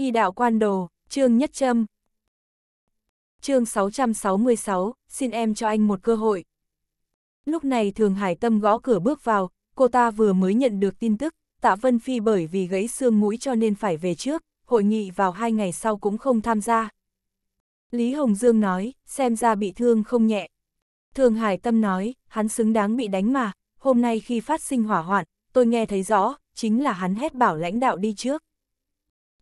Y đạo quan đồ, Trương Nhất Trâm. Chương 666, xin em cho anh một cơ hội. Lúc này Thường Hải Tâm gõ cửa bước vào, cô ta vừa mới nhận được tin tức, Tạ Vân Phi bởi vì gãy xương mũi cho nên phải về trước, hội nghị vào hai ngày sau cũng không tham gia. Lý Hồng Dương nói, xem ra bị thương không nhẹ. Thường Hải Tâm nói, hắn xứng đáng bị đánh mà, hôm nay khi phát sinh hỏa hoạn, tôi nghe thấy rõ, chính là hắn hét bảo lãnh đạo đi trước.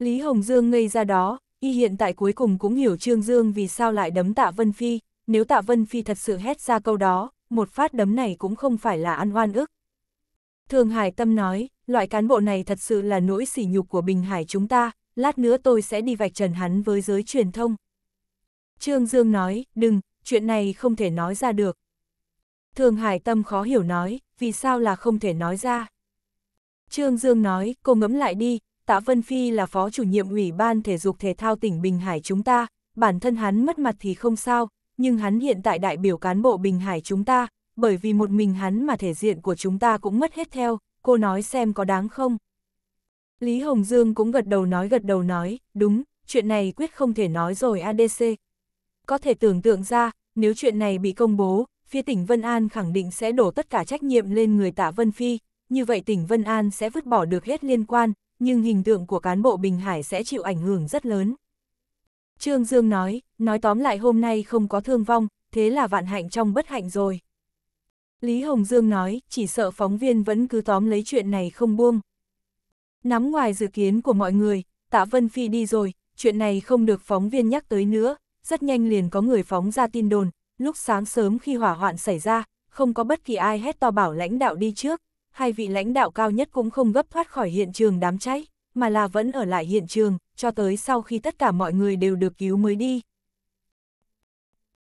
Lý Hồng Dương ngây ra đó, y hiện tại cuối cùng cũng hiểu Trương Dương vì sao lại đấm tạ Vân Phi, nếu tạ Vân Phi thật sự hét ra câu đó, một phát đấm này cũng không phải là ăn oan ức. Thường Hải Tâm nói, loại cán bộ này thật sự là nỗi sỉ nhục của Bình Hải chúng ta, lát nữa tôi sẽ đi vạch trần hắn với giới truyền thông. Trương Dương nói, đừng, chuyện này không thể nói ra được. Thường Hải Tâm khó hiểu nói, vì sao là không thể nói ra. Trương Dương nói, cô ngẫm lại đi, Tạ Vân Phi là phó chủ nhiệm Ủy ban Thể dục Thể thao tỉnh Bình Hải chúng ta, bản thân hắn mất mặt thì không sao, nhưng hắn hiện tại đại biểu cán bộ Bình Hải chúng ta, bởi vì một mình hắn mà thể diện của chúng ta cũng mất hết theo, cô nói xem có đáng không. Lý Hồng Dương cũng gật đầu nói gật đầu nói, đúng, chuyện này quyết không thể nói rồi ADC. Có thể tưởng tượng ra, nếu chuyện này bị công bố, phía tỉnh Vân An khẳng định sẽ đổ tất cả trách nhiệm lên người tạ Vân Phi, như vậy tỉnh Vân An sẽ vứt bỏ được hết liên quan, nhưng hình tượng của cán bộ Bình Hải sẽ chịu ảnh hưởng rất lớn. Trương Dương nói, nói tóm lại hôm nay không có thương vong, thế là vạn hạnh trong bất hạnh rồi. Lý Hồng Dương nói, chỉ sợ phóng viên vẫn cứ tóm lấy chuyện này không buông. Nắm ngoài dự kiến của mọi người, Tạ Vân Phi đi rồi, chuyện này không được phóng viên nhắc tới nữa, rất nhanh liền có người phóng ra tin đồn, lúc sáng sớm khi hỏa hoạn xảy ra, không có bất kỳ ai hét to bảo lãnh đạo đi trước, hai vị lãnh đạo cao nhất cũng không gấp thoát khỏi hiện trường đám cháy, mà là vẫn ở lại hiện trường, cho tới sau khi tất cả mọi người đều được cứu mới đi.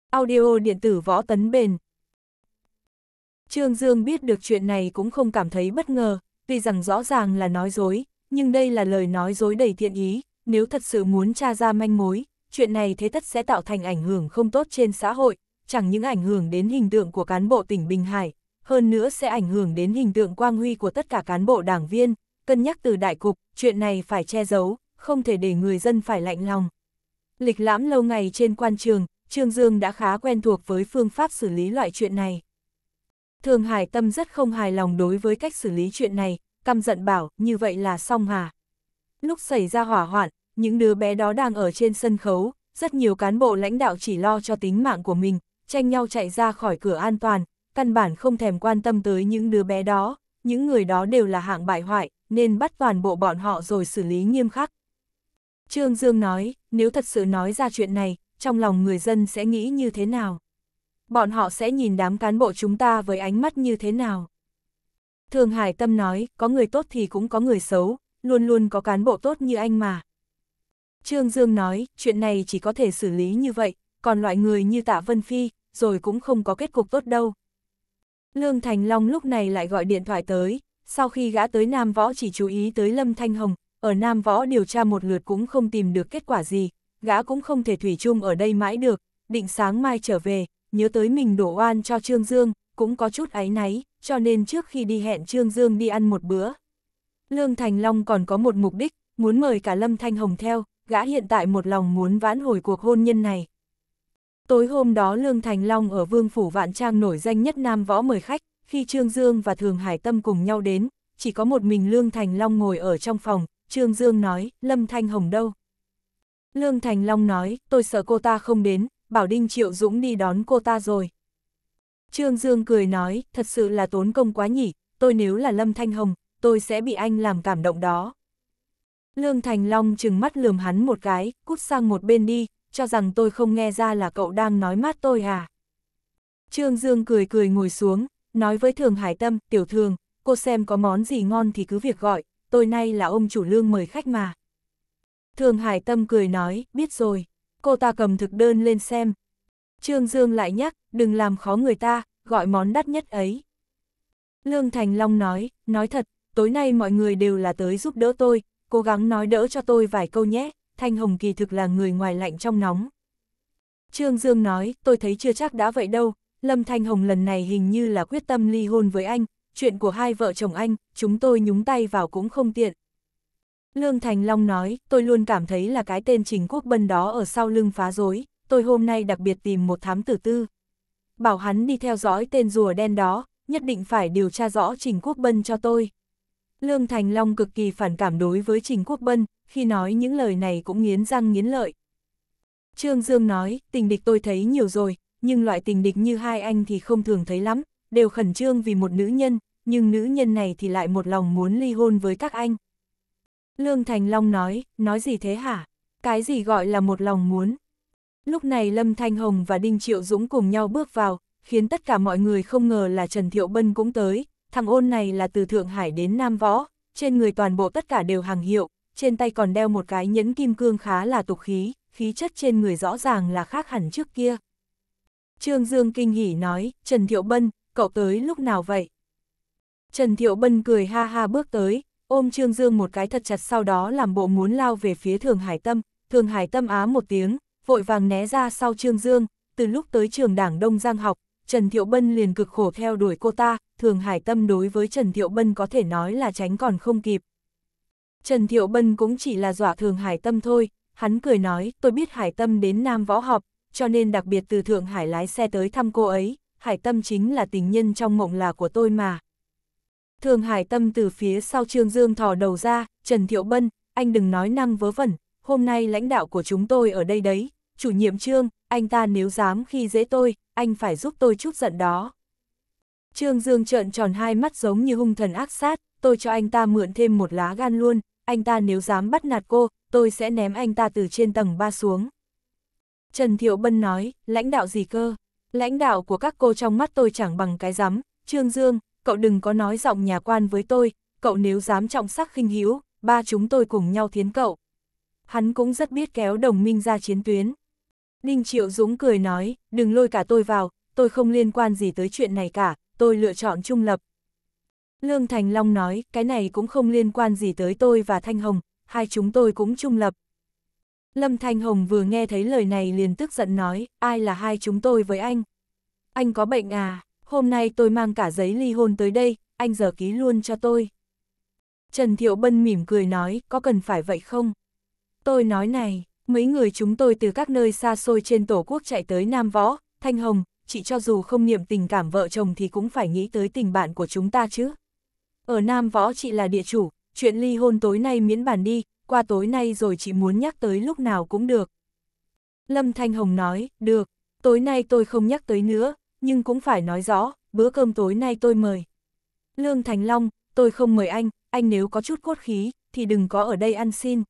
Audio điện tử võ tấn bền Trương Dương biết được chuyện này cũng không cảm thấy bất ngờ, tuy rằng rõ ràng là nói dối, nhưng đây là lời nói dối đầy thiện ý, nếu thật sự muốn tra ra manh mối, chuyện này thế tất sẽ tạo thành ảnh hưởng không tốt trên xã hội, chẳng những ảnh hưởng đến hình tượng của cán bộ tỉnh Bình Hải, hơn nữa sẽ ảnh hưởng đến hình tượng quang huy của tất cả cán bộ đảng viên, cân nhắc từ đại cục, chuyện này phải che giấu, không thể để người dân phải lạnh lòng. Lịch lãm lâu ngày trên quan trường, Trương Dương đã khá quen thuộc với phương pháp xử lý loại chuyện này. Thường Hải Tâm rất không hài lòng đối với cách xử lý chuyện này, căm giận bảo, như vậy là xong hả? Lúc xảy ra hỏa hoạn, những đứa bé đó đang ở trên sân khấu, rất nhiều cán bộ lãnh đạo chỉ lo cho tính mạng của mình, tranh nhau chạy ra khỏi cửa an toàn, căn bản không thèm quan tâm tới những đứa bé đó, những người đó đều là hạng bại hoại, nên bắt toàn bộ bọn họ rồi xử lý nghiêm khắc. Trương Dương nói, nếu thật sự nói ra chuyện này, trong lòng người dân sẽ nghĩ như thế nào? Bọn họ sẽ nhìn đám cán bộ chúng ta với ánh mắt như thế nào? Thường Hải Tâm nói, có người tốt thì cũng có người xấu, luôn luôn có cán bộ tốt như anh mà. Trương Dương nói, chuyện này chỉ có thể xử lý như vậy, còn loại người như Tạ Vân Phi, rồi cũng không có kết cục tốt đâu. Lương Thành Long lúc này lại gọi điện thoại tới, sau khi gã tới Nam Võ chỉ chú ý tới Lâm Thanh Hồng, ở Nam Võ điều tra một lượt cũng không tìm được kết quả gì, gã cũng không thể thủy chung ở đây mãi được, định sáng mai trở về, nhớ tới mình đổ oan cho Trương Dương, cũng có chút áy náy, cho nên trước khi đi hẹn Trương Dương đi ăn một bữa. Lương Thành Long còn có một mục đích, muốn mời cả Lâm Thanh Hồng theo, gã hiện tại một lòng muốn vãn hồi cuộc hôn nhân này. Tối hôm đó Lương Thành Long ở Vương Phủ Vạn Trang nổi danh nhất Nam Võ mời khách, khi Trương Dương và Thường Hải Tâm cùng nhau đến, chỉ có một mình Lương Thành Long ngồi ở trong phòng, Trương Dương nói, Lâm Thanh Hồng đâu? Lương Thành Long nói, tôi sợ cô ta không đến, bảo Đinh Triệu Dũng đi đón cô ta rồi. Trương Dương cười nói, thật sự là tốn công quá nhỉ, tôi nếu là Lâm Thanh Hồng, tôi sẽ bị anh làm cảm động đó. Lương Thành Long chừng mắt lườm hắn một cái, cút sang một bên đi, cho rằng tôi không nghe ra là cậu đang nói mát tôi à. Trương Dương cười cười ngồi xuống, nói với Thường Hải Tâm, tiểu thường, cô xem có món gì ngon thì cứ việc gọi, tôi nay là ông chủ lương mời khách mà. Thường Hải Tâm cười nói, biết rồi, cô ta cầm thực đơn lên xem. Trương Dương lại nhắc, đừng làm khó người ta, gọi món đắt nhất ấy. Lương Thành Long nói, nói thật, tối nay mọi người đều là tới giúp đỡ tôi, cố gắng nói đỡ cho tôi vài câu nhé. Thanh Hồng kỳ thực là người ngoài lạnh trong nóng. Trương Dương nói, tôi thấy chưa chắc đã vậy đâu, Lâm Thanh Hồng lần này hình như là quyết tâm ly hôn với anh, chuyện của hai vợ chồng anh, chúng tôi nhúng tay vào cũng không tiện. Lương Thành Long nói, tôi luôn cảm thấy là cái tên Trình Quốc Bân đó ở sau lưng phá rối, tôi hôm nay đặc biệt tìm một thám tử tư. Bảo hắn đi theo dõi tên rùa đen đó, nhất định phải điều tra rõ Trình Quốc Bân cho tôi. Lương Thành Long cực kỳ phản cảm đối với Trình Quốc Bân, khi nói những lời này cũng nghiến răng nghiến lợi. Trương Dương nói, tình địch tôi thấy nhiều rồi, nhưng loại tình địch như hai anh thì không thường thấy lắm, đều khẩn trương vì một nữ nhân, nhưng nữ nhân này thì lại một lòng muốn ly hôn với các anh. Lương Thành Long nói, nói gì thế hả? Cái gì gọi là một lòng muốn? Lúc này Lâm Thanh Hồng và Đinh Triệu Dũng cùng nhau bước vào, khiến tất cả mọi người không ngờ là Trần Thiệu Bân cũng tới, thằng ôn này là từ Thượng Hải đến Nam Võ, trên người toàn bộ tất cả đều hàng hiệu, trên tay còn đeo một cái nhẫn kim cương khá là tục khí, khí chất trên người rõ ràng là khác hẳn trước kia. Trương Dương kinh hỉ nói, Trần Thiệu Bân, cậu tới lúc nào vậy? Trần Thiệu Bân cười ha ha bước tới, ôm Trương Dương một cái thật chặt sau đó làm bộ muốn lao về phía Thường Hải Tâm, Thường Hải Tâm á một tiếng, vội vàng né ra sau Trương Dương, từ lúc tới trường đảng Đông Giang học, Trần Thiệu Bân liền cực khổ theo đuổi cô ta, Thường Hải Tâm đối với Trần Thiệu Bân có thể nói là tránh còn không kịp. Trần Thiệu Bân cũng chỉ là dọa thường Hải Tâm thôi, hắn cười nói, tôi biết Hải Tâm đến Nam Võ Họp, cho nên đặc biệt từ Thượng Hải lái xe tới thăm cô ấy, Hải Tâm chính là tình nhân trong mộng là của tôi mà. Thường Hải Tâm từ phía sau Trương Dương thò đầu ra, Trần Thiệu Bân, anh đừng nói năng vớ vẩn, hôm nay lãnh đạo của chúng tôi ở đây đấy, chủ nhiệm Trương, anh ta nếu dám khi dễ tôi, anh phải giúp tôi chút giận đó. Trương Dương trợn tròn hai mắt giống như hung thần ác sát, tôi cho anh ta mượn thêm một lá gan luôn, anh ta nếu dám bắt nạt cô, tôi sẽ ném anh ta từ trên tầng 3 xuống. Trần Thiệu Bân nói, lãnh đạo gì cơ? Lãnh đạo của các cô trong mắt tôi chẳng bằng cái rắm, Trương Dương, cậu đừng có nói giọng nhà quan với tôi, cậu nếu dám trọng sắc khinh hữu, ba chúng tôi cùng nhau thiến cậu. Hắn cũng rất biết kéo đồng minh ra chiến tuyến. Ninh Triệu Dũng cười nói, đừng lôi cả tôi vào, tôi không liên quan gì tới chuyện này cả, tôi lựa chọn trung lập, Lương Thành Long nói, cái này cũng không liên quan gì tới tôi và Thanh Hồng, hai chúng tôi cũng trung lập. Lâm Thanh Hồng vừa nghe thấy lời này liền tức giận nói, ai là hai chúng tôi với anh? Anh có bệnh à, hôm nay tôi mang cả giấy ly hôn tới đây, anh giờ ký luôn cho tôi. Trần Thiệu Bân mỉm cười nói, có cần phải vậy không? Tôi nói này, mấy người chúng tôi từ các nơi xa xôi trên Tổ quốc chạy tới Nam Võ, Thanh Hồng, chị cho dù không niệm tình cảm vợ chồng thì cũng phải nghĩ tới tình bạn của chúng ta chứ. Ở Nam Võ chị là địa chủ, chuyện ly hôn tối nay miễn bàn đi, qua tối nay rồi chị muốn nhắc tới lúc nào cũng được. Lâm Thanh Hồng nói, được, tối nay tôi không nhắc tới nữa, nhưng cũng phải nói rõ, bữa cơm tối nay tôi mời. Lương Thành Long, tôi không mời anh, anh nếu có chút cốt khí, thì đừng có ở đây ăn xin.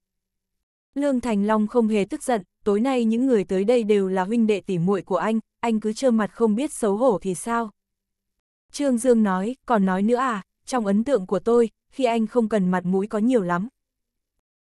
Lương Thành Long không hề tức giận, tối nay những người tới đây đều là huynh đệ tỉ muội của anh, anh cứ trơ mặt không biết xấu hổ thì sao. Trương Dương nói, còn nói nữa à, trong ấn tượng của tôi, khi anh không cần mặt mũi có nhiều lắm.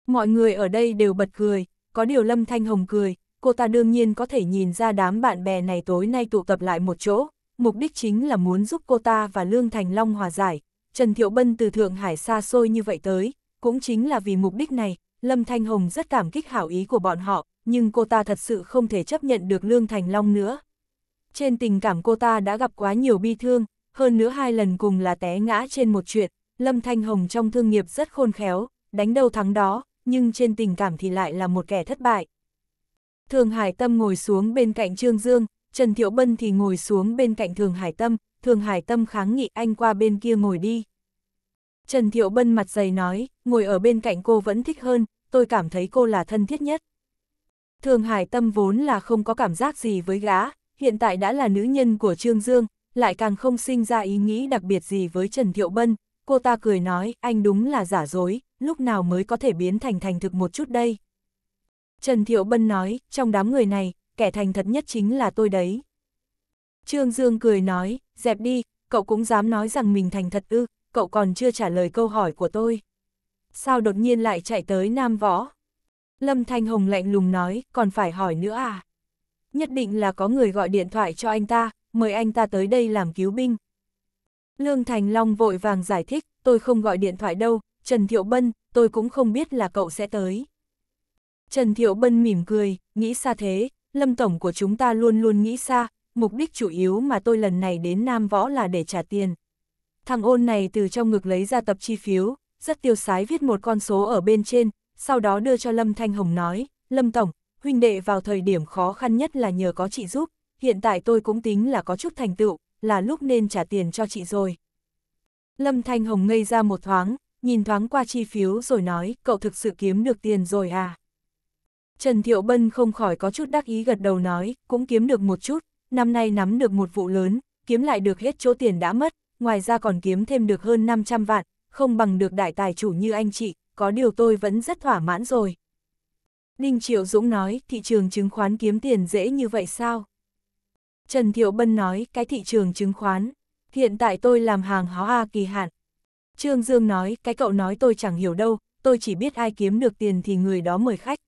Mọi người ở đây đều bật cười, có điều Lâm Thanh Hồng cười, cô ta đương nhiên có thể nhìn ra đám bạn bè này tối nay tụ tập lại một chỗ, mục đích chính là muốn giúp cô ta và Lương Thành Long hòa giải. Trần Thiệu Bân từ Thượng Hải xa xôi như vậy tới, cũng chính là vì mục đích này, Lâm Thanh Hồng rất cảm kích hảo ý của bọn họ, nhưng cô ta thật sự không thể chấp nhận được Lương Thành Long nữa. Trên tình cảm cô ta đã gặp quá nhiều bi thương, hơn nữa hai lần cùng là té ngã trên một chuyện, Lâm Thanh Hồng trong thương nghiệp rất khôn khéo, đánh đầu thắng đó, nhưng trên tình cảm thì lại là một kẻ thất bại. Thường Hải Tâm ngồi xuống bên cạnh Trương Dương, Trần Thiệu Bân thì ngồi xuống bên cạnh Thường Hải Tâm, Thường Hải Tâm kháng nghị anh qua bên kia ngồi đi. Trần Thiệu Bân mặt dày nói, ngồi ở bên cạnh cô vẫn thích hơn, tôi cảm thấy cô là thân thiết nhất. Thường Hải Tâm vốn là không có cảm giác gì với gã, hiện tại đã là nữ nhân của Trương Dương, lại càng không sinh ra ý nghĩ đặc biệt gì với Trần Thiệu Bân, cô ta cười nói, anh đúng là giả dối, lúc nào mới có thể biến thành thành thực một chút đây. Trần Thiệu Bân nói, trong đám người này, kẻ thành thật nhất chính là tôi đấy. Trương Dương cười nói, dẹp đi, cậu cũng dám nói rằng mình thành thật ư, cậu còn chưa trả lời câu hỏi của tôi. Sao đột nhiên lại chạy tới Nam Võ? Lâm Thanh Hồng lạnh lùng nói, còn phải hỏi nữa à? Nhất định là có người gọi điện thoại cho anh ta, mời anh ta tới đây làm cứu binh. Lương Thành Long vội vàng giải thích, tôi không gọi điện thoại đâu, Trần Thiệu Bân, tôi cũng không biết là cậu sẽ tới. Trần Thiệu Bân mỉm cười, nghĩ xa thế, Lâm Tổng của chúng ta luôn luôn nghĩ xa, mục đích chủ yếu mà tôi lần này đến Nam Võ là để trả tiền. Thằng ôn này từ trong ngực lấy ra tập chi phiếu, rất tiêu sái viết một con số ở bên trên, sau đó đưa cho Lâm Thanh Hồng nói, Lâm Tổng, huynh đệ vào thời điểm khó khăn nhất là nhờ có chị giúp, hiện tại tôi cũng tính là có chút thành tựu, là lúc nên trả tiền cho chị rồi. Lâm Thanh Hồng ngây ra một thoáng, nhìn thoáng qua chi phiếu rồi nói, cậu thực sự kiếm được tiền rồi à? Trần Thiệu Bân không khỏi có chút đắc ý gật đầu nói, cũng kiếm được một chút, năm nay nắm được một vụ lớn, kiếm lại được hết chỗ tiền đã mất, ngoài ra còn kiếm thêm được hơn 500 vạn, không bằng được đại tài chủ như anh chị, có điều tôi vẫn rất thỏa mãn rồi. Đinh Triệu Dũng nói, thị trường chứng khoán kiếm tiền dễ như vậy sao? Trần Thiệu Bân nói cái thị trường chứng khoán, hiện tại tôi làm hàng hóa A kỳ hạn. Trương Dương nói cái cậu nói tôi chẳng hiểu đâu, tôi chỉ biết ai kiếm được tiền thì người đó mời khách.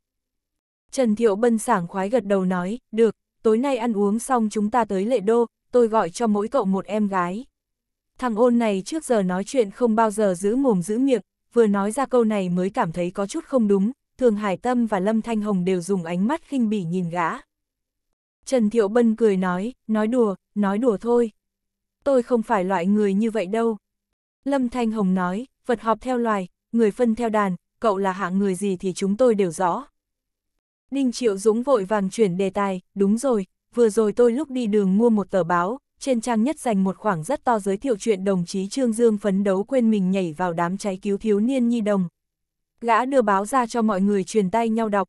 Trần Thiệu Bân sảng khoái gật đầu nói, được, tối nay ăn uống xong chúng ta tới lệ đô, tôi gọi cho mỗi cậu một em gái. Thằng ôn này trước giờ nói chuyện không bao giờ giữ mồm giữ miệng, vừa nói ra câu này mới cảm thấy có chút không đúng, Thường Hải Tâm và Lâm Thanh Hồng đều dùng ánh mắt khinh bỉ nhìn gã. Trần Thiệu Bân cười nói, nói đùa, nói đùa thôi. Tôi không phải loại người như vậy đâu. Lâm Thanh Hồng nói, vật họp theo loài, người phân theo đàn, cậu là hạng người gì thì chúng tôi đều rõ. Đinh Triệu Dũng vội vàng chuyển đề tài, đúng rồi, vừa rồi tôi lúc đi đường mua một tờ báo, trên trang nhất dành một khoảng rất to giới thiệu chuyện đồng chí Trương Dương phấn đấu quên mình nhảy vào đám cháy cứu thiếu niên nhi đồng. Gã đưa báo ra cho mọi người truyền tay nhau đọc.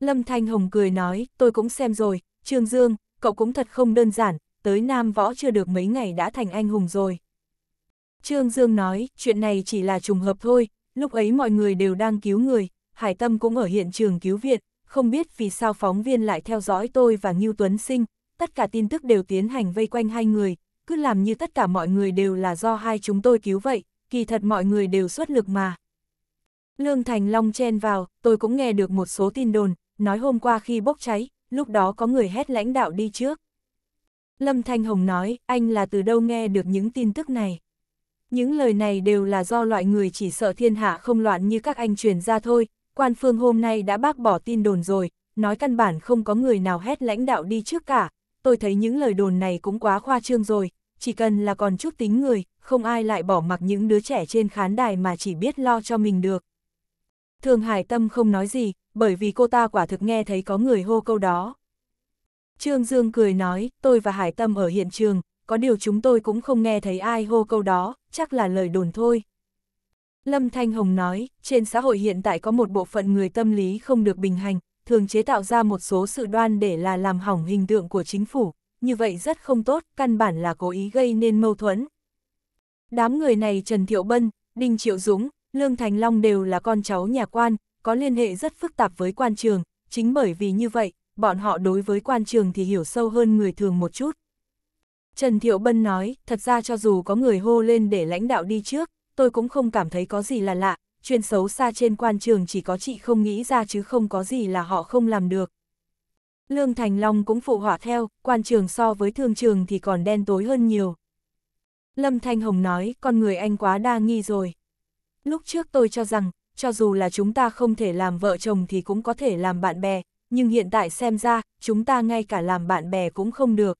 Lâm Thanh Hồng cười nói, tôi cũng xem rồi, Trương Dương, cậu cũng thật không đơn giản, tới Nam Võ chưa được mấy ngày đã thành anh hùng rồi. Trương Dương nói, chuyện này chỉ là trùng hợp thôi, lúc ấy mọi người đều đang cứu người, Hải Tâm cũng ở hiện trường cứu viện, không biết vì sao phóng viên lại theo dõi tôi và Ngưu Tuấn Sinh, tất cả tin tức đều tiến hành vây quanh hai người, cứ làm như tất cả mọi người đều là do hai chúng tôi cứu vậy, kỳ thật mọi người đều xuất lực mà. Lương Thành Long chen vào, tôi cũng nghe được một số tin đồn, nói hôm qua khi bốc cháy, lúc đó có người hét lãnh đạo đi trước. Lâm Thanh Hồng nói, anh là từ đâu nghe được những tin tức này. Những lời này đều là do loại người chỉ sợ thiên hạ không loạn như các anh truyền ra thôi, quan phương hôm nay đã bác bỏ tin đồn rồi, nói căn bản không có người nào hét lãnh đạo đi trước cả, tôi thấy những lời đồn này cũng quá khoa trương rồi, chỉ cần là còn chút tính người, không ai lại bỏ mặc những đứa trẻ trên khán đài mà chỉ biết lo cho mình được. Thường Hải Tâm không nói gì, bởi vì cô ta quả thực nghe thấy có người hô câu đó. Trương Dương cười nói, tôi và Hải Tâm ở hiện trường, có điều chúng tôi cũng không nghe thấy ai hô câu đó, chắc là lời đồn thôi. Lâm Thanh Hồng nói, trên xã hội hiện tại có một bộ phận người tâm lý không được bình hành, thường chế tạo ra một số sự đoan để là làm hỏng hình tượng của chính phủ, như vậy rất không tốt, căn bản là cố ý gây nên mâu thuẫn. Đám người này Trần Thiệu Bân, Đinh Triệu Dũng, Lương Thành Long đều là con cháu nhà quan, có liên hệ rất phức tạp với quan trường, chính bởi vì như vậy, bọn họ đối với quan trường thì hiểu sâu hơn người thường một chút. Trần Thiệu Bân nói, thật ra cho dù có người hô lên để lãnh đạo đi trước, tôi cũng không cảm thấy có gì là lạ, Chuyên xấu xa trên quan trường chỉ có chị không nghĩ ra chứ không có gì là họ không làm được. Lương Thành Long cũng phụ họa theo, quan trường so với thương trường thì còn đen tối hơn nhiều. Lâm Thanh Hồng nói, con người anh quá đa nghi rồi. Lúc trước tôi cho rằng, cho dù là chúng ta không thể làm vợ chồng thì cũng có thể làm bạn bè, nhưng hiện tại xem ra, chúng ta ngay cả làm bạn bè cũng không được.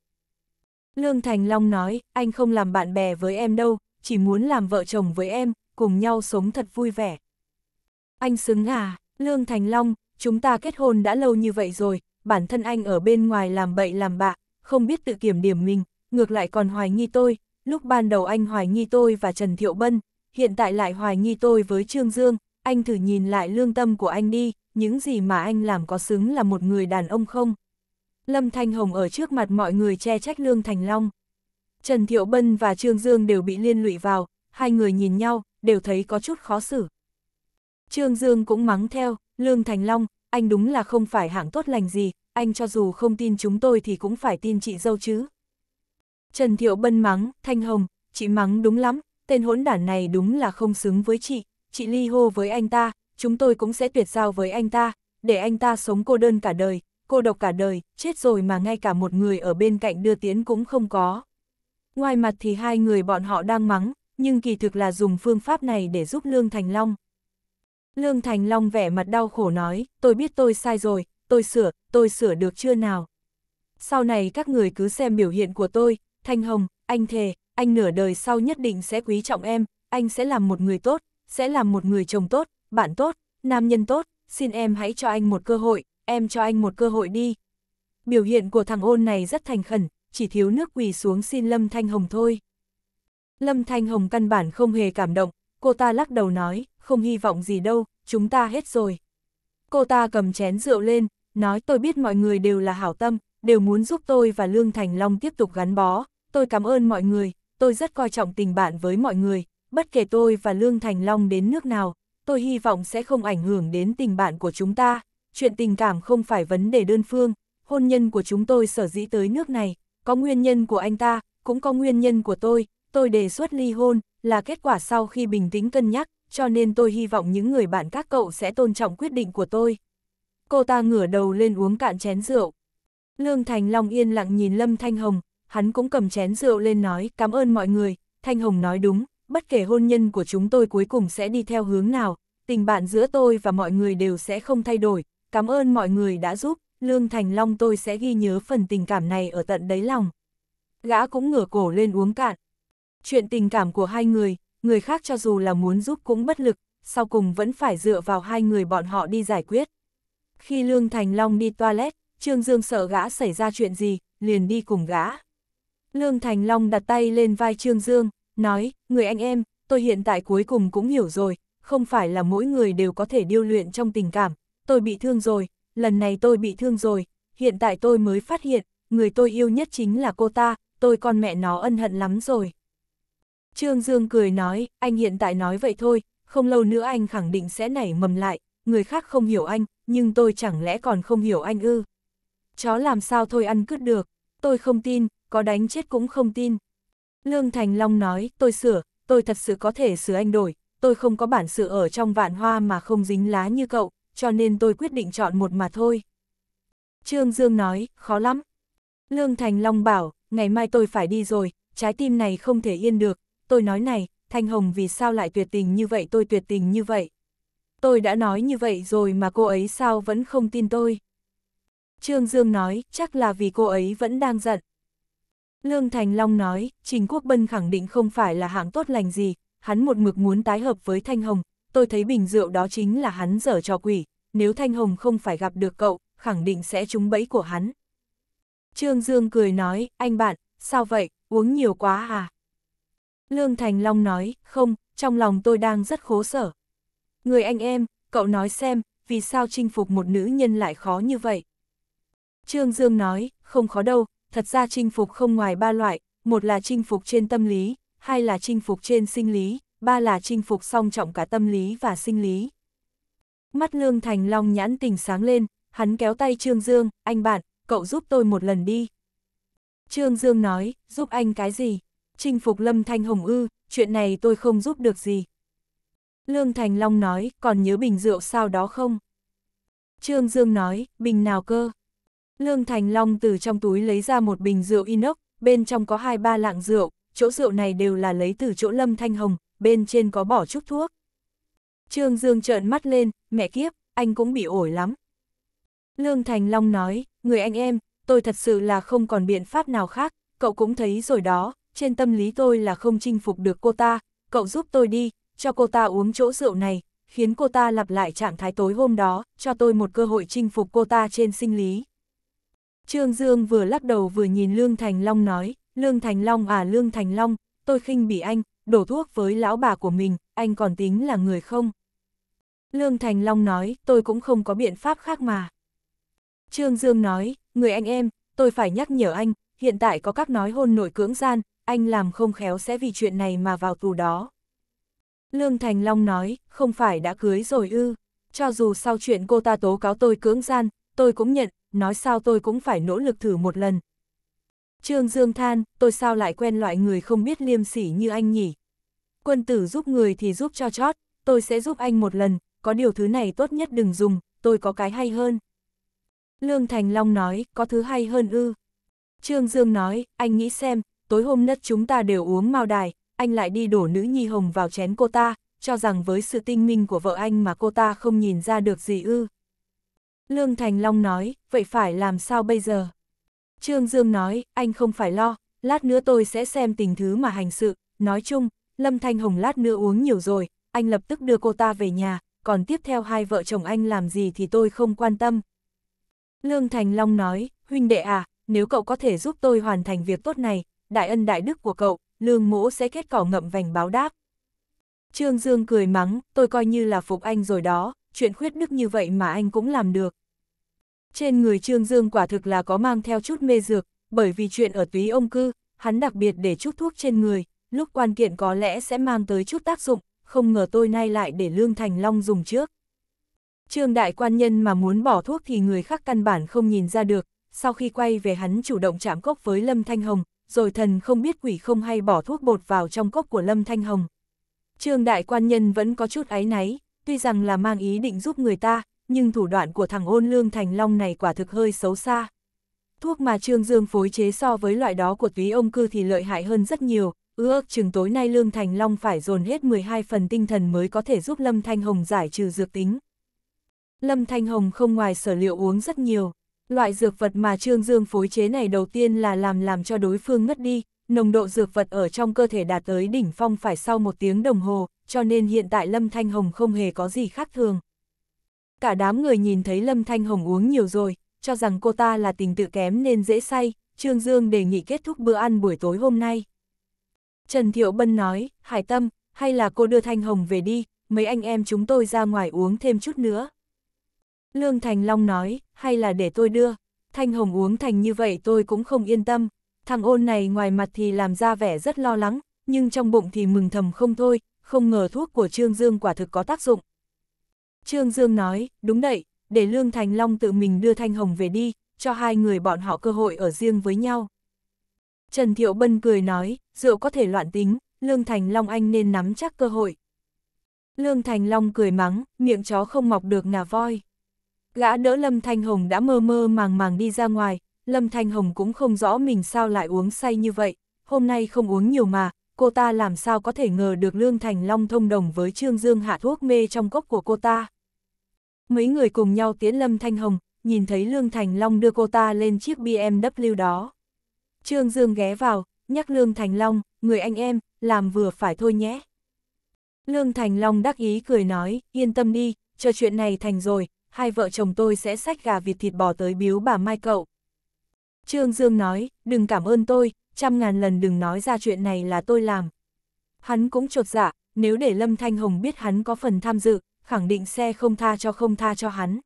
Lương Thành Long nói, anh không làm bạn bè với em đâu, chỉ muốn làm vợ chồng với em, cùng nhau sống thật vui vẻ. Anh xứng à, Lương Thành Long, chúng ta kết hôn đã lâu như vậy rồi, bản thân anh ở bên ngoài làm bậy làm bạ, không biết tự kiểm điểm mình, ngược lại còn hoài nghi tôi, lúc ban đầu anh hoài nghi tôi và Trần Thiệu Bân, hiện tại lại hoài nghi tôi với Trương Dương, anh thử nhìn lại lương tâm của anh đi, những gì mà anh làm có xứng là một người đàn ông không? Lâm Thanh Hồng ở trước mặt mọi người che trách Lương Thành Long. Trần Thiệu Bân và Trương Dương đều bị liên lụy vào, hai người nhìn nhau, đều thấy có chút khó xử. Trương Dương cũng mắng theo, Lương Thành Long, anh đúng là không phải hạng tốt lành gì, anh cho dù không tin chúng tôi thì cũng phải tin chị dâu chứ. Trần Thiệu Bân mắng, Thanh Hồng, chị mắng đúng lắm, tên hỗn đản này đúng là không xứng với chị, chị ly hô với anh ta, chúng tôi cũng sẽ tuyệt giao với anh ta, để anh ta sống cô đơn cả đời, cô độc cả đời, chết rồi mà ngay cả một người ở bên cạnh đưa tiến cũng không có. Ngoài mặt thì hai người bọn họ đang mắng, nhưng kỳ thực là dùng phương pháp này để giúp Lương Thành Long. Lương Thành Long vẻ mặt đau khổ nói, tôi biết tôi sai rồi, tôi sửa, tôi sửa được chưa nào. Sau này các người cứ xem biểu hiện của tôi, Thanh Hồng, anh thề, anh nửa đời sau nhất định sẽ quý trọng em, anh sẽ làm một người tốt, sẽ làm một người chồng tốt, bạn tốt, nam nhân tốt, xin em hãy cho anh một cơ hội, em cho anh một cơ hội đi. Biểu hiện của thằng ôn này rất thành khẩn, chỉ thiếu nước quỳ xuống xin Lâm Thanh Hồng thôi. Lâm Thanh Hồng căn bản không hề cảm động, cô ta lắc đầu nói, không hy vọng gì đâu, chúng ta hết rồi. Cô ta cầm chén rượu lên, nói tôi biết mọi người đều là hảo tâm, đều muốn giúp tôi và Lương Thành Long tiếp tục gắn bó, tôi cảm ơn mọi người, tôi rất coi trọng tình bạn với mọi người, bất kể tôi và Lương Thành Long đến nước nào, tôi hy vọng sẽ không ảnh hưởng đến tình bạn của chúng ta, chuyện tình cảm không phải vấn đề đơn phương, hôn nhân của chúng tôi sở dĩ tới nước này, có nguyên nhân của anh ta, cũng có nguyên nhân của tôi, tôi đề xuất ly hôn, là kết quả sau khi bình tĩnh cân nhắc, cho nên tôi hy vọng những người bạn các cậu sẽ tôn trọng quyết định của tôi. Cô ta ngửa đầu lên uống cạn chén rượu. Lương Thành Long yên lặng nhìn Lâm Thanh Hồng, hắn cũng cầm chén rượu lên nói cảm ơn mọi người, Thanh Hồng nói đúng, bất kể hôn nhân của chúng tôi cuối cùng sẽ đi theo hướng nào, tình bạn giữa tôi và mọi người đều sẽ không thay đổi, cảm ơn mọi người đã giúp, Lương Thành Long tôi sẽ ghi nhớ phần tình cảm này ở tận đáy lòng. Gã cũng ngửa cổ lên uống cạn. Chuyện tình cảm của hai người, người khác cho dù là muốn giúp cũng bất lực, sau cùng vẫn phải dựa vào hai người bọn họ đi giải quyết. Khi Lương Thành Long đi toilet, Trương Dương sợ gã xảy ra chuyện gì, liền đi cùng gã. Lương Thành Long đặt tay lên vai Trương Dương, nói, người anh em, tôi hiện tại cuối cùng cũng hiểu rồi, không phải là mỗi người đều có thể điêu luyện trong tình cảm, tôi bị thương rồi, lần này tôi bị thương rồi, hiện tại tôi mới phát hiện, người tôi yêu nhất chính là cô ta, tôi con mẹ nó ân hận lắm rồi. Trương Dương cười nói, anh hiện tại nói vậy thôi, không lâu nữa anh khẳng định sẽ nảy mầm lại, người khác không hiểu anh, nhưng tôi chẳng lẽ còn không hiểu anh ư. Chó làm sao thôi ăn cứt được, tôi không tin, có đánh chết cũng không tin. Lương Thành Long nói, tôi sửa, tôi thật sự có thể sửa anh đổi, tôi không có bản sự ở trong vạn hoa mà không dính lá như cậu, cho nên tôi quyết định chọn một mà thôi. Trương Dương nói, khó lắm. Lương Thành Long bảo, ngày mai tôi phải đi rồi, trái tim này không thể yên được, tôi nói này, Thanh Hồng vì sao lại tuyệt tình như vậy tôi tuyệt tình như vậy. Tôi đã nói như vậy rồi mà cô ấy sao vẫn không tin tôi. Trương Dương nói, chắc là vì cô ấy vẫn đang giận. Lương Thành Long nói, Trình Quốc Bân khẳng định không phải là hạng tốt lành gì, hắn một mực muốn tái hợp với Thanh Hồng, tôi thấy bình rượu đó chính là hắn dở trò quỷ, nếu Thanh Hồng không phải gặp được cậu, khẳng định sẽ trúng bẫy của hắn. Trương Dương cười nói, anh bạn, sao vậy, uống nhiều quá à? Lương Thành Long nói, không, trong lòng tôi đang rất khổ sở. Người anh em, cậu nói xem, vì sao chinh phục một nữ nhân lại khó như vậy? Trương Dương nói, không khó đâu, thật ra chinh phục không ngoài ba loại, một là chinh phục trên tâm lý, hai là chinh phục trên sinh lý, ba là chinh phục song trọng cả tâm lý và sinh lý. Mắt Lương Thành Long nhãn tình sáng lên, hắn kéo tay Trương Dương, anh bạn, cậu giúp tôi một lần đi. Trương Dương nói, giúp anh cái gì? Chinh phục Lâm Thanh Hồng ư, chuyện này tôi không giúp được gì. Lương Thành Long nói, còn nhớ bình rượu sao đó không? Trương Dương nói, bình nào cơ? Lương Thành Long từ trong túi lấy ra một bình rượu inox, bên trong có hai ba lạng rượu, chỗ rượu này đều là lấy từ chỗ Lâm Thanh Hồng, bên trên có bỏ chút thuốc. Trương Dương trợn mắt lên, mẹ kiếp, anh cũng bị ổi lắm. Lương Thành Long nói, người anh em, tôi thật sự là không còn biện pháp nào khác, cậu cũng thấy rồi đó, trên tâm lý tôi là không chinh phục được cô ta, cậu giúp tôi đi, cho cô ta uống chỗ rượu này, khiến cô ta lặp lại trạng thái tối hôm đó, cho tôi một cơ hội chinh phục cô ta trên sinh lý. Trương Dương vừa lắc đầu vừa nhìn Lương Thành Long nói, Lương Thành Long à Lương Thành Long, tôi khinh bị anh, đổ thuốc với lão bà của mình, anh còn tính là người không? Lương Thành Long nói, tôi cũng không có biện pháp khác mà. Trương Dương nói, người anh em, tôi phải nhắc nhở anh, hiện tại có các nói hôn nội cưỡng gian, anh làm không khéo sẽ vì chuyện này mà vào tù đó. Lương Thành Long nói, không phải đã cưới rồi ư, cho dù sau chuyện cô ta tố cáo tôi cưỡng gian, tôi cũng nhận, nói sao tôi cũng phải nỗ lực thử một lần. Trương Dương than, tôi sao lại quen loại người không biết liêm sỉ như anh nhỉ? Quân tử giúp người thì giúp cho chót, tôi sẽ giúp anh một lần, có điều thứ này tốt nhất đừng dùng, tôi có cái hay hơn. Lương Thành Long nói, có thứ hay hơn ư. Trương Dương nói, anh nghĩ xem, tối hôm nất chúng ta đều uống mao đài, anh lại đi đổ nữ nhi hồng vào chén cô ta, cho rằng với sự tinh minh của vợ anh mà cô ta không nhìn ra được gì ư. Lương Thành Long nói, vậy phải làm sao bây giờ? Trương Dương nói, anh không phải lo, lát nữa tôi sẽ xem tình thứ mà hành sự. Nói chung, Lâm Thanh Hồng lát nữa uống nhiều rồi, anh lập tức đưa cô ta về nhà, còn tiếp theo hai vợ chồng anh làm gì thì tôi không quan tâm. Lương Thành Long nói, huynh đệ à, nếu cậu có thể giúp tôi hoàn thành việc tốt này, đại ân đại đức của cậu, lương mỗ sẽ kết cỏ ngậm vành báo đáp. Trương Dương cười mắng, tôi coi như là phục anh rồi đó, chuyện khuyết đức như vậy mà anh cũng làm được. Trên người Trương Dương quả thực là có mang theo chút mê dược, bởi vì chuyện ở túy ông cư, hắn đặc biệt để chút thuốc trên người, lúc quan kiện có lẽ sẽ mang tới chút tác dụng, không ngờ tôi nay lại để Lương Thành Long dùng trước. Trương đại quan nhân mà muốn bỏ thuốc thì người khác căn bản không nhìn ra được, sau khi quay về hắn chủ động chạm cốc với Lâm Thanh Hồng, rồi thần không biết quỷ không hay bỏ thuốc bột vào trong cốc của Lâm Thanh Hồng. Trương đại quan nhân vẫn có chút áy náy, tuy rằng là mang ý định giúp người ta, nhưng thủ đoạn của thằng ôn lương thành long này quả thực hơi xấu xa. Thuốc mà Trương Dương phối chế so với loại đó của túy ông cư thì lợi hại hơn rất nhiều, ước chừng tối nay Lương Thành Long phải dồn hết 12 phần tinh thần mới có thể giúp Lâm Thanh Hồng giải trừ dược tính. Lâm Thanh Hồng không ngoài sở liệu uống rất nhiều, loại dược vật mà Trương Dương phối chế này đầu tiên là làm làm cho đối phương ngất đi, nồng độ dược vật ở trong cơ thể đạt tới đỉnh phong phải sau một tiếng đồng hồ, cho nên hiện tại Lâm Thanh Hồng không hề có gì khác thường. Cả đám người nhìn thấy Lâm Thanh Hồng uống nhiều rồi, cho rằng cô ta là tình tự kém nên dễ say, Trương Dương đề nghị kết thúc bữa ăn buổi tối hôm nay. Trần Thiệu Bân nói, Hải Tâm, hay là cô đưa Thanh Hồng về đi, mấy anh em chúng tôi ra ngoài uống thêm chút nữa. Lương Thành Long nói, hay là để tôi đưa, Thanh Hồng uống thành như vậy tôi cũng không yên tâm, thằng ôn này ngoài mặt thì làm ra vẻ rất lo lắng, nhưng trong bụng thì mừng thầm không thôi, không ngờ thuốc của Trương Dương quả thực có tác dụng. Trương Dương nói, đúng đấy, để Lương Thành Long tự mình đưa Thanh Hồng về đi, cho hai người bọn họ cơ hội ở riêng với nhau. Trần Thiệu Bân cười nói, rượu có thể loạn tính, Lương Thành Long anh nên nắm chắc cơ hội. Lương Thành Long cười mắng, miệng chó không mọc được ngà voi. Gã đỡ Lâm Thanh Hồng đã mơ mơ màng màng đi ra ngoài, Lâm Thanh Hồng cũng không rõ mình sao lại uống say như vậy, hôm nay không uống nhiều mà, cô ta làm sao có thể ngờ được Lương Thành Long thông đồng với Trương Dương hạ thuốc mê trong cốc của cô ta. Mấy người cùng nhau tiến Lâm Thanh Hồng, nhìn thấy Lương Thành Long đưa cô ta lên chiếc BMW đó. Trương Dương ghé vào, nhắc Lương Thành Long, người anh em, làm vừa phải thôi nhé. Lương Thành Long đắc ý cười nói, yên tâm đi, chờ chuyện này thành rồi, hai vợ chồng tôi sẽ sách gà vịt thịt bò tới biếu bà Mai cậu. Trương Dương nói, đừng cảm ơn tôi, trăm ngàn lần đừng nói ra chuyện này là tôi làm. Hắn cũng trột dạ, nếu để Lâm Thanh Hồng biết hắn có phần tham dự, khẳng định xe không tha cho không tha cho hắn.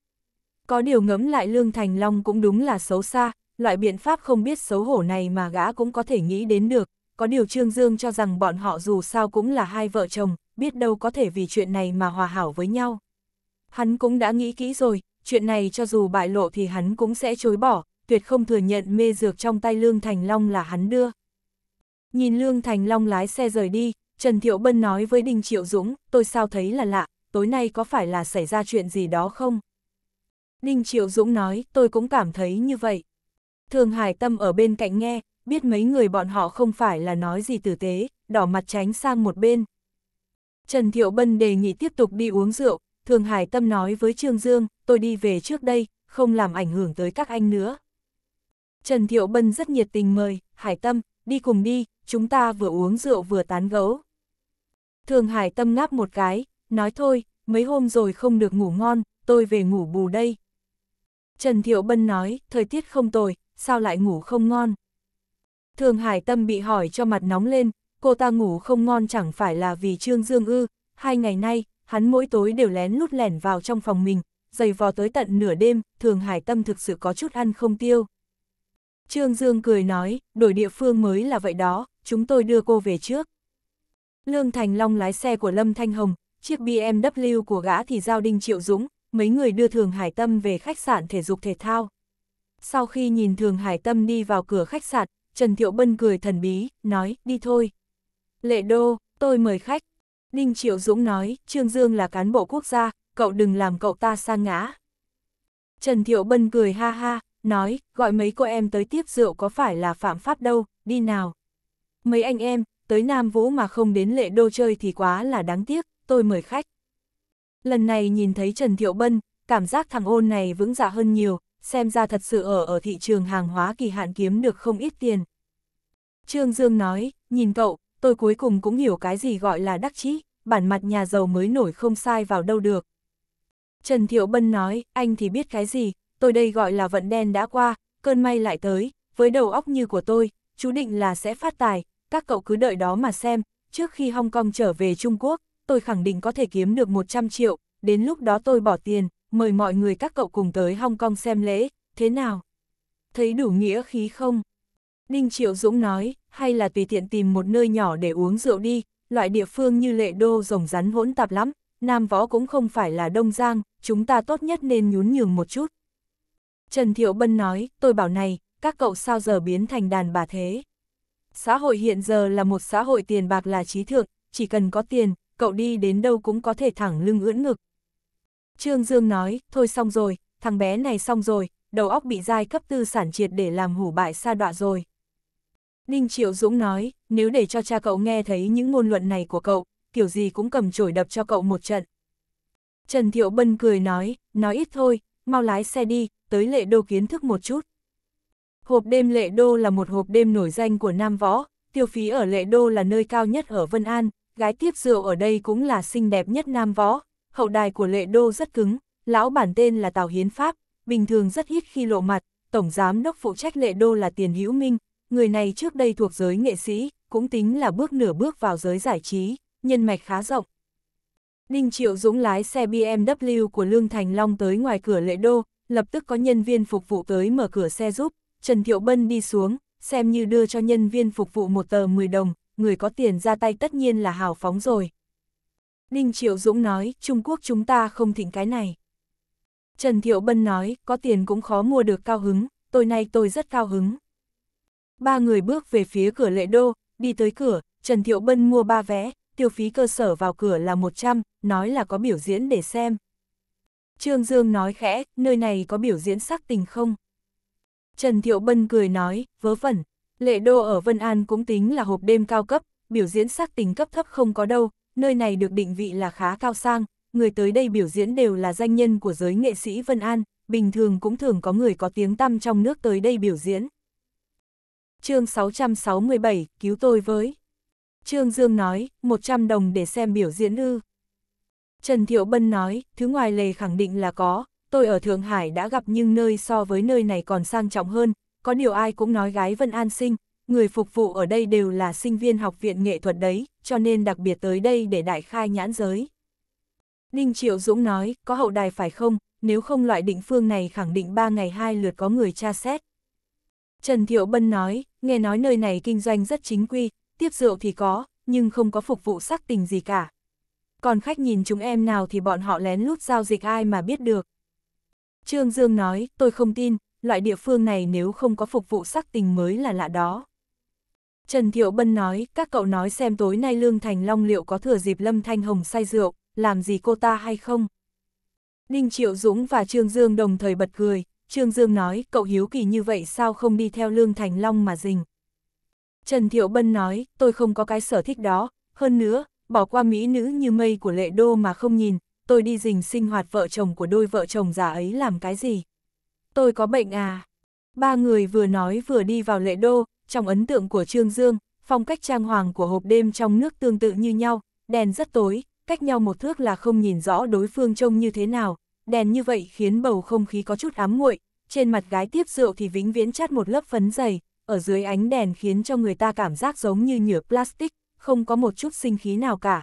Có điều ngẫm lại Lương Thành Long cũng đúng là xấu xa, loại biện pháp không biết xấu hổ này mà gã cũng có thể nghĩ đến được, có điều Trương Dương cho rằng bọn họ dù sao cũng là hai vợ chồng, biết đâu có thể vì chuyện này mà hòa hảo với nhau. Hắn cũng đã nghĩ kỹ rồi, chuyện này cho dù bại lộ thì hắn cũng sẽ chối bỏ, tuyệt không thừa nhận mê dược trong tay Lương Thành Long là hắn đưa. Nhìn Lương Thành Long lái xe rời đi, Trần Thiệu Bân nói với Đinh Triệu Dũng, tôi sao thấy là lạ, tối nay có phải là xảy ra chuyện gì đó không? Đinh Triệu Dũng nói, tôi cũng cảm thấy như vậy. Thường Hải Tâm ở bên cạnh nghe, biết mấy người bọn họ không phải là nói gì tử tế, đỏ mặt tránh sang một bên. Trần Thiệu Bân đề nghị tiếp tục đi uống rượu, Thường Hải Tâm nói với Trương Dương, tôi đi về trước đây, không làm ảnh hưởng tới các anh nữa. Trần Thiệu Bân rất nhiệt tình mời, Hải Tâm, đi cùng đi, chúng ta vừa uống rượu vừa tán gẫu. Thường Hải Tâm ngáp một cái, nói thôi, mấy hôm rồi không được ngủ ngon, tôi về ngủ bù đây. Trần Thiệu Bân nói, thời tiết không tồi, sao lại ngủ không ngon. Thường Hải Tâm bị hỏi cho mặt nóng lên, cô ta ngủ không ngon chẳng phải là vì Trương Dương ư, hai ngày nay, hắn mỗi tối đều lén lút lẻn vào trong phòng mình, giày vò tới tận nửa đêm, Thường Hải Tâm thực sự có chút ăn không tiêu. Trương Dương cười nói, đổi địa phương mới là vậy đó, chúng tôi đưa cô về trước. Lương Thành Long lái xe của Lâm Thanh Hồng, chiếc BMW của gã thì giao Đinh Triệu Dũng, mấy người đưa Thường Hải Tâm về khách sạn thể dục thể thao. Sau khi nhìn Thường Hải Tâm đi vào cửa khách sạn, Trần Thiệu Bân cười thần bí, nói, đi thôi. Lệ Đô, tôi mời khách. Đinh Triệu Dũng nói, Trương Dương là cán bộ quốc gia, cậu đừng làm cậu ta sa ngã. Trần Thiệu Bân cười ha ha, nói, gọi mấy cô em tới tiếp rượu có phải là phạm pháp đâu, đi nào. Mấy anh em, tới Nam Vũ mà không đến lệ đô chơi thì quá là đáng tiếc, tôi mời khách. Lần này nhìn thấy Trần Thiệu Bân, cảm giác thằng ôn này vững dạ hơn nhiều, xem ra thật sự ở ở thị trường hàng hóa kỳ hạn kiếm được không ít tiền. Trương Dương nói, nhìn cậu, tôi cuối cùng cũng hiểu cái gì gọi là đắc chí, bản mặt nhà giàu mới nổi không sai vào đâu được. Trần Thiệu Bân nói, anh thì biết cái gì, tôi đây gọi là vận đen đã qua, cơn may lại tới, với đầu óc như của tôi, chú định là sẽ phát tài, các cậu cứ đợi đó mà xem, trước khi Hong Kong trở về Trung Quốc, tôi khẳng định có thể kiếm được 100 triệu, đến lúc đó tôi bỏ tiền, mời mọi người các cậu cùng tới Hong Kong xem lễ, thế nào? Thấy đủ nghĩa khí không? Ninh Triệu Dũng nói, hay là tùy tiện tìm một nơi nhỏ để uống rượu đi, loại địa phương như lệ đô rồng rắn hỗn tạp lắm, Nam Võ cũng không phải là Đông Giang, chúng ta tốt nhất nên nhún nhường một chút, Trần Thiệu Bân nói, tôi bảo này, các cậu sao giờ biến thành đàn bà thế? Xã hội hiện giờ là một xã hội tiền bạc là trí thượng, chỉ cần có tiền, cậu đi đến đâu cũng có thể thẳng lưng ưỡn ngực. Trương Dương nói, thôi xong rồi, thằng bé này xong rồi, đầu óc bị giai cấp tư sản triệt để làm hủ bại sa đọa rồi. Ninh Triệu Dũng nói, nếu để cho cha cậu nghe thấy những ngôn luận này của cậu, kiểu gì cũng cầm chổi đập cho cậu một trận. Trần Thiệu Bân cười nói, nói ít thôi, mau lái xe đi, tới lệ đô kiến thức một chút. Hộp đêm lệ đô là một hộp đêm nổi danh của Nam Võ, tiêu phí ở lệ đô là nơi cao nhất ở Vân An, gái tiếp rượu ở đây cũng là xinh đẹp nhất Nam Võ, hậu đài của lệ đô rất cứng, lão bản tên là Tào Hiến Pháp, bình thường rất ít khi lộ mặt, tổng giám đốc phụ trách lệ đô là Tiền Hữu Minh, người này trước đây thuộc giới nghệ sĩ, cũng tính là bước nửa bước vào giới giải trí, nhân mạch khá rộng. Đinh Triệu Dũng lái xe BMW của Lương Thành Long tới ngoài cửa lệ đô, lập tức có nhân viên phục vụ tới mở cửa xe giúp, Trần Thiệu Bân đi xuống, xem như đưa cho nhân viên phục vụ một tờ 10 đồng, người có tiền ra tay tất nhiên là hào phóng rồi. Ninh Triệu Dũng nói, Trung Quốc chúng ta không thỉnh cái này. Trần Thiệu Bân nói, có tiền cũng khó mua được cao hứng, tôi nay tôi rất cao hứng. Ba người bước về phía cửa lệ đô, đi tới cửa, Trần Thiệu Bân mua ba vé, tiêu phí cơ sở vào cửa là 100, nói là có biểu diễn để xem. Trương Dương nói khẽ, nơi này có biểu diễn sắc tình không? Trần Thiệu Bân cười nói, vớ vẩn, lệ đô ở Vân An cũng tính là hộp đêm cao cấp, biểu diễn sắc tình cấp thấp không có đâu, nơi này được định vị là khá cao sang, người tới đây biểu diễn đều là danh nhân của giới nghệ sĩ Vân An, bình thường cũng thường có người có tiếng tăm trong nước tới đây biểu diễn. chương 667, cứu tôi với. Trương Dương nói, 100 đồng để xem biểu diễn ư. Trần Thiệu Bân nói, thứ ngoài lề khẳng định là có, tôi ở Thượng Hải đã gặp nhưng nơi so với nơi này còn sang trọng hơn, có điều ai cũng nói gái Vân An sinh, người phục vụ ở đây đều là sinh viên học viện nghệ thuật đấy, cho nên đặc biệt tới đây để đại khai nhãn giới. Ninh Triệu Dũng nói, có hậu đài phải không, nếu không loại định phương này khẳng định 3 ngày 2 lượt có người tra xét. Trần Thiệu Bân nói, nghe nói nơi này kinh doanh rất chính quy, tiếp rượu thì có, nhưng không có phục vụ sắc tình gì cả, còn khách nhìn chúng em nào thì bọn họ lén lút giao dịch ai mà biết được. Trương Dương nói, tôi không tin, loại địa phương này nếu không có phục vụ sắc tình mới là lạ đó. Trần Thiệu Bân nói, các cậu nói xem tối nay Lương Thành Long liệu có thừa dịp Lâm Thanh Hồng say rượu, làm gì cô ta hay không? đinh Triệu Dũng và Trương Dương đồng thời bật cười, Trương Dương nói, cậu hiếu kỳ như vậy sao không đi theo Lương Thành Long mà dình? Trần Thiệu Bân nói, tôi không có cái sở thích đó, hơn nữa, bỏ qua mỹ nữ như mây của lệ đô mà không nhìn, tôi đi dình sinh hoạt vợ chồng của đôi vợ chồng già ấy làm cái gì? Tôi có bệnh à? Ba người vừa nói vừa đi vào lệ đô, trong ấn tượng của Trương Dương, phong cách trang hoàng của hộp đêm trong nước tương tự như nhau, đèn rất tối, cách nhau một thước là không nhìn rõ đối phương trông như thế nào, đèn như vậy khiến bầu không khí có chút ám nguội, trên mặt gái tiếp rượu thì vĩnh viễn chát một lớp phấn dày, ở dưới ánh đèn khiến cho người ta cảm giác giống như nhựa plastic, không có một chút sinh khí nào cả.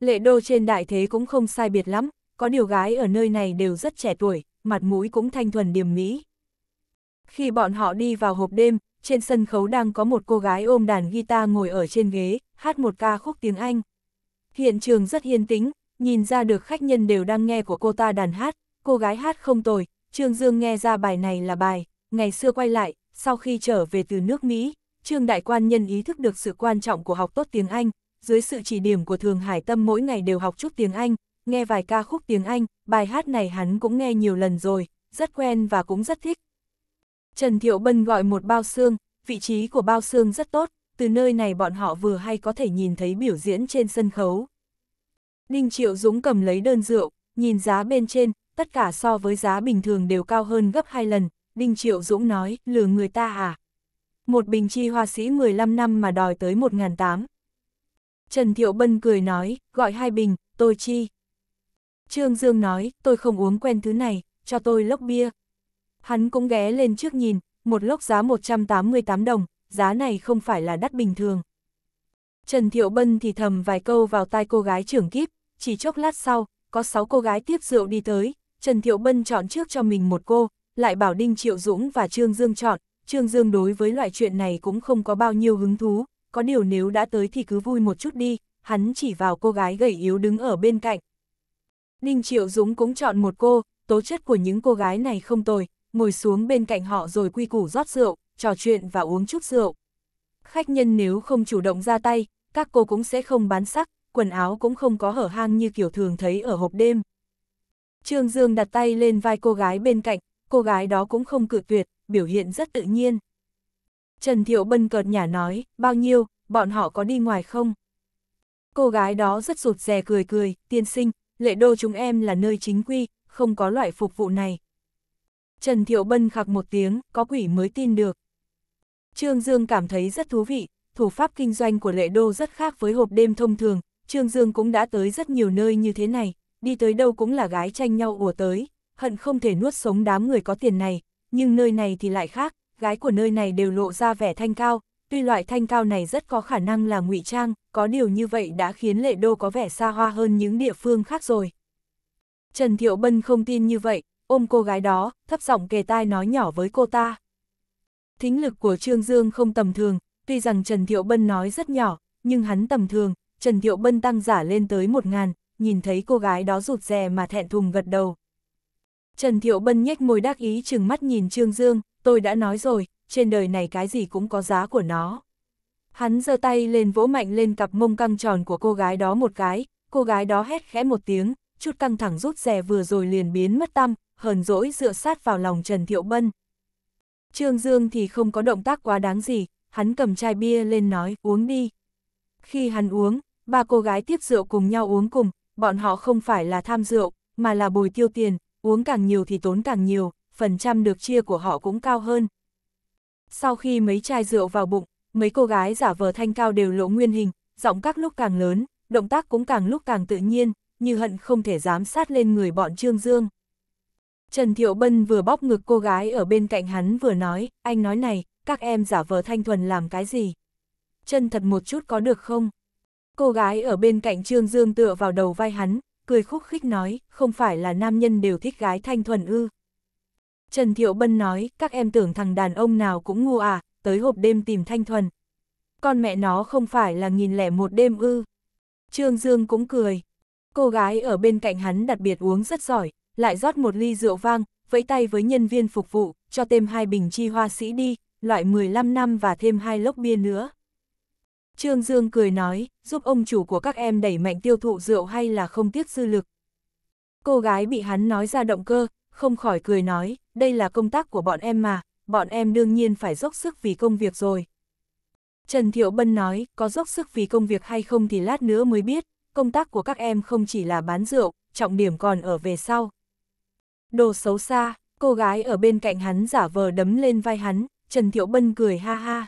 Lệ đô trên đại thế cũng không sai biệt lắm, có điều gái ở nơi này đều rất trẻ tuổi, mặt mũi cũng thanh thuần điềm mỹ. Khi bọn họ đi vào hộp đêm, trên sân khấu đang có một cô gái ôm đàn guitar ngồi ở trên ghế, hát một ca khúc tiếng Anh. Hiện trường rất yên tĩnh, nhìn ra được khách nhân đều đang nghe của cô ta đàn hát, cô gái hát không tồi, Trương Dương nghe ra bài này là bài, ngày xưa quay lại, sau khi trở về từ nước Mỹ, Trương Đại Quan nhân ý thức được sự quan trọng của học tốt tiếng Anh, dưới sự chỉ điểm của Thường Hải Tâm mỗi ngày đều học chút tiếng Anh, nghe vài ca khúc tiếng Anh, bài hát này hắn cũng nghe nhiều lần rồi, rất quen và cũng rất thích. Trần Thiệu Bân gọi một bao xương, vị trí của bao xương rất tốt, từ nơi này bọn họ vừa hay có thể nhìn thấy biểu diễn trên sân khấu. Đinh Triệu Dũng cầm lấy đơn rượu, nhìn giá bên trên, tất cả so với giá bình thường đều cao hơn gấp 2 lần, Đinh Triệu Dũng nói, lừa người ta à, một bình chi hoa sĩ 15 năm mà đòi tới 1.800. Trần Thiệu Bân cười nói, gọi hai bình, tôi chi. Trương Dương nói, tôi không uống quen thứ này, cho tôi lốc bia. Hắn cũng ghé lên trước nhìn, một lốc giá 188 đồng, giá này không phải là đắt bình thường. Trần Thiệu Bân thì thầm vài câu vào tai cô gái trưởng kíp, chỉ chốc lát sau, có 6 cô gái tiếp rượu đi tới, Trần Thiệu Bân chọn trước cho mình một cô, lại bảo Đinh Triệu Dũng và Trương Dương chọn, Trương Dương đối với loại chuyện này cũng không có bao nhiêu hứng thú, có điều nếu đã tới thì cứ vui một chút đi, hắn chỉ vào cô gái gầy yếu đứng ở bên cạnh. Ninh Triệu Dũng cũng chọn một cô, tố chất của những cô gái này không tồi, ngồi xuống bên cạnh họ rồi quy củ rót rượu, trò chuyện và uống chút rượu. Khách nhân nếu không chủ động ra tay, các cô cũng sẽ không bán sắc, quần áo cũng không có hở hang như kiểu thường thấy ở hộp đêm. Trương Dương đặt tay lên vai cô gái bên cạnh, cô gái đó cũng không cự tuyệt, biểu hiện rất tự nhiên. Trần Thiệu Bân cợt nhả nói, bao nhiêu, bọn họ có đi ngoài không? Cô gái đó rất rụt rè cười cười, tiên sinh, lệ đô chúng em là nơi chính quy, không có loại phục vụ này. Trần Thiệu Bân khạc một tiếng, có quỷ mới tin được. Trương Dương cảm thấy rất thú vị, thủ pháp kinh doanh của lệ đô rất khác với hộp đêm thông thường, Trương Dương cũng đã tới rất nhiều nơi như thế này, đi tới đâu cũng là gái tranh nhau ùa tới, hận không thể nuốt sống đám người có tiền này, nhưng nơi này thì lại khác, gái của nơi này đều lộ ra vẻ thanh cao, tuy loại thanh cao này rất có khả năng là ngụy trang, có điều như vậy đã khiến lệ đô có vẻ xa hoa hơn những địa phương khác rồi. Trần Thiệu Bân không tin như vậy, ôm cô gái đó, thấp giọng kề tai nói nhỏ với cô ta. Thính lực của Trương Dương không tầm thường, tuy rằng Trần Thiệu Bân nói rất nhỏ, nhưng hắn tầm thường, Trần Thiệu Bân tăng giả lên tới một ngàn, nhìn thấy cô gái đó rụt rè mà thẹn thùng gật đầu, Trần Thiệu Bân nhếch môi đắc ý chừng mắt nhìn Trương Dương, tôi đã nói rồi, trên đời này cái gì cũng có giá của nó. Hắn giơ tay lên vỗ mạnh lên cặp mông căng tròn của cô gái đó một cái, cô gái đó hét khẽ một tiếng, chút căng thẳng rút rè vừa rồi liền biến mất tâm, hờn dỗi dựa sát vào lòng Trần Thiệu Bân. Trương Dương thì không có động tác quá đáng gì, hắn cầm chai bia lên nói uống đi. Khi hắn uống, ba cô gái tiếp rượu cùng nhau uống cùng, bọn họ không phải là tham rượu, mà là bồi tiêu tiền, uống càng nhiều thì tốn càng nhiều, phần trăm được chia của họ cũng cao hơn. Sau khi mấy chai rượu vào bụng, mấy cô gái giả vờ thanh cao đều lộ nguyên hình, giọng các lúc càng lớn, động tác cũng càng lúc càng tự nhiên, như hận không thể dám sát lên người bọn Trương Dương. Trần Thiệu Bân vừa bóp ngực cô gái ở bên cạnh hắn vừa nói, anh nói này, các em giả vờ thanh thuần làm cái gì? Chân thật một chút có được không? Cô gái ở bên cạnh Trương Dương tựa vào đầu vai hắn, cười khúc khích nói, không phải là nam nhân đều thích gái thanh thuần ư. Trần Thiệu Bân nói, các em tưởng thằng đàn ông nào cũng ngu à, tới hộp đêm tìm thanh thuần. Con mẹ nó không phải là nghìn lẻ một đêm ư. Trương Dương cũng cười. Cô gái ở bên cạnh hắn đặc biệt uống rất giỏi, lại rót một ly rượu vang, vẫy tay với nhân viên phục vụ, cho thêm hai bình chi hoa sĩ đi, loại 15 năm và thêm hai lốc bia nữa. Trương Dương cười nói, giúp ông chủ của các em đẩy mạnh tiêu thụ rượu hay là không tiếc dư lực. Cô gái bị hắn nói ra động cơ, không khỏi cười nói, đây là công tác của bọn em mà, bọn em đương nhiên phải dốc sức vì công việc rồi. Trần Thiệu Bân nói, có dốc sức vì công việc hay không thì lát nữa mới biết, công tác của các em không chỉ là bán rượu, trọng điểm còn ở về sau. Đồ xấu xa, cô gái ở bên cạnh hắn giả vờ đấm lên vai hắn, Trần Thiệu Bân cười ha ha.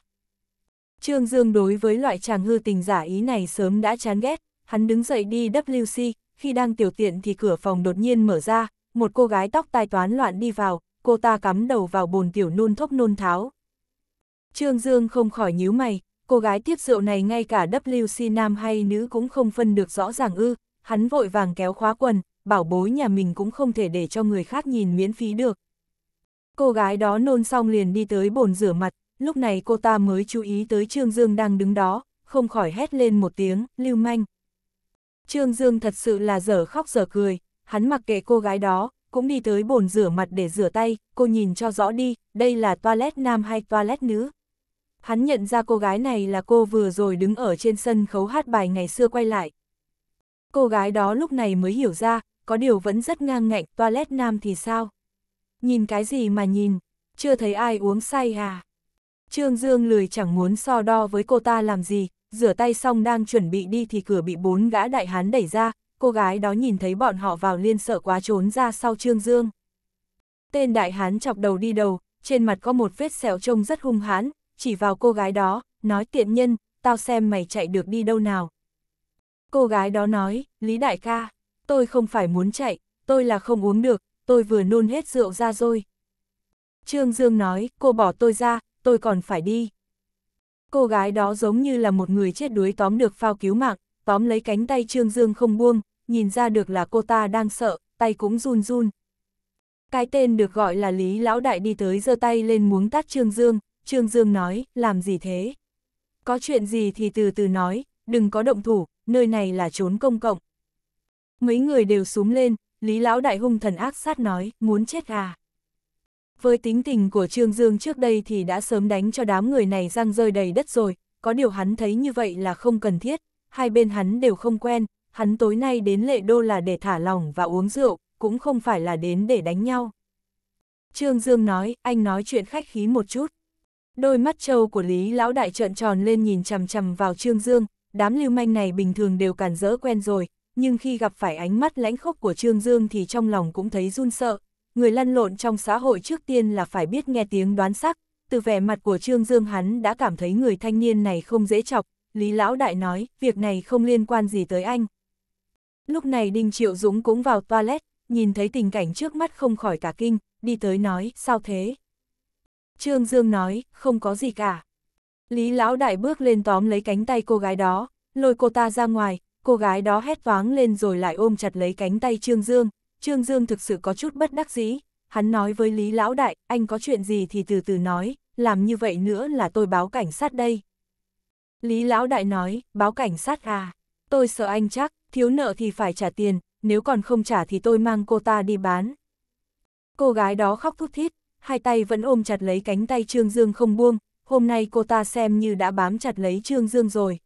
Trương Dương đối với loại chàng hư tình giả ý này sớm đã chán ghét, hắn đứng dậy đi WC, khi đang tiểu tiện thì cửa phòng đột nhiên mở ra, một cô gái tóc tai toán loạn đi vào, cô ta cắm đầu vào bồn tiểu nôn thốc nôn tháo. Trương Dương không khỏi nhíu mày, cô gái tiếp rượu này ngay cả WC nam hay nữ cũng không phân được rõ ràng ư, hắn vội vàng kéo khóa quần, bảo bối nhà mình cũng không thể để cho người khác nhìn miễn phí được. Cô gái đó nôn xong liền đi tới bồn rửa mặt, lúc này cô ta mới chú ý tới Trương Dương đang đứng đó, không khỏi hét lên một tiếng, lưu manh. Trương Dương thật sự là dở khóc dở cười, hắn mặc kệ cô gái đó, cũng đi tới bồn rửa mặt để rửa tay, cô nhìn cho rõ đi, đây là toilet nam hay toilet nữ. Hắn nhận ra cô gái này là cô vừa rồi đứng ở trên sân khấu hát bài ngày xưa quay lại. Cô gái đó lúc này mới hiểu ra, có điều vẫn rất ngang ngạnh, toilet nam thì sao? Nhìn cái gì mà nhìn, chưa thấy ai uống say à? Trương Dương lười chẳng muốn so đo với cô ta làm gì, rửa tay xong đang chuẩn bị đi thì cửa bị bốn gã đại hán đẩy ra, cô gái đó nhìn thấy bọn họ vào liên sợ quá trốn ra sau Trương Dương. Tên đại hán chọc đầu đi đầu, trên mặt có một vết sẹo trông rất hung hãn, chỉ vào cô gái đó, nói tiện nhân, tao xem mày chạy được đi đâu nào. Cô gái đó nói, Lý đại ca, tôi không phải muốn chạy, tôi là không uống được, tôi vừa nôn hết rượu ra rồi. Trương Dương nói, cô bỏ tôi ra, tôi còn phải đi. Cô gái đó giống như là một người chết đuối tóm được phao cứu mạng, tóm lấy cánh tay Trương Dương không buông, nhìn ra được là cô ta đang sợ, tay cũng run run. Cái tên được gọi là Lý Lão Đại đi tới giơ tay lên muốn tát Trương Dương, Trương Dương nói, làm gì thế? Có chuyện gì thì từ từ nói, đừng có động thủ, nơi này là trốn công cộng. Mấy người đều súng lên, Lý Lão Đại hung thần ác sát nói, muốn chết à? Với tính tình của Trương Dương trước đây thì đã sớm đánh cho đám người này răng rơi đầy đất rồi, có điều hắn thấy như vậy là không cần thiết, hai bên hắn đều không quen, hắn tối nay đến lệ đô là để thả lòng và uống rượu, cũng không phải là đến để đánh nhau. Trương Dương nói, anh nói chuyện khách khí một chút. Đôi mắt trâu của Lý Lão Đại trợn tròn lên nhìn chằm chằm vào Trương Dương, đám lưu manh này bình thường đều càn dỡ quen rồi, nhưng khi gặp phải ánh mắt lãnh khốc của Trương Dương thì trong lòng cũng thấy run sợ, người lăn lộn trong xã hội trước tiên là phải biết nghe tiếng đoán sắc, từ vẻ mặt của Trương Dương hắn đã cảm thấy người thanh niên này không dễ chọc, Lý Lão Đại nói, việc này không liên quan gì tới anh. Lúc này Đinh Triệu Dũng cũng vào toilet, nhìn thấy tình cảnh trước mắt không khỏi cả kinh, đi tới nói, sao thế? Trương Dương nói, không có gì cả. Lý Lão Đại bước lên tóm lấy cánh tay cô gái đó, lôi cô ta ra ngoài, cô gái đó hét toáng lên rồi lại ôm chặt lấy cánh tay Trương Dương, Trương Dương thực sự có chút bất đắc dĩ, hắn nói với Lý Lão Đại, anh có chuyện gì thì từ từ nói, làm như vậy nữa là tôi báo cảnh sát đây. Lý Lão Đại nói, báo cảnh sát à, tôi sợ anh chắc, thiếu nợ thì phải trả tiền, nếu còn không trả thì tôi mang cô ta đi bán. Cô gái đó khóc thút thít, hai tay vẫn ôm chặt lấy cánh tay Trương Dương không buông, hôm nay cô ta xem như đã bám chặt lấy Trương Dương rồi.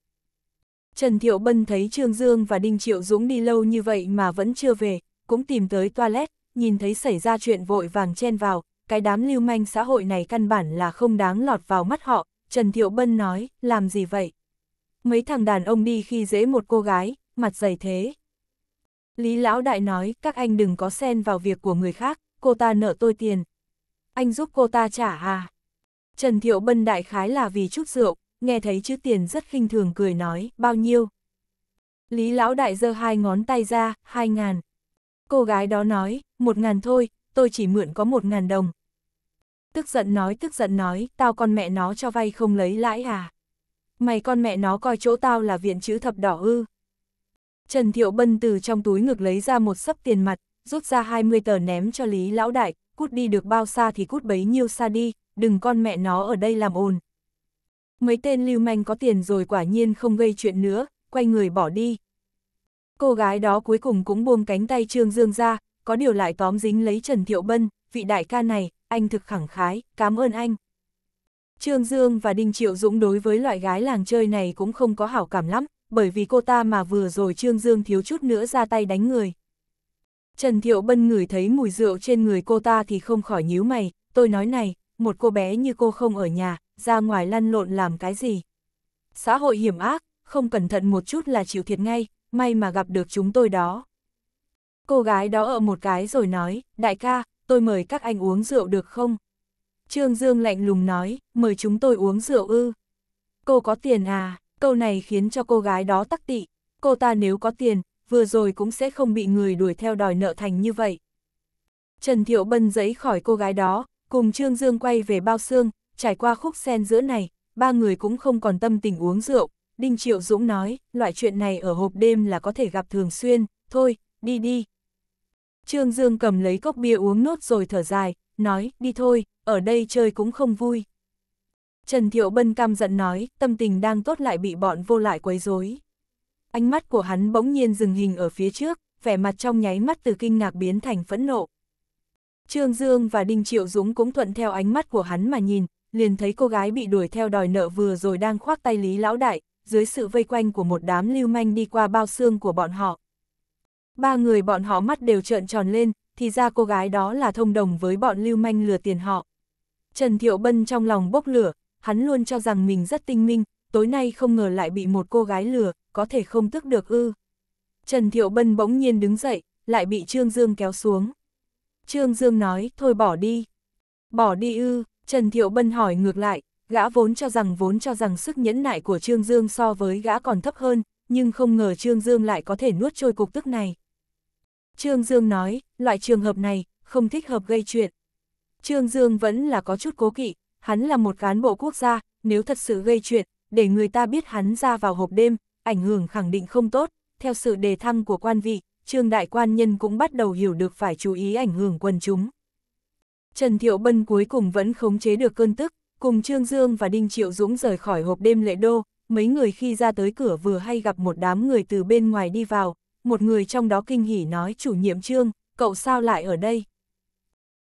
Trần Thiệu Bân thấy Trương Dương và Đinh Triệu Dũng đi lâu như vậy mà vẫn chưa về, cũng tìm tới toilet, nhìn thấy xảy ra chuyện vội vàng chen vào, cái đám lưu manh xã hội này căn bản là không đáng lọt vào mắt họ, Trần Thiệu Bân nói, làm gì vậy? Mấy thằng đàn ông đi khi dễ một cô gái, mặt dày thế. Lý Lão Đại nói, các anh đừng có xen vào việc của người khác, cô ta nợ tôi tiền. Anh giúp cô ta trả à? Trần Thiệu Bân đại khái là vì chút rượu, nghe thấy chữ tiền rất khinh thường cười nói, bao nhiêu? Lý Lão Đại giơ hai ngón tay ra, hai ngàn. Cô gái đó nói, một ngàn thôi, tôi chỉ mượn có một ngàn đồng. Tức giận nói, tức giận nói, tao con mẹ nó cho vay không lấy lãi à? Mày con mẹ nó coi chỗ tao là viện chữ thập đỏ ư. Trần Thiệu Bân từ trong túi ngực lấy ra một sấp tiền mặt, rút ra 20 tờ ném cho Lý Lão Đại, cút đi được bao xa thì cút bấy nhiêu xa đi, đừng con mẹ nó ở đây làm ồn. Mấy tên lưu manh có tiền rồi quả nhiên không gây chuyện nữa, quay người bỏ đi, cô gái đó cuối cùng cũng buông cánh tay Trương Dương ra, có điều lại tóm dính lấy Trần Thiệu Bân, vị đại ca này, anh thực khẳng khái, cảm ơn anh. Trương Dương và Đinh Triệu Dũng đối với loại gái làng chơi này cũng không có hảo cảm lắm, bởi vì cô ta mà vừa rồi Trương Dương thiếu chút nữa ra tay đánh người. Trần Thiệu Bân ngửi thấy mùi rượu trên người cô ta thì không khỏi nhíu mày, tôi nói này, một cô bé như cô không ở nhà, ra ngoài lăn lộn làm cái gì. Xã hội hiểm ác, không cẩn thận một chút là chịu thiệt ngay, may mà gặp được chúng tôi đó. Cô gái đó ở một cái rồi nói, đại ca, tôi mời các anh uống rượu được không? Trương Dương lạnh lùng nói, mời chúng tôi uống rượu ư. Cô có tiền à, câu này khiến cho cô gái đó tắc tị, cô ta nếu có tiền, vừa rồi cũng sẽ không bị người đuổi theo đòi nợ thành như vậy. Trần Thiệu Bân giấy khỏi cô gái đó, cùng Trương Dương quay về bao xương, trải qua khúc sen giữa này, ba người cũng không còn tâm tình uống rượu, Đinh Triệu Dũng nói, loại chuyện này ở hộp đêm là có thể gặp thường xuyên, thôi, đi đi. Trương Dương cầm lấy cốc bia uống nốt rồi thở dài, nói, đi thôi, ở đây chơi cũng không vui. Trần Thiệu Bân căm giận nói, tâm tình đang tốt lại bị bọn vô lại quấy rối. Ánh mắt của hắn bỗng nhiên dừng hình ở phía trước, vẻ mặt trong nháy mắt từ kinh ngạc biến thành phẫn nộ. Trương Dương và Đinh Triệu Dũng cũng thuận theo ánh mắt của hắn mà nhìn, liền thấy cô gái bị đuổi theo đòi nợ vừa rồi đang khoác tay Lý Lão Đại, dưới sự vây quanh của một đám lưu manh đi qua bao xương của bọn họ. Ba người bọn họ mắt đều trợn tròn lên, thì ra cô gái đó là thông đồng với bọn lưu manh lừa tiền họ. Trần Thiệu Bân trong lòng bốc lửa, hắn luôn cho rằng mình rất tinh minh, tối nay không ngờ lại bị một cô gái lừa, có thể không tức được ư. Trần Thiệu Bân bỗng nhiên đứng dậy, lại bị Trương Dương kéo xuống. Trương Dương nói, thôi bỏ đi. Bỏ đi ư, Trần Thiệu Bân hỏi ngược lại, Gã vốn cho rằng vốn cho rằng sức nhẫn nại của Trương Dương so với gã còn thấp hơn, nhưng không ngờ Trương Dương lại có thể nuốt trôi cục tức này. Trương Dương nói, loại trường hợp này, không thích hợp gây chuyện. Trương Dương vẫn là có chút cố kỵ, hắn là một cán bộ quốc gia, nếu thật sự gây chuyện, để người ta biết hắn ra vào hộp đêm, ảnh hưởng khẳng định không tốt, theo sự đề thăng của quan vị, Trương Đại Quan Nhân cũng bắt đầu hiểu được phải chú ý ảnh hưởng quần chúng. Trần Thiệu Bân cuối cùng vẫn khống chế được cơn tức, Cùng Trương Dương và Đinh Triệu Dũng rời khỏi hộp đêm lệ đô, mấy người khi ra tới cửa vừa hay gặp một đám người từ bên ngoài đi vào, một người trong đó kinh hỉ nói chủ nhiệm Trương, cậu sao lại ở đây?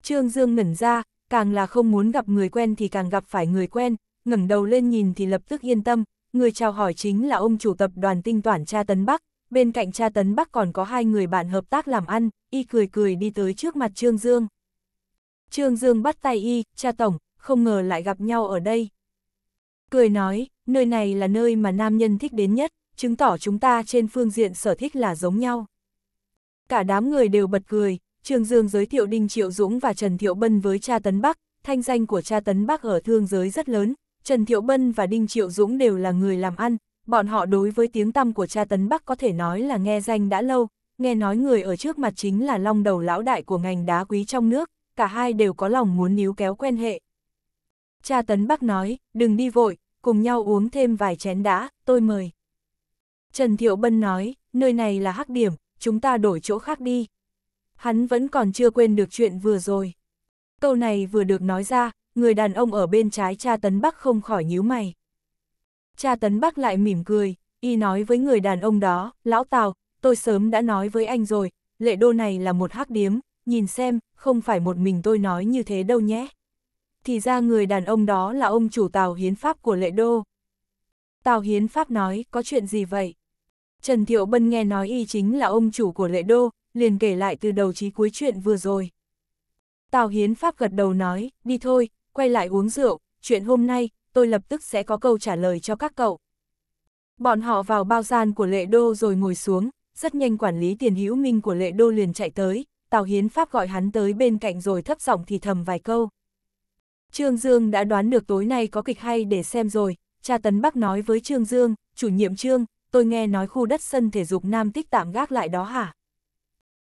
Trương Dương ngẩn ra, càng là không muốn gặp người quen thì càng gặp phải người quen, ngẩng đầu lên nhìn thì lập tức yên tâm, người chào hỏi chính là ông chủ tập đoàn tinh toản cha Tấn Bắc, bên cạnh cha Tấn Bắc còn có hai người bạn hợp tác làm ăn, y cười cười đi tới trước mặt Trương Dương. Trương Dương bắt tay y, cha tổng, không ngờ lại gặp nhau ở đây. Cười nói, nơi này là nơi mà nam nhân thích đến nhất, chứng tỏ chúng ta trên phương diện sở thích là giống nhau. Cả đám người đều bật cười, Trương Dương giới thiệu Đinh Triệu Dũng và Trần Thiệu Bân với cha Tấn Bắc, thanh danh của cha Tấn Bắc ở thương giới rất lớn, Trần Thiệu Bân và Đinh Triệu Dũng đều là người làm ăn, bọn họ đối với tiếng tăm của cha Tấn Bắc có thể nói là nghe danh đã lâu, nghe nói người ở trước mặt chính là long đầu lão đại của ngành đá quý trong nước, cả hai đều có lòng muốn níu kéo quen hệ cha Tấn Bắc nói, đừng đi vội, cùng nhau uống thêm vài chén đã, tôi mời. Trần Thiệu Bân nói, nơi này là hắc điểm, chúng ta đổi chỗ khác đi. Hắn vẫn còn chưa quên được chuyện vừa rồi. Câu này vừa được nói ra, người đàn ông ở bên trái cha Tấn Bắc không khỏi nhíu mày. Cha Tấn Bắc lại mỉm cười, y nói với người đàn ông đó, lão Tào, tôi sớm đã nói với anh rồi, lệ đô này là một hắc điếm, nhìn xem, không phải một mình tôi nói như thế đâu nhé thì ra người đàn ông đó là ông chủ Tào Hiến Pháp của Lệ Đô. Tào Hiến Pháp nói, có chuyện gì vậy? Trần Thiệu Bân nghe nói y chính là ông chủ của Lệ Đô, liền kể lại từ đầu chí cuối chuyện vừa rồi. Tào Hiến Pháp gật đầu nói, đi thôi, quay lại uống rượu, chuyện hôm nay, tôi lập tức sẽ có câu trả lời cho các cậu. Bọn họ vào bao gian của Lệ Đô rồi ngồi xuống, rất nhanh quản lý tiền hữu minh của Lệ Đô liền chạy tới, Tào Hiến Pháp gọi hắn tới bên cạnh rồi thấp giọng thì thầm vài câu. Trương Dương đã đoán được tối nay có kịch hay để xem rồi, cha Tấn Bắc nói với Trương Dương, chủ nhiệm Trương, tôi nghe nói khu đất sân thể dục Nam Tích tạm gác lại đó hả?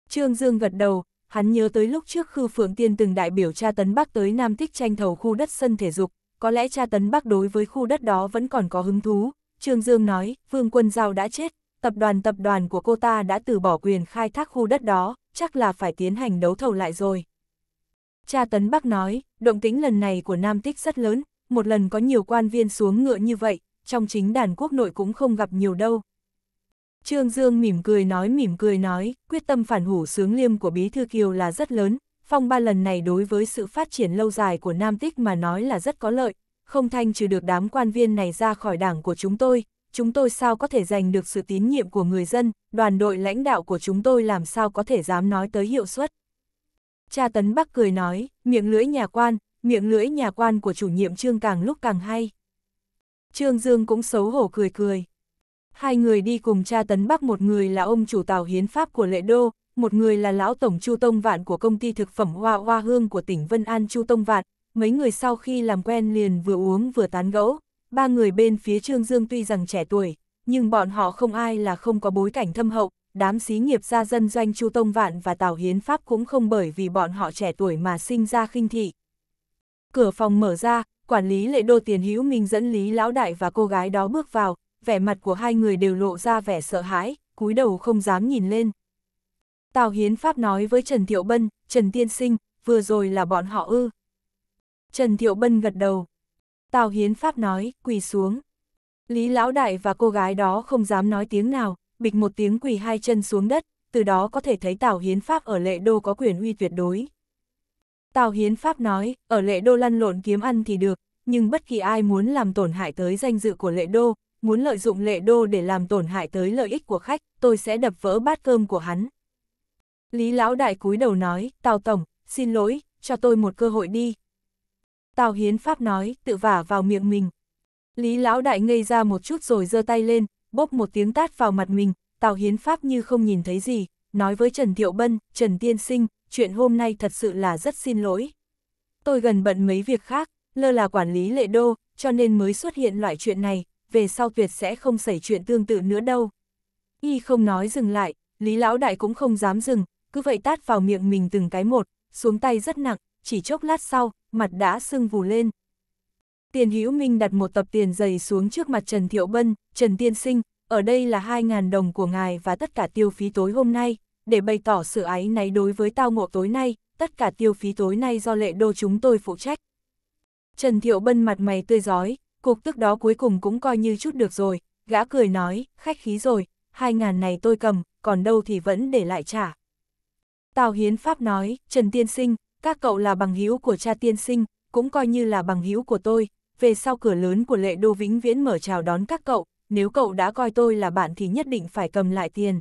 Trương Dương gật đầu, hắn nhớ tới lúc trước Khư Phượng Tiên từng đại biểu cha Tấn Bắc tới Nam Tích tranh thầu khu đất sân thể dục, có lẽ cha Tấn Bắc đối với khu đất đó vẫn còn có hứng thú. Trương Dương nói, Vương Quân Giao đã chết, tập đoàn tập đoàn của cô ta đã từ bỏ quyền khai thác khu đất đó, chắc là phải tiến hành đấu thầu lại rồi. Cha Tấn Bắc nói, động tính lần này của Nam Tích rất lớn, một lần có nhiều quan viên xuống ngựa như vậy, trong chính đàn quốc nội cũng không gặp nhiều đâu. Trương Dương mỉm cười nói mỉm cười nói, quyết tâm phản hủ sướng liêm của Bí Thư Kiều là rất lớn, phong ba lần này đối với sự phát triển lâu dài của Nam Tích mà nói là rất có lợi, không thanh trừ được đám quan viên này ra khỏi đảng của chúng tôi, chúng tôi sao có thể giành được sự tín nhiệm của người dân, đoàn đội lãnh đạo của chúng tôi làm sao có thể dám nói tới hiệu suất. Cha Tấn Bắc cười nói, miệng lưỡi nhà quan, miệng lưỡi nhà quan của chủ nhiệm trương càng lúc càng hay. Trương Dương cũng xấu hổ cười cười. Hai người đi cùng cha Tấn Bắc một người là ông chủ tàu hiến pháp của lệ đô, một người là lão tổng Chu Tông Vạn của công ty thực phẩm Hoa Hoa Hương của tỉnh Vân An Chu Tông Vạn. Mấy người sau khi làm quen liền vừa uống vừa tán gẫu, ba người bên phía Trương Dương tuy rằng trẻ tuổi, nhưng bọn họ không ai là không có bối cảnh thâm hậu, đám xí nghiệp gia dân doanh Chu Tông Vạn và Tào Hiến Pháp cũng không bởi vì bọn họ trẻ tuổi mà sinh ra khinh thị. Cửa phòng mở ra, quản lý lệ đô tiền hữu minh dẫn Lý Lão Đại và cô gái đó bước vào, vẻ mặt của hai người đều lộ ra vẻ sợ hãi, cúi đầu không dám nhìn lên. Tào Hiến Pháp nói với Trần Thiệu Bân, Trần Tiên Sinh, vừa rồi là bọn họ ư. Trần Thiệu Bân gật đầu. Tào Hiến Pháp nói, quỳ xuống. Lý Lão Đại và cô gái đó không dám nói tiếng nào, bịch một tiếng quỳ hai chân xuống đất, từ đó có thể thấy Tào Hiến Pháp ở lệ đô có quyền uy tuyệt đối. Tào Hiến Pháp nói, ở lệ đô lăn lộn kiếm ăn thì được, nhưng bất kỳ ai muốn làm tổn hại tới danh dự của lệ đô, muốn lợi dụng lệ đô để làm tổn hại tới lợi ích của khách, tôi sẽ đập vỡ bát cơm của hắn. Lý Lão Đại cúi đầu nói, Tào Tổng, xin lỗi, cho tôi một cơ hội đi. Tào Hiến Pháp nói, tự vả vào miệng mình. Lý Lão Đại ngây ra một chút rồi giơ tay lên, bốp một tiếng tát vào mặt mình, Tào Hiến Pháp như không nhìn thấy gì, nói với Trần Thiệu Bân, Trần Tiên Sinh, chuyện hôm nay thật sự là rất xin lỗi. Tôi gần bận mấy việc khác, lơ là quản lý lệ đô, cho nên mới xuất hiện loại chuyện này, về sau tuyệt sẽ không xảy chuyện tương tự nữa đâu. Y không nói dừng lại, Lý Lão Đại cũng không dám dừng, cứ vậy tát vào miệng mình từng cái một, xuống tay rất nặng, chỉ chốc lát sau, mặt đã sưng vù lên, Tiền Hữu Minh đặt một tập tiền dày xuống trước mặt Trần Thiệu Bân, Trần Tiên Sinh, ở đây là 2.000 đồng của ngài và tất cả tiêu phí tối hôm nay, để bày tỏ sự ái náy đối với tao ngộ tối nay, tất cả tiêu phí tối nay do lệ đô chúng tôi phụ trách. Trần Thiệu Bân mặt mày tươi giói, cục tức đó cuối cùng cũng coi như chút được rồi, gã cười nói, khách khí rồi, 2.000 này tôi cầm, còn đâu thì vẫn để lại trả. Tào Hiến Pháp nói, Trần Tiên Sinh, các cậu là bằng hữu của cha Tiên Sinh, cũng coi như là bằng hữu của tôi, về sau cửa lớn của lệ đô vĩnh viễn mở chào đón các cậu, nếu cậu đã coi tôi là bạn thì nhất định phải cầm lại tiền.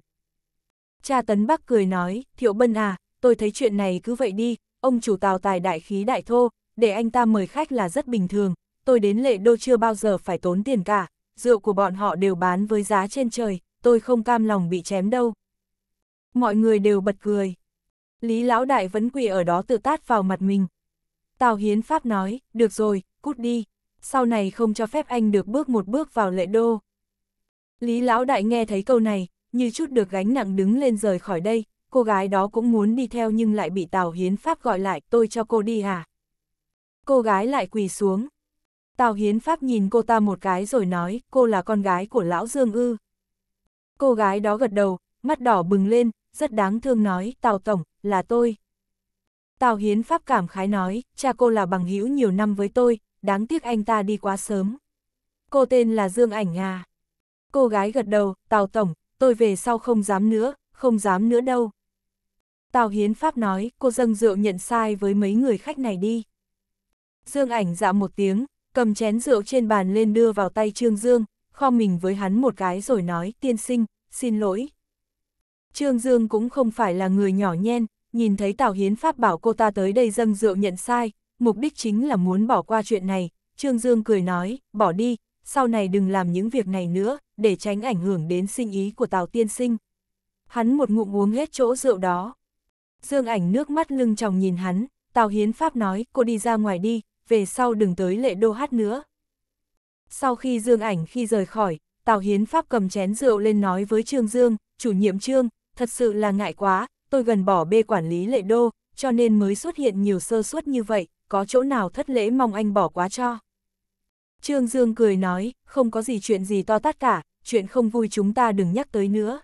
Cha Tấn Bắc cười nói, Thiệu Bân à, tôi thấy chuyện này cứ vậy đi, ông chủ tào tài đại khí đại thô, để anh ta mời khách là rất bình thường, tôi đến lệ đô chưa bao giờ phải tốn tiền cả, rượu của bọn họ đều bán với giá trên trời, tôi không cam lòng bị chém đâu. Mọi người đều bật cười. Lý Lão Đại vẫn quỳ ở đó tự tát vào mặt mình. Tào Hiến Pháp nói, được rồi, cút đi sau này không cho phép anh được bước một bước vào lệ đô. Lý Lão Đại nghe thấy câu này, như chút được gánh nặng đứng lên rời khỏi đây, cô gái đó cũng muốn đi theo nhưng lại bị Tào Hiến Pháp gọi lại, tôi cho cô đi à? Cô gái lại quỳ xuống. Tào Hiến Pháp nhìn cô ta một cái rồi nói, cô là con gái của Lão Dương Ư. Cô gái đó gật đầu, mắt đỏ bừng lên, rất đáng thương nói, Tào Tổng, là tôi. Tào Hiến Pháp cảm khái nói, cha cô là bằng hữu nhiều năm với tôi, đáng tiếc anh ta đi quá sớm. Cô tên là Dương Ảnh à? Cô gái gật đầu, Tào Tổng, tôi về sau không dám nữa, không dám nữa đâu. Tào Hiến Pháp nói, cô dâng rượu nhận sai với mấy người khách này đi. Dương Ảnh dạ một tiếng, cầm chén rượu trên bàn lên đưa vào tay Trương Dương, khom mình với hắn một cái rồi nói, tiên sinh, xin lỗi. Trương Dương cũng không phải là người nhỏ nhen, nhìn thấy Tào Hiến Pháp bảo cô ta tới đây dâng rượu nhận sai, mục đích chính là muốn bỏ qua chuyện này, Trương Dương cười nói, bỏ đi, sau này đừng làm những việc này nữa, để tránh ảnh hưởng đến sinh ý của Tào Tiên Sinh. Hắn một ngụm uống hết chỗ rượu đó. Dương ảnh nước mắt lưng tròng nhìn hắn, Tào Hiến Pháp nói, cô đi ra ngoài đi, về sau đừng tới lệ đô hát nữa. Sau khi Dương ảnh khi rời khỏi, Tào Hiến Pháp cầm chén rượu lên nói với Trương Dương, chủ nhiệm Trương, thật sự là ngại quá, tôi gần bỏ bê quản lý lệ đô, cho nên mới xuất hiện nhiều sơ suất như vậy, có chỗ nào thất lễ mong anh bỏ quá cho. Trương Dương cười nói, không có gì chuyện gì to tát cả, chuyện không vui chúng ta đừng nhắc tới nữa.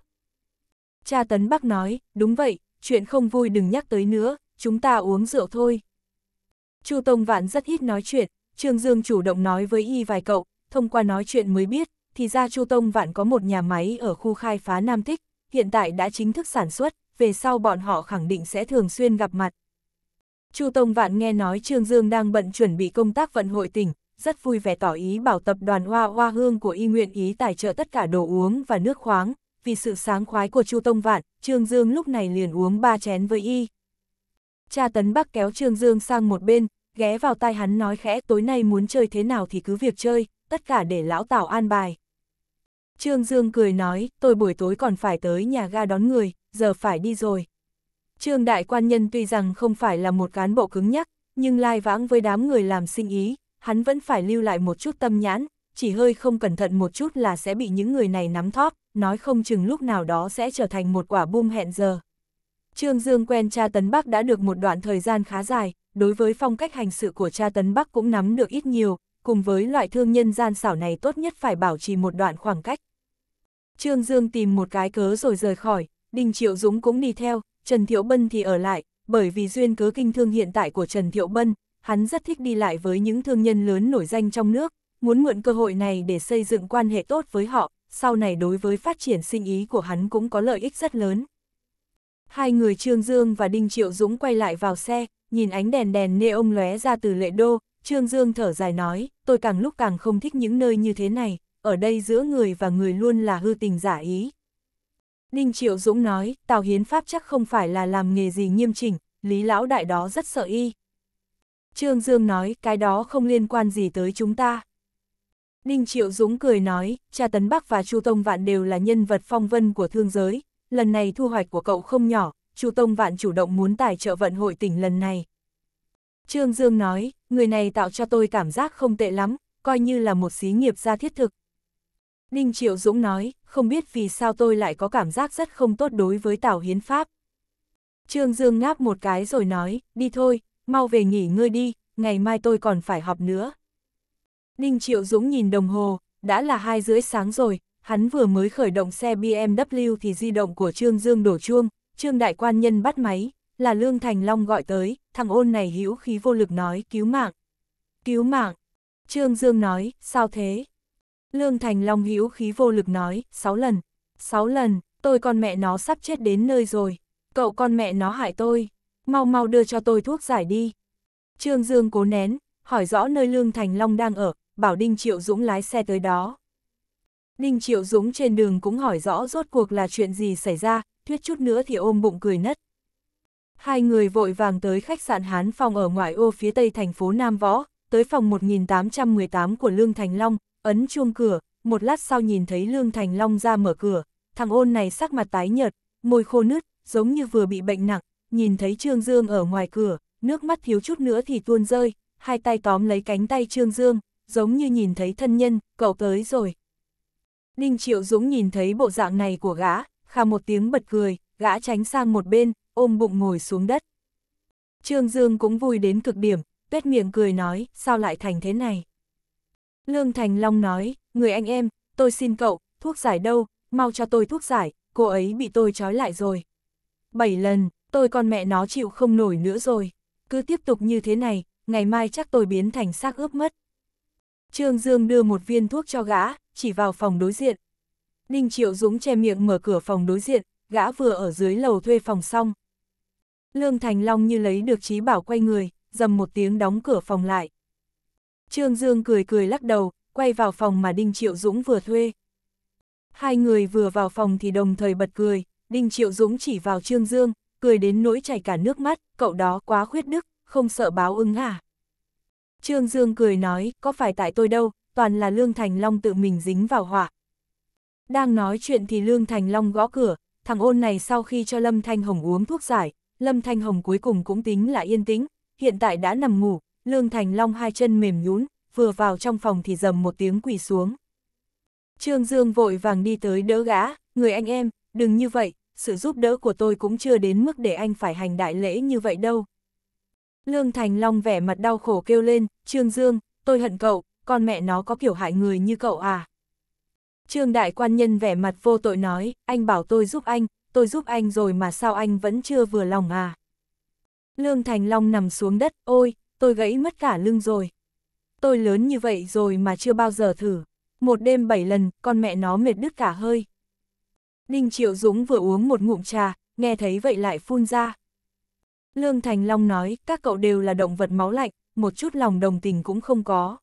Cha Tấn Bắc nói, đúng vậy, chuyện không vui đừng nhắc tới nữa, chúng ta uống rượu thôi. Chu Tông Vạn rất ít nói chuyện, Trương Dương chủ động nói với y vài cậu, thông qua nói chuyện mới biết, thì ra Chu Tông Vạn có một nhà máy ở khu khai phá Nam Thích, hiện tại đã chính thức sản xuất, về sau bọn họ khẳng định sẽ thường xuyên gặp mặt, Chu Tông Vạn nghe nói Trương Dương đang bận chuẩn bị công tác vận hội tỉnh, rất vui vẻ tỏ ý bảo tập đoàn Hoa Hoa Hương của y nguyện ý tài trợ tất cả đồ uống và nước khoáng, vì sự sáng khoái của Chu Tông Vạn, Trương Dương lúc này liền uống ba chén với y. Cha Tấn Bắc kéo Trương Dương sang một bên, ghé vào tai hắn nói khẽ tối nay muốn chơi thế nào thì cứ việc chơi, tất cả để lão Tảo an bài. Trương Dương cười nói, tôi buổi tối còn phải tới nhà ga đón người, giờ phải đi rồi. Trương đại quan nhân tuy rằng không phải là một cán bộ cứng nhắc, nhưng lai vãng với đám người làm sinh ý, hắn vẫn phải lưu lại một chút tâm nhãn, chỉ hơi không cẩn thận một chút là sẽ bị những người này nắm thóp, nói không chừng lúc nào đó sẽ trở thành một quả bom hẹn giờ. Trương Dương quen cha Tấn Bắc đã được một đoạn thời gian khá dài, đối với phong cách hành sự của cha Tấn Bắc cũng nắm được ít nhiều, cùng với loại thương nhân gian xảo này tốt nhất phải bảo trì một đoạn khoảng cách. Trương Dương tìm một cái cớ rồi rời khỏi, Đinh Triệu Dũng cũng đi theo, Trần Thiệu Bân thì ở lại, bởi vì duyên cớ kinh thương hiện tại của Trần Thiệu Bân, hắn rất thích đi lại với những thương nhân lớn nổi danh trong nước, muốn mượn cơ hội này để xây dựng quan hệ tốt với họ, sau này đối với phát triển sinh ý của hắn cũng có lợi ích rất lớn. Hai người Trương Dương và Đinh Triệu Dũng quay lại vào xe, nhìn ánh đèn đèn neon lóe ra từ lệ đô, Trương Dương thở dài nói, tôi càng lúc càng không thích những nơi như thế này, ở đây giữa người và người luôn là hư tình giả ý, Ninh Triệu Dũng nói, Tào Hiến Pháp chắc không phải là làm nghề gì nghiêm chỉnh, Lý Lão Đại đó rất sợ y. Trương Dương nói, cái đó không liên quan gì tới chúng ta. Ninh Triệu Dũng cười nói, cha Tấn Bắc và Chu Tông Vạn đều là nhân vật phong vân của thương giới, lần này thu hoạch của cậu không nhỏ, Chu Tông Vạn chủ động muốn tài trợ vận hội tỉnh lần này. Trương Dương nói, người này tạo cho tôi cảm giác không tệ lắm, coi như là một xí nghiệp gia thiết thực. Ninh Triệu Dũng nói, không biết vì sao tôi lại có cảm giác rất không tốt đối với Tào Hiến Pháp. Trương Dương ngáp một cái rồi nói, đi thôi, mau về nghỉ ngơi đi, ngày mai tôi còn phải họp nữa. Ninh Triệu Dũng nhìn đồng hồ, đã là hai rưỡi sáng rồi, hắn vừa mới khởi động xe BMW thì di động của Trương Dương đổ chuông, Trương Đại Quan Nhân bắt máy, là Lương Thành Long gọi tới, thằng ôn này hữu khí vô lực nói, cứu mạng. Cứu mạng. Trương Dương nói, sao thế? Lương Thành Long hữu khí vô lực nói, sáu lần, sáu lần, tôi con mẹ nó sắp chết đến nơi rồi, cậu con mẹ nó hại tôi, mau mau đưa cho tôi thuốc giải đi. Trương Dương cố nén, hỏi rõ nơi Lương Thành Long đang ở, bảo Đinh Triệu Dũng lái xe tới đó. Đinh Triệu Dũng trên đường cũng hỏi rõ rốt cuộc là chuyện gì xảy ra, thuyết chút nữa thì ôm bụng cười nất. Hai người vội vàng tới khách sạn Hán Phong ở ngoại ô phía tây thành phố Nam Võ, tới phòng 1818 của Lương Thành Long, ấn chuông cửa, một lát sau nhìn thấy Lương Thành Long ra mở cửa, thằng ôn này sắc mặt tái nhợt, môi khô nứt, giống như vừa bị bệnh nặng, nhìn thấy Trương Dương ở ngoài cửa, nước mắt thiếu chút nữa thì tuôn rơi, hai tay tóm lấy cánh tay Trương Dương, giống như nhìn thấy thân nhân, cậu tới rồi. Đinh Triệu Dũng nhìn thấy bộ dạng này của gã, khà một tiếng bật cười, gã tránh sang một bên, ôm bụng ngồi xuống đất. Trương Dương cũng vui đến cực điểm, tuyết miệng cười nói, sao lại thành thế này. Lương Thành Long nói, người anh em, tôi xin cậu, thuốc giải đâu, mau cho tôi thuốc giải, cô ấy bị tôi trói lại rồi. Bảy lần, tôi con mẹ nó chịu không nổi nữa rồi, cứ tiếp tục như thế này, ngày mai chắc tôi biến thành xác ướp mất. Trương Dương đưa một viên thuốc cho gã, chỉ vào phòng đối diện. Ninh Triệu Dũng che miệng mở cửa phòng đối diện, gã vừa ở dưới lầu thuê phòng xong. Lương Thành Long như lấy được trí bảo quay người, dầm một tiếng đóng cửa phòng lại. Trương Dương cười cười lắc đầu, quay vào phòng mà Đinh Triệu Dũng vừa thuê. Hai người vừa vào phòng thì đồng thời bật cười, Đinh Triệu Dũng chỉ vào Trương Dương, cười đến nỗi chảy cả nước mắt, cậu đó quá khuyết đức, không sợ báo ưng hả? À? Trương Dương cười nói, có phải tại tôi đâu, toàn là Lương Thành Long tự mình dính vào họa. Đang nói chuyện thì Lương Thành Long gõ cửa, thằng ôn này sau khi cho Lâm Thanh Hồng uống thuốc giải, Lâm Thanh Hồng cuối cùng cũng tính là yên tĩnh, hiện tại đã nằm ngủ, Lương Thành Long hai chân mềm nhún, vừa vào trong phòng thì dầm một tiếng quỳ xuống. Trương Dương vội vàng đi tới đỡ gã, người anh em, đừng như vậy, sự giúp đỡ của tôi cũng chưa đến mức để anh phải hành đại lễ như vậy đâu. Lương Thành Long vẻ mặt đau khổ kêu lên, Trương Dương, tôi hận cậu, con mẹ nó có kiểu hại người như cậu à. Trương Đại Quan Nhân vẻ mặt vô tội nói, anh bảo tôi giúp anh, tôi giúp anh rồi mà sao anh vẫn chưa vừa lòng à. Lương Thành Long nằm xuống đất, ôi, tôi gãy mất cả lưng rồi. Tôi lớn như vậy rồi mà chưa bao giờ thử. Một đêm bảy lần, con mẹ nó mệt đứt cả hơi. Đinh Triệu Dũng vừa uống một ngụm trà, nghe thấy vậy lại phun ra. Lương Thành Long nói, các cậu đều là động vật máu lạnh, một chút lòng đồng tình cũng không có.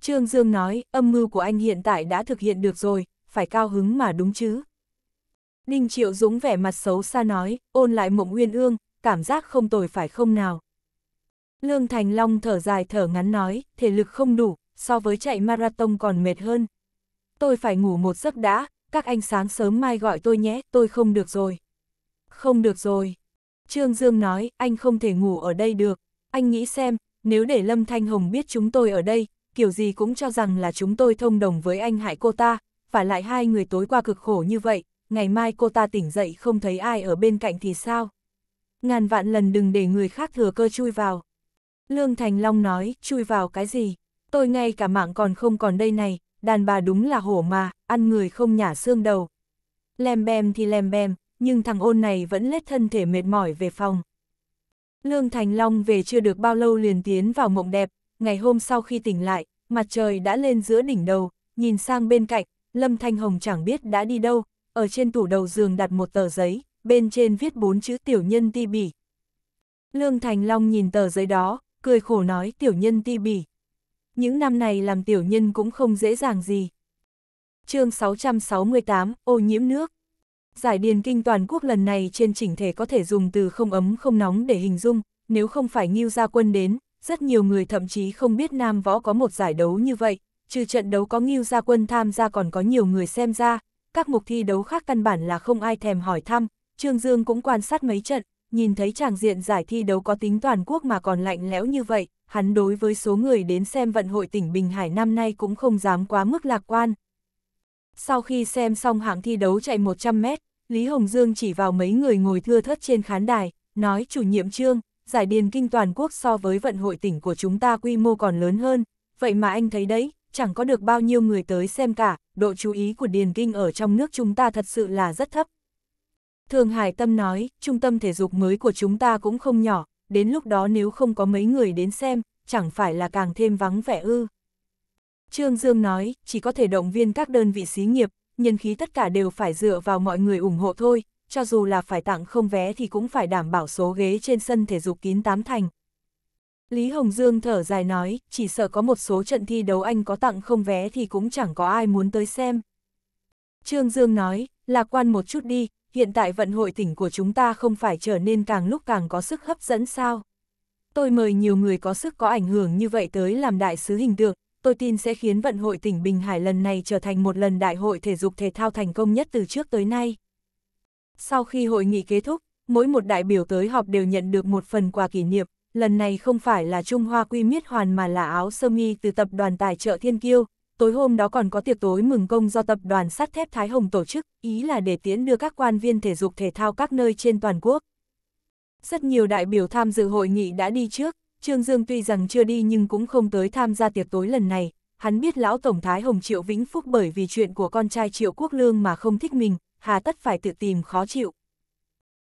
Trương Dương nói, âm mưu của anh hiện tại đã thực hiện được rồi, phải cao hứng mà đúng chứ. Đinh Triệu Dũng vẻ mặt xấu xa nói, ôn lại mộng uyên ương, cảm giác không tồi phải không nào. Lương Thành Long thở dài thở ngắn nói, thể lực không đủ, so với chạy marathon còn mệt hơn. Tôi phải ngủ một giấc đã, các anh sáng sớm mai gọi tôi nhé, tôi không được rồi. Không được rồi. Trương Dương nói, anh không thể ngủ ở đây được. Anh nghĩ xem, nếu để Lâm Thanh Hồng biết chúng tôi ở đây, kiểu gì cũng cho rằng là chúng tôi thông đồng với anh hại cô ta, phải lại hai người tối qua cực khổ như vậy, ngày mai cô ta tỉnh dậy không thấy ai ở bên cạnh thì sao? Ngàn vạn lần đừng để người khác thừa cơ chui vào. Lương Thành Long nói, chui vào cái gì? Tôi ngay cả mạng còn không còn đây này, đàn bà đúng là hổ mà, ăn người không nhả xương đầu. Lem bem thì lem bem, nhưng thằng ôn này vẫn lết thân thể mệt mỏi về phòng. Lương Thành Long về chưa được bao lâu liền tiến vào mộng đẹp, ngày hôm sau khi tỉnh lại, mặt trời đã lên giữa đỉnh đầu, nhìn sang bên cạnh, Lâm Thanh Hồng chẳng biết đã đi đâu, ở trên tủ đầu giường đặt một tờ giấy, bên trên viết bốn chữ tiểu nhân ti bỉ. Lương Thành Long nhìn tờ giấy đó, cười khổ nói tiểu nhân ti bỉ. Những năm này làm tiểu nhân cũng không dễ dàng gì. chương 668, ô nhiễm nước. Giải điền kinh toàn quốc lần này trên chỉnh thể có thể dùng từ không ấm không nóng để hình dung, nếu không phải nghiêu gia quân đến, rất nhiều người thậm chí không biết Nam Võ có một giải đấu như vậy, trừ trận đấu có nghiêu gia quân tham gia còn có nhiều người xem ra, các mục thi đấu khác căn bản là không ai thèm hỏi thăm, Trương Dương cũng quan sát mấy trận, nhìn thấy chàng diện giải thi đấu có tính toàn quốc mà còn lạnh lẽo như vậy, hắn đối với số người đến xem vận hội tỉnh Bình Hải năm nay cũng không dám quá mức lạc quan. Sau khi xem xong hạng thi đấu chạy 100 mét, Lý Hồng Dương chỉ vào mấy người ngồi thưa thớt trên khán đài, nói chủ nhiệm trương, giải điền kinh toàn quốc so với vận hội tỉnh của chúng ta quy mô còn lớn hơn, vậy mà anh thấy đấy, chẳng có được bao nhiêu người tới xem cả, độ chú ý của điền kinh ở trong nước chúng ta thật sự là rất thấp, Thường Hải Tâm nói, trung tâm thể dục mới của chúng ta cũng không nhỏ, đến lúc đó nếu không có mấy người đến xem, chẳng phải là càng thêm vắng vẻ ư. Trương Dương nói, chỉ có thể động viên các đơn vị xí nghiệp, nhân khí tất cả đều phải dựa vào mọi người ủng hộ thôi, cho dù là phải tặng không vé thì cũng phải đảm bảo số ghế trên sân thể dục kín tám thành. Lý Hồng Dương thở dài nói, chỉ sợ có một số trận thi đấu anh có tặng không vé thì cũng chẳng có ai muốn tới xem. Trương Dương nói, lạc quan một chút đi, hiện tại vận hội tỉnh của chúng ta không phải trở nên càng lúc càng có sức hấp dẫn sao. Tôi mời nhiều người có sức có ảnh hưởng như vậy tới làm đại sứ hình tượng, tôi tin sẽ khiến vận hội tỉnh Bình Hải lần này trở thành một lần đại hội thể dục thể thao thành công nhất từ trước tới nay. Sau khi hội nghị kết thúc, mỗi một đại biểu tới họp đều nhận được một phần quà kỷ niệm, lần này không phải là Trung Hoa Quy Miết Hoàn mà là áo sơ mi từ tập đoàn tài trợ Thiên Kiêu, tối hôm đó còn có tiệc tối mừng công do tập đoàn sắt thép Thái Hồng tổ chức, ý là để tiến đưa các quan viên thể dục thể thao các nơi trên toàn quốc. Rất nhiều đại biểu tham dự hội nghị đã đi trước, Trương Dương tuy rằng chưa đi nhưng cũng không tới tham gia tiệc tối lần này, hắn biết lão Tổng Thái Hồng Triệu Vĩnh Phúc bởi vì chuyện của con trai Triệu Quốc Lương mà không thích mình, hà tất phải tự tìm khó chịu.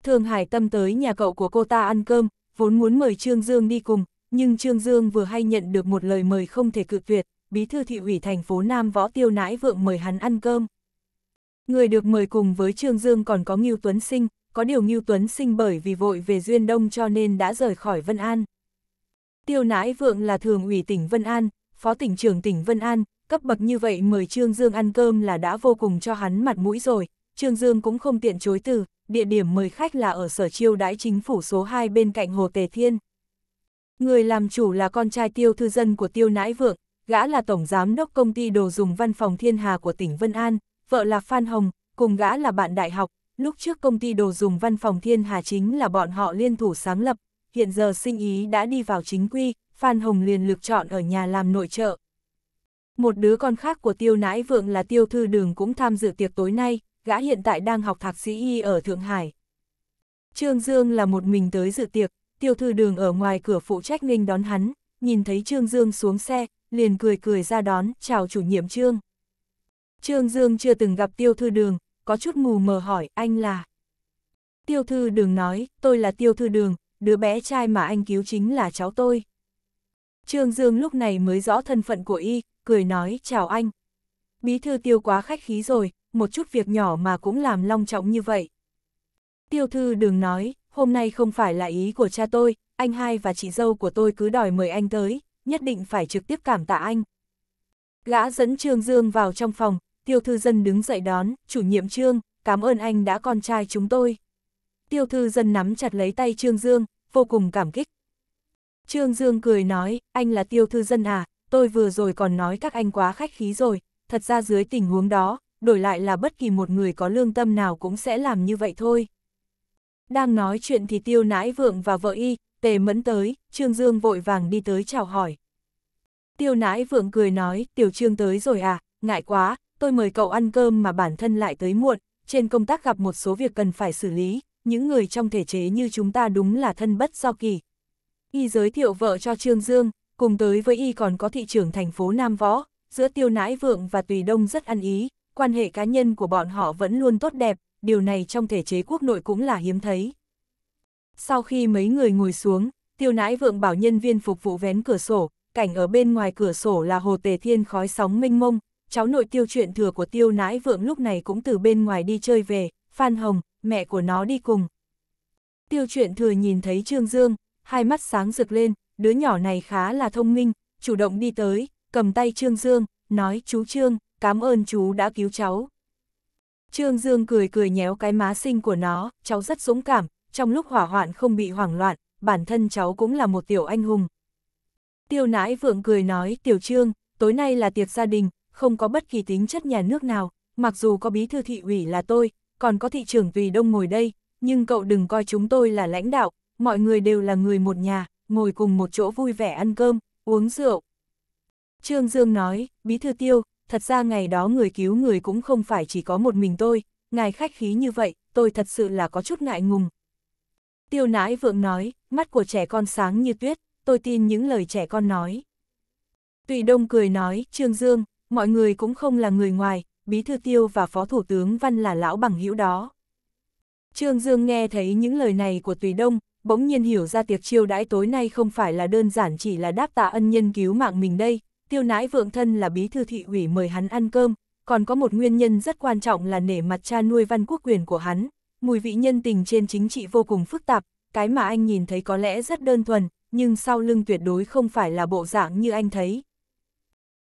Thường Hải Tâm tới nhà cậu của cô ta ăn cơm, vốn muốn mời Trương Dương đi cùng, nhưng Trương Dương vừa hay nhận được một lời mời không thể cự tuyệt, bí thư thị ủy thành phố Nam Võ Tiêu Nãi Vượng mời hắn ăn cơm. Người được mời cùng với Trương Dương còn có Ngưu Tuấn Sinh, có điều Ngưu Tuấn Sinh bởi vì vội về Duyên Đông cho nên đã rời khỏi Vân An. Tiêu Nãi Vượng là thường ủy tỉnh Vân An, phó tỉnh trưởng tỉnh Vân An, cấp bậc như vậy mời Trương Dương ăn cơm là đã vô cùng cho hắn mặt mũi rồi, Trương Dương cũng không tiện chối từ, địa điểm mời khách là ở sở chiêu đãi chính phủ số 2 bên cạnh Hồ Tề Thiên. Người làm chủ là con trai tiêu thư dân của tiêu nãi vượng, gã là tổng giám đốc công ty đồ dùng văn phòng thiên hà của tỉnh Vân An, vợ là Phan Hồng, cùng gã là bạn đại học, lúc trước công ty đồ dùng văn phòng thiên hà chính là bọn họ liên thủ sáng lập, hiện giờ sinh ý đã đi vào chính quy, Phan Hồng liền lược chọn ở nhà làm nội trợ. Một đứa con khác của tiêu nãi vượng là tiêu thư đường cũng tham dự tiệc tối nay, gã hiện tại đang học thạc sĩ y ở Thượng Hải. Trương Dương là một mình tới dự tiệc, tiêu thư đường ở ngoài cửa phụ trách nghênh đón hắn, nhìn thấy Trương Dương xuống xe, liền cười cười ra đón, chào chủ nhiệm Trương. Trương Dương chưa từng gặp tiêu thư đường, có chút mù mờ hỏi, anh là... Tiêu thư đường nói, tôi là tiêu thư đường, đứa bé trai mà anh cứu chính là cháu tôi. Trương Dương lúc này mới rõ thân phận của y, cười nói, chào anh. Bí thư tiêu quá khách khí rồi, một chút việc nhỏ mà cũng làm long trọng như vậy. Tiêu thư đường nói, hôm nay không phải là ý của cha tôi, anh hai và chị dâu của tôi cứ đòi mời anh tới, nhất định phải trực tiếp cảm tạ anh. Gã dẫn Trương Dương vào trong phòng, tiêu thư dân đứng dậy đón, chủ nhiệm Trương, cảm ơn anh đã con trai chúng tôi. Tiêu thư dân nắm chặt lấy tay Trương Dương, vô cùng cảm kích. Trương Dương cười nói, anh là tiêu thư dân à, tôi vừa rồi còn nói các anh quá khách khí rồi, thật ra dưới tình huống đó, đổi lại là bất kỳ một người có lương tâm nào cũng sẽ làm như vậy thôi. Đang nói chuyện thì tiêu nãi vượng và vợ y, Tề mẫn tới, Trương Dương vội vàng đi tới chào hỏi. Tiêu nãi vượng cười nói, tiểu Trương tới rồi à, ngại quá, tôi mời cậu ăn cơm mà bản thân lại tới muộn, trên công tác gặp một số việc cần phải xử lý, những người trong thể chế như chúng ta đúng là thân bất do kỳ. Y giới thiệu vợ cho Trương Dương, cùng tới với Y còn có thị trưởng thành phố Nam Võ, giữa tiêu nãi vượng và Tùy Đông rất ăn ý, quan hệ cá nhân của bọn họ vẫn luôn tốt đẹp, điều này trong thể chế quốc nội cũng là hiếm thấy. Sau khi mấy người ngồi xuống, tiêu nãi vượng bảo nhân viên phục vụ vén cửa sổ, cảnh ở bên ngoài cửa sổ là hồ tề thiên khói sóng mênh mông, cháu nội tiêu chuyện thừa của tiêu nãi vượng lúc này cũng từ bên ngoài đi chơi về, Phan Hồng, mẹ của nó đi cùng. Tiêu chuyện thừa nhìn thấy Trương Dương, hai mắt sáng rực lên, đứa nhỏ này khá là thông minh, chủ động đi tới, cầm tay Trương Dương, nói chú Trương, cảm ơn chú đã cứu cháu. Trương Dương cười cười nhéo cái má xinh của nó, cháu rất dũng cảm, trong lúc hỏa hoạn không bị hoảng loạn, bản thân cháu cũng là một tiểu anh hùng. Tiêu nãi vượng cười nói, tiểu trương, tối nay là tiệc gia đình, không có bất kỳ tính chất nhà nước nào, mặc dù có bí thư thị ủy là tôi, còn có thị trưởng tùy đông ngồi đây, nhưng cậu đừng coi chúng tôi là lãnh đạo, mọi người đều là người một nhà, ngồi cùng một chỗ vui vẻ ăn cơm, uống rượu. Trương Dương nói, bí thư tiêu, thật ra ngày đó người cứu người cũng không phải chỉ có một mình tôi, ngài khách khí như vậy, tôi thật sự là có chút ngại ngùng, Tiêu nãi vượng nói, mắt của trẻ con sáng như tuyết, tôi tin những lời trẻ con nói. Tùy Đông cười nói, Trương Dương, mọi người cũng không là người ngoài, Bí Thư Tiêu và Phó Thủ tướng Văn là lão bằng hữu đó. Trương Dương nghe thấy những lời này của Tùy Đông, bỗng nhiên hiểu ra tiệc chiêu đãi tối nay không phải là đơn giản chỉ là đáp tạ ân nhân cứu mạng mình đây, tiêu nãi vượng thân là bí thư thị ủy mời hắn ăn cơm, còn có một nguyên nhân rất quan trọng là nể mặt cha nuôi văn quốc quyền của hắn, Mùi vị nhân tình trên chính trị vô cùng phức tạp, cái mà anh nhìn thấy có lẽ rất đơn thuần, nhưng sau lưng tuyệt đối không phải là bộ dạng như anh thấy.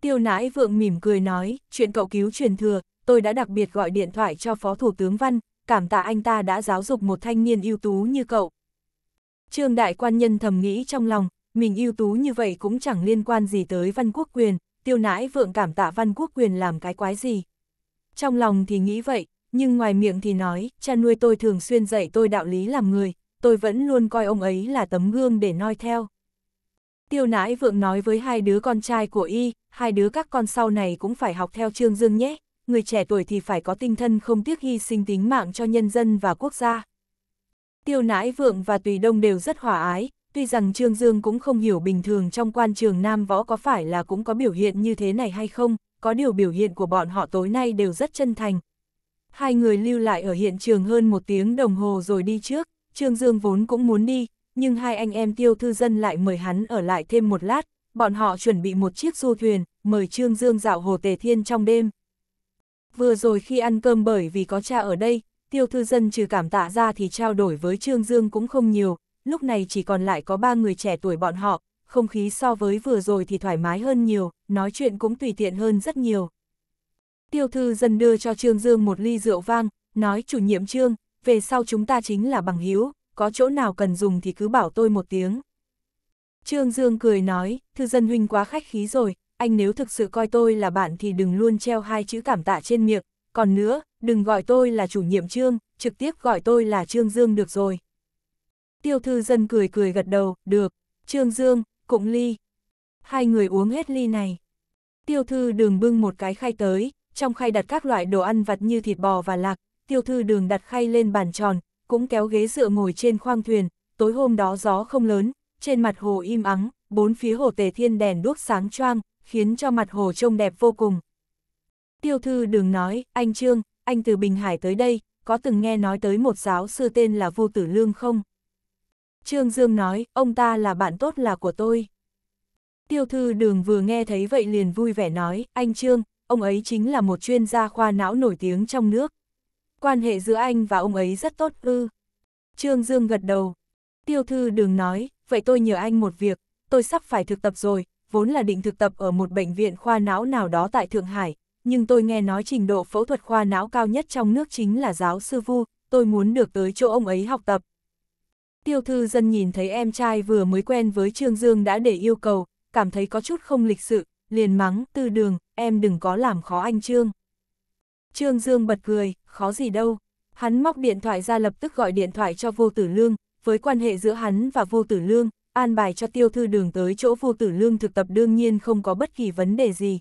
Tiêu nãi vượng mỉm cười nói, chuyện cậu cứu truyền thừa, tôi đã đặc biệt gọi điện thoại cho Phó Thủ tướng Văn, cảm tạ anh ta đã giáo dục một thanh niên ưu tú như cậu. Trương Đại Quan Nhân thầm nghĩ trong lòng, mình ưu tú như vậy cũng chẳng liên quan gì tới Văn Quốc Quyền, tiêu nãi vượng cảm tạ Văn Quốc Quyền làm cái quái gì. Trong lòng thì nghĩ vậy, nhưng ngoài miệng thì nói, cha nuôi tôi thường xuyên dạy tôi đạo lý làm người, tôi vẫn luôn coi ông ấy là tấm gương để noi theo. Tiêu nãi vượng nói với hai đứa con trai của y, hai đứa các con sau này cũng phải học theo Trương Dương nhé, người trẻ tuổi thì phải có tinh thần không tiếc hy sinh tính mạng cho nhân dân và quốc gia. Tiêu nãi vượng và Tùy Đông đều rất hòa ái, tuy rằng Trương Dương cũng không hiểu bình thường trong quan trường Nam Võ có phải là cũng có biểu hiện như thế này hay không, có điều biểu hiện của bọn họ tối nay đều rất chân thành, hai người lưu lại ở hiện trường hơn một tiếng đồng hồ rồi đi trước, Trương Dương vốn cũng muốn đi, nhưng hai anh em tiêu thư dân lại mời hắn ở lại thêm một lát, bọn họ chuẩn bị một chiếc du thuyền, mời Trương Dương dạo hồ Tề Thiên trong đêm. Vừa rồi khi ăn cơm bởi vì có cha ở đây, tiêu thư dân trừ cảm tạ ra thì trao đổi với Trương Dương cũng không nhiều, lúc này chỉ còn lại có ba người trẻ tuổi bọn họ, không khí so với vừa rồi thì thoải mái hơn nhiều, nói chuyện cũng tùy tiện hơn rất nhiều. Tiêu thư dần đưa cho Trương Dương một ly rượu vang, nói chủ nhiệm Trương, về sau chúng ta chính là bằng hữu, có chỗ nào cần dùng thì cứ bảo tôi một tiếng. Trương Dương cười nói, thư dân huynh quá khách khí rồi, anh nếu thực sự coi tôi là bạn thì đừng luôn treo hai chữ cảm tạ trên miệng, còn nữa, đừng gọi tôi là chủ nhiệm Trương, trực tiếp gọi tôi là Trương Dương được rồi. Tiêu thư dân cười cười gật đầu, được, Trương Dương, cụng ly. Hai người uống hết ly này. Tiêu thư đường bưng một cái khay tới, trong khay đặt các loại đồ ăn vặt như thịt bò và lạc, tiêu thư đường đặt khay lên bàn tròn, cũng kéo ghế dựa ngồi trên khoang thuyền, tối hôm đó gió không lớn, trên mặt hồ im ắng, bốn phía hồ tề thiên đèn đuốc sáng choang, khiến cho mặt hồ trông đẹp vô cùng. Tiêu thư đường nói, anh Trương, anh từ Bình Hải tới đây, có từng nghe nói tới một giáo sư tên là Vu Tử Lương không? Trương Dương nói, ông ta là bạn tốt là của tôi. Tiêu thư đường vừa nghe thấy vậy liền vui vẻ nói, anh Trương, ông ấy chính là một chuyên gia khoa não nổi tiếng trong nước. Quan hệ giữa anh và ông ấy rất tốt ư. Trương Dương gật đầu. Tiêu thư đừng nói, vậy tôi nhờ anh một việc, tôi sắp phải thực tập rồi, vốn là định thực tập ở một bệnh viện khoa não nào đó tại Thượng Hải, nhưng tôi nghe nói trình độ phẫu thuật khoa não cao nhất trong nước chính là giáo sư Vu, tôi muốn được tới chỗ ông ấy học tập. Tiêu thư dân nhìn thấy em trai vừa mới quen với Trương Dương đã để yêu cầu, cảm thấy có chút không lịch sự, liền mắng, tư đường, em đừng có làm khó anh Trương. Trương Dương bật cười, khó gì đâu. Hắn móc điện thoại ra lập tức gọi điện thoại cho vô tử lương, với quan hệ giữa hắn và vô tử lương, an bài cho tiêu thư đường tới chỗ vô tử lương thực tập đương nhiên không có bất kỳ vấn đề gì.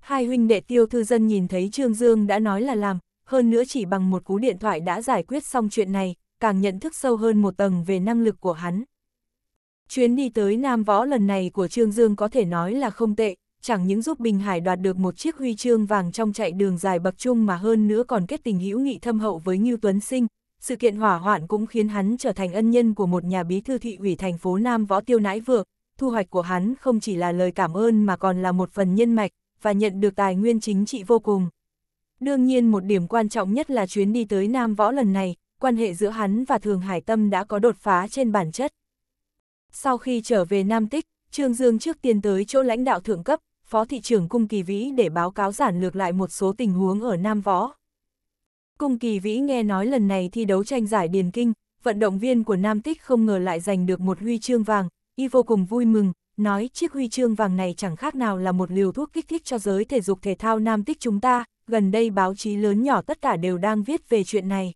Hai huynh đệ tiêu thư dân nhìn thấy Trương Dương đã nói là làm, hơn nữa chỉ bằng một cú điện thoại đã giải quyết xong chuyện này, càng nhận thức sâu hơn một tầng về năng lực của hắn. Chuyến đi tới Nam Võ lần này của Trương Dương có thể nói là không tệ, chẳng những giúp Bình Hải đoạt được một chiếc huy chương vàng trong chạy đường dài bậc trung mà hơn nữa còn kết tình hữu nghị thâm hậu với Ngưu Tuấn Sinh. Sự kiện hỏa hoạn cũng khiến hắn trở thành ân nhân của một nhà bí thư thị ủy thành phố Nam Võ Tiêu Nãi Vượng. Thu hoạch của hắn không chỉ là lời cảm ơn mà còn là một phần nhân mạch, và nhận được tài nguyên chính trị vô cùng. Đương nhiên một điểm quan trọng nhất là chuyến đi tới Nam Võ lần này, quan hệ giữa hắn và Thường Hải Tâm đã có đột phá trên bản chất. Sau khi trở về Nam Tích, Trương Dương trước tiên tới chỗ lãnh đạo thượng cấp, Phó Thị trưởng Cung Kỳ Vĩ để báo cáo giản lược lại một số tình huống ở Nam Võ. Cung Kỳ Vĩ nghe nói lần này thi đấu tranh giải Điền Kinh, vận động viên của Nam Tích không ngờ lại giành được một huy chương vàng, y vô cùng vui mừng, nói chiếc huy chương vàng này chẳng khác nào là một liều thuốc kích thích cho giới thể dục thể thao Nam Tích chúng ta, gần đây báo chí lớn nhỏ tất cả đều đang viết về chuyện này.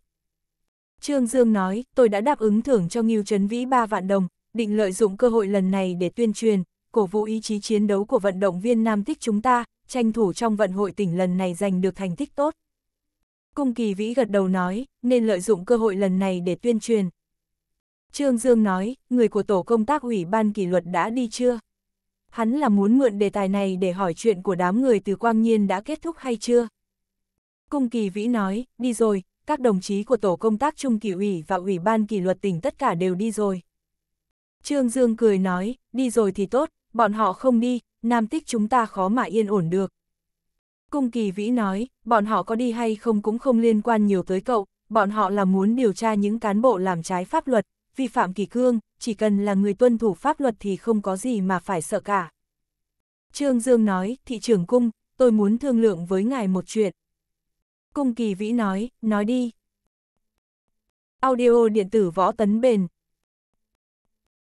Trương Dương nói, tôi đã đáp ứng thưởng cho Ngưu Trấn Vĩ 3 vạn đồng, định lợi dụng cơ hội lần này để tuyên truyền, cổ vũ ý chí chiến đấu của vận động viên Nam Tích chúng ta, tranh thủ trong vận hội tỉnh lần này giành được thành tích tốt. Cung Kỳ Vĩ gật đầu nói, nên lợi dụng cơ hội lần này để tuyên truyền. Trương Dương nói, người của tổ công tác ủy ban kỷ luật đã đi chưa? Hắn là muốn mượn đề tài này để hỏi chuyện của đám người từ Quang Nhiên đã kết thúc hay chưa? Cung Kỳ Vĩ nói, đi rồi, các đồng chí của tổ công tác trung kỷ ủy và ủy ban kỷ luật tỉnh tất cả đều đi rồi. Trương Dương cười nói, đi rồi thì tốt, bọn họ không đi, Nam Tích chúng ta khó mà yên ổn được. Cung Kỳ Vĩ nói, bọn họ có đi hay không cũng không liên quan nhiều tới cậu, bọn họ là muốn điều tra những cán bộ làm trái pháp luật, vi phạm kỳ cương, chỉ cần là người tuân thủ pháp luật thì không có gì mà phải sợ cả. Trương Dương nói, thị trưởng cung, tôi muốn thương lượng với ngài một chuyện. Cung Kỳ Vĩ nói, nói đi. Audio điện tử võ tấn bền,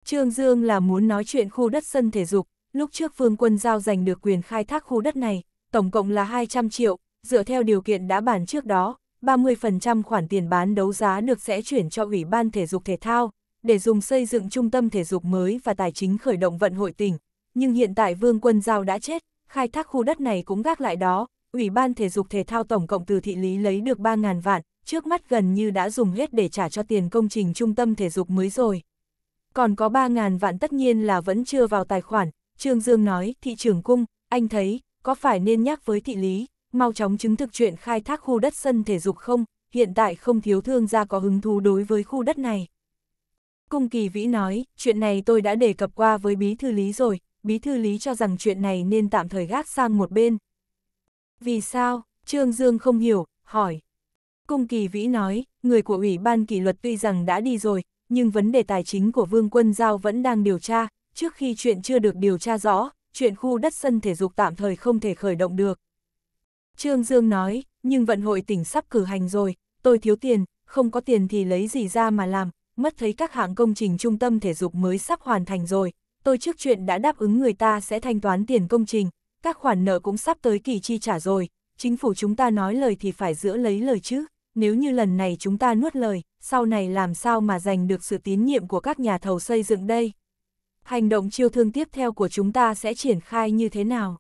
Trương Dương là muốn nói chuyện khu đất sân thể dục, lúc trước Vương Quân Giao giành được quyền khai thác khu đất này, tổng cộng là 200 triệu, dựa theo điều kiện đã bàn trước đó, 30% khoản tiền bán đấu giá được sẽ chuyển cho Ủy ban Thể dục Thể thao, để dùng xây dựng trung tâm thể dục mới và tài chính khởi động vận hội tỉnh. Nhưng hiện tại Vương Quân Giao đã chết, khai thác khu đất này cũng gác lại đó, Ủy ban Thể dục Thể thao tổng cộng từ thị lý lấy được 3.000 vạn, trước mắt gần như đã dùng hết để trả cho tiền công trình trung tâm thể dục mới rồi còn có 3.000 vạn tất nhiên là vẫn chưa vào tài khoản, Trương Dương nói, thị trưởng cung, anh thấy, có phải nên nhắc với thị lý, mau chóng chứng thực chuyện khai thác khu đất sân thể dục không, hiện tại không thiếu thương gia có hứng thú đối với khu đất này. Cung Kỳ Vĩ nói, chuyện này tôi đã đề cập qua với bí thư lý rồi, bí thư lý cho rằng chuyện này nên tạm thời gác sang một bên. Vì sao? Trương Dương không hiểu, hỏi. Cung Kỳ Vĩ nói, người của Ủy ban kỷ luật tuy rằng đã đi rồi, nhưng vấn đề tài chính của Vương Quân Giao vẫn đang điều tra, trước khi chuyện chưa được điều tra rõ, chuyện khu đất sân thể dục tạm thời không thể khởi động được. Trương Dương nói, nhưng vận hội tỉnh sắp cử hành rồi, tôi thiếu tiền, không có tiền thì lấy gì ra mà làm, mất thấy các hạng công trình trung tâm thể dục mới sắp hoàn thành rồi, tôi trước chuyện đã đáp ứng người ta sẽ thanh toán tiền công trình, các khoản nợ cũng sắp tới kỳ chi trả rồi, chính phủ chúng ta nói lời thì phải giữ lấy lời chứ, nếu như lần này chúng ta nuốt lời, sau này làm sao mà giành được sự tín nhiệm của các nhà thầu xây dựng đây? Hành động chiêu thương tiếp theo của chúng ta sẽ triển khai như thế nào?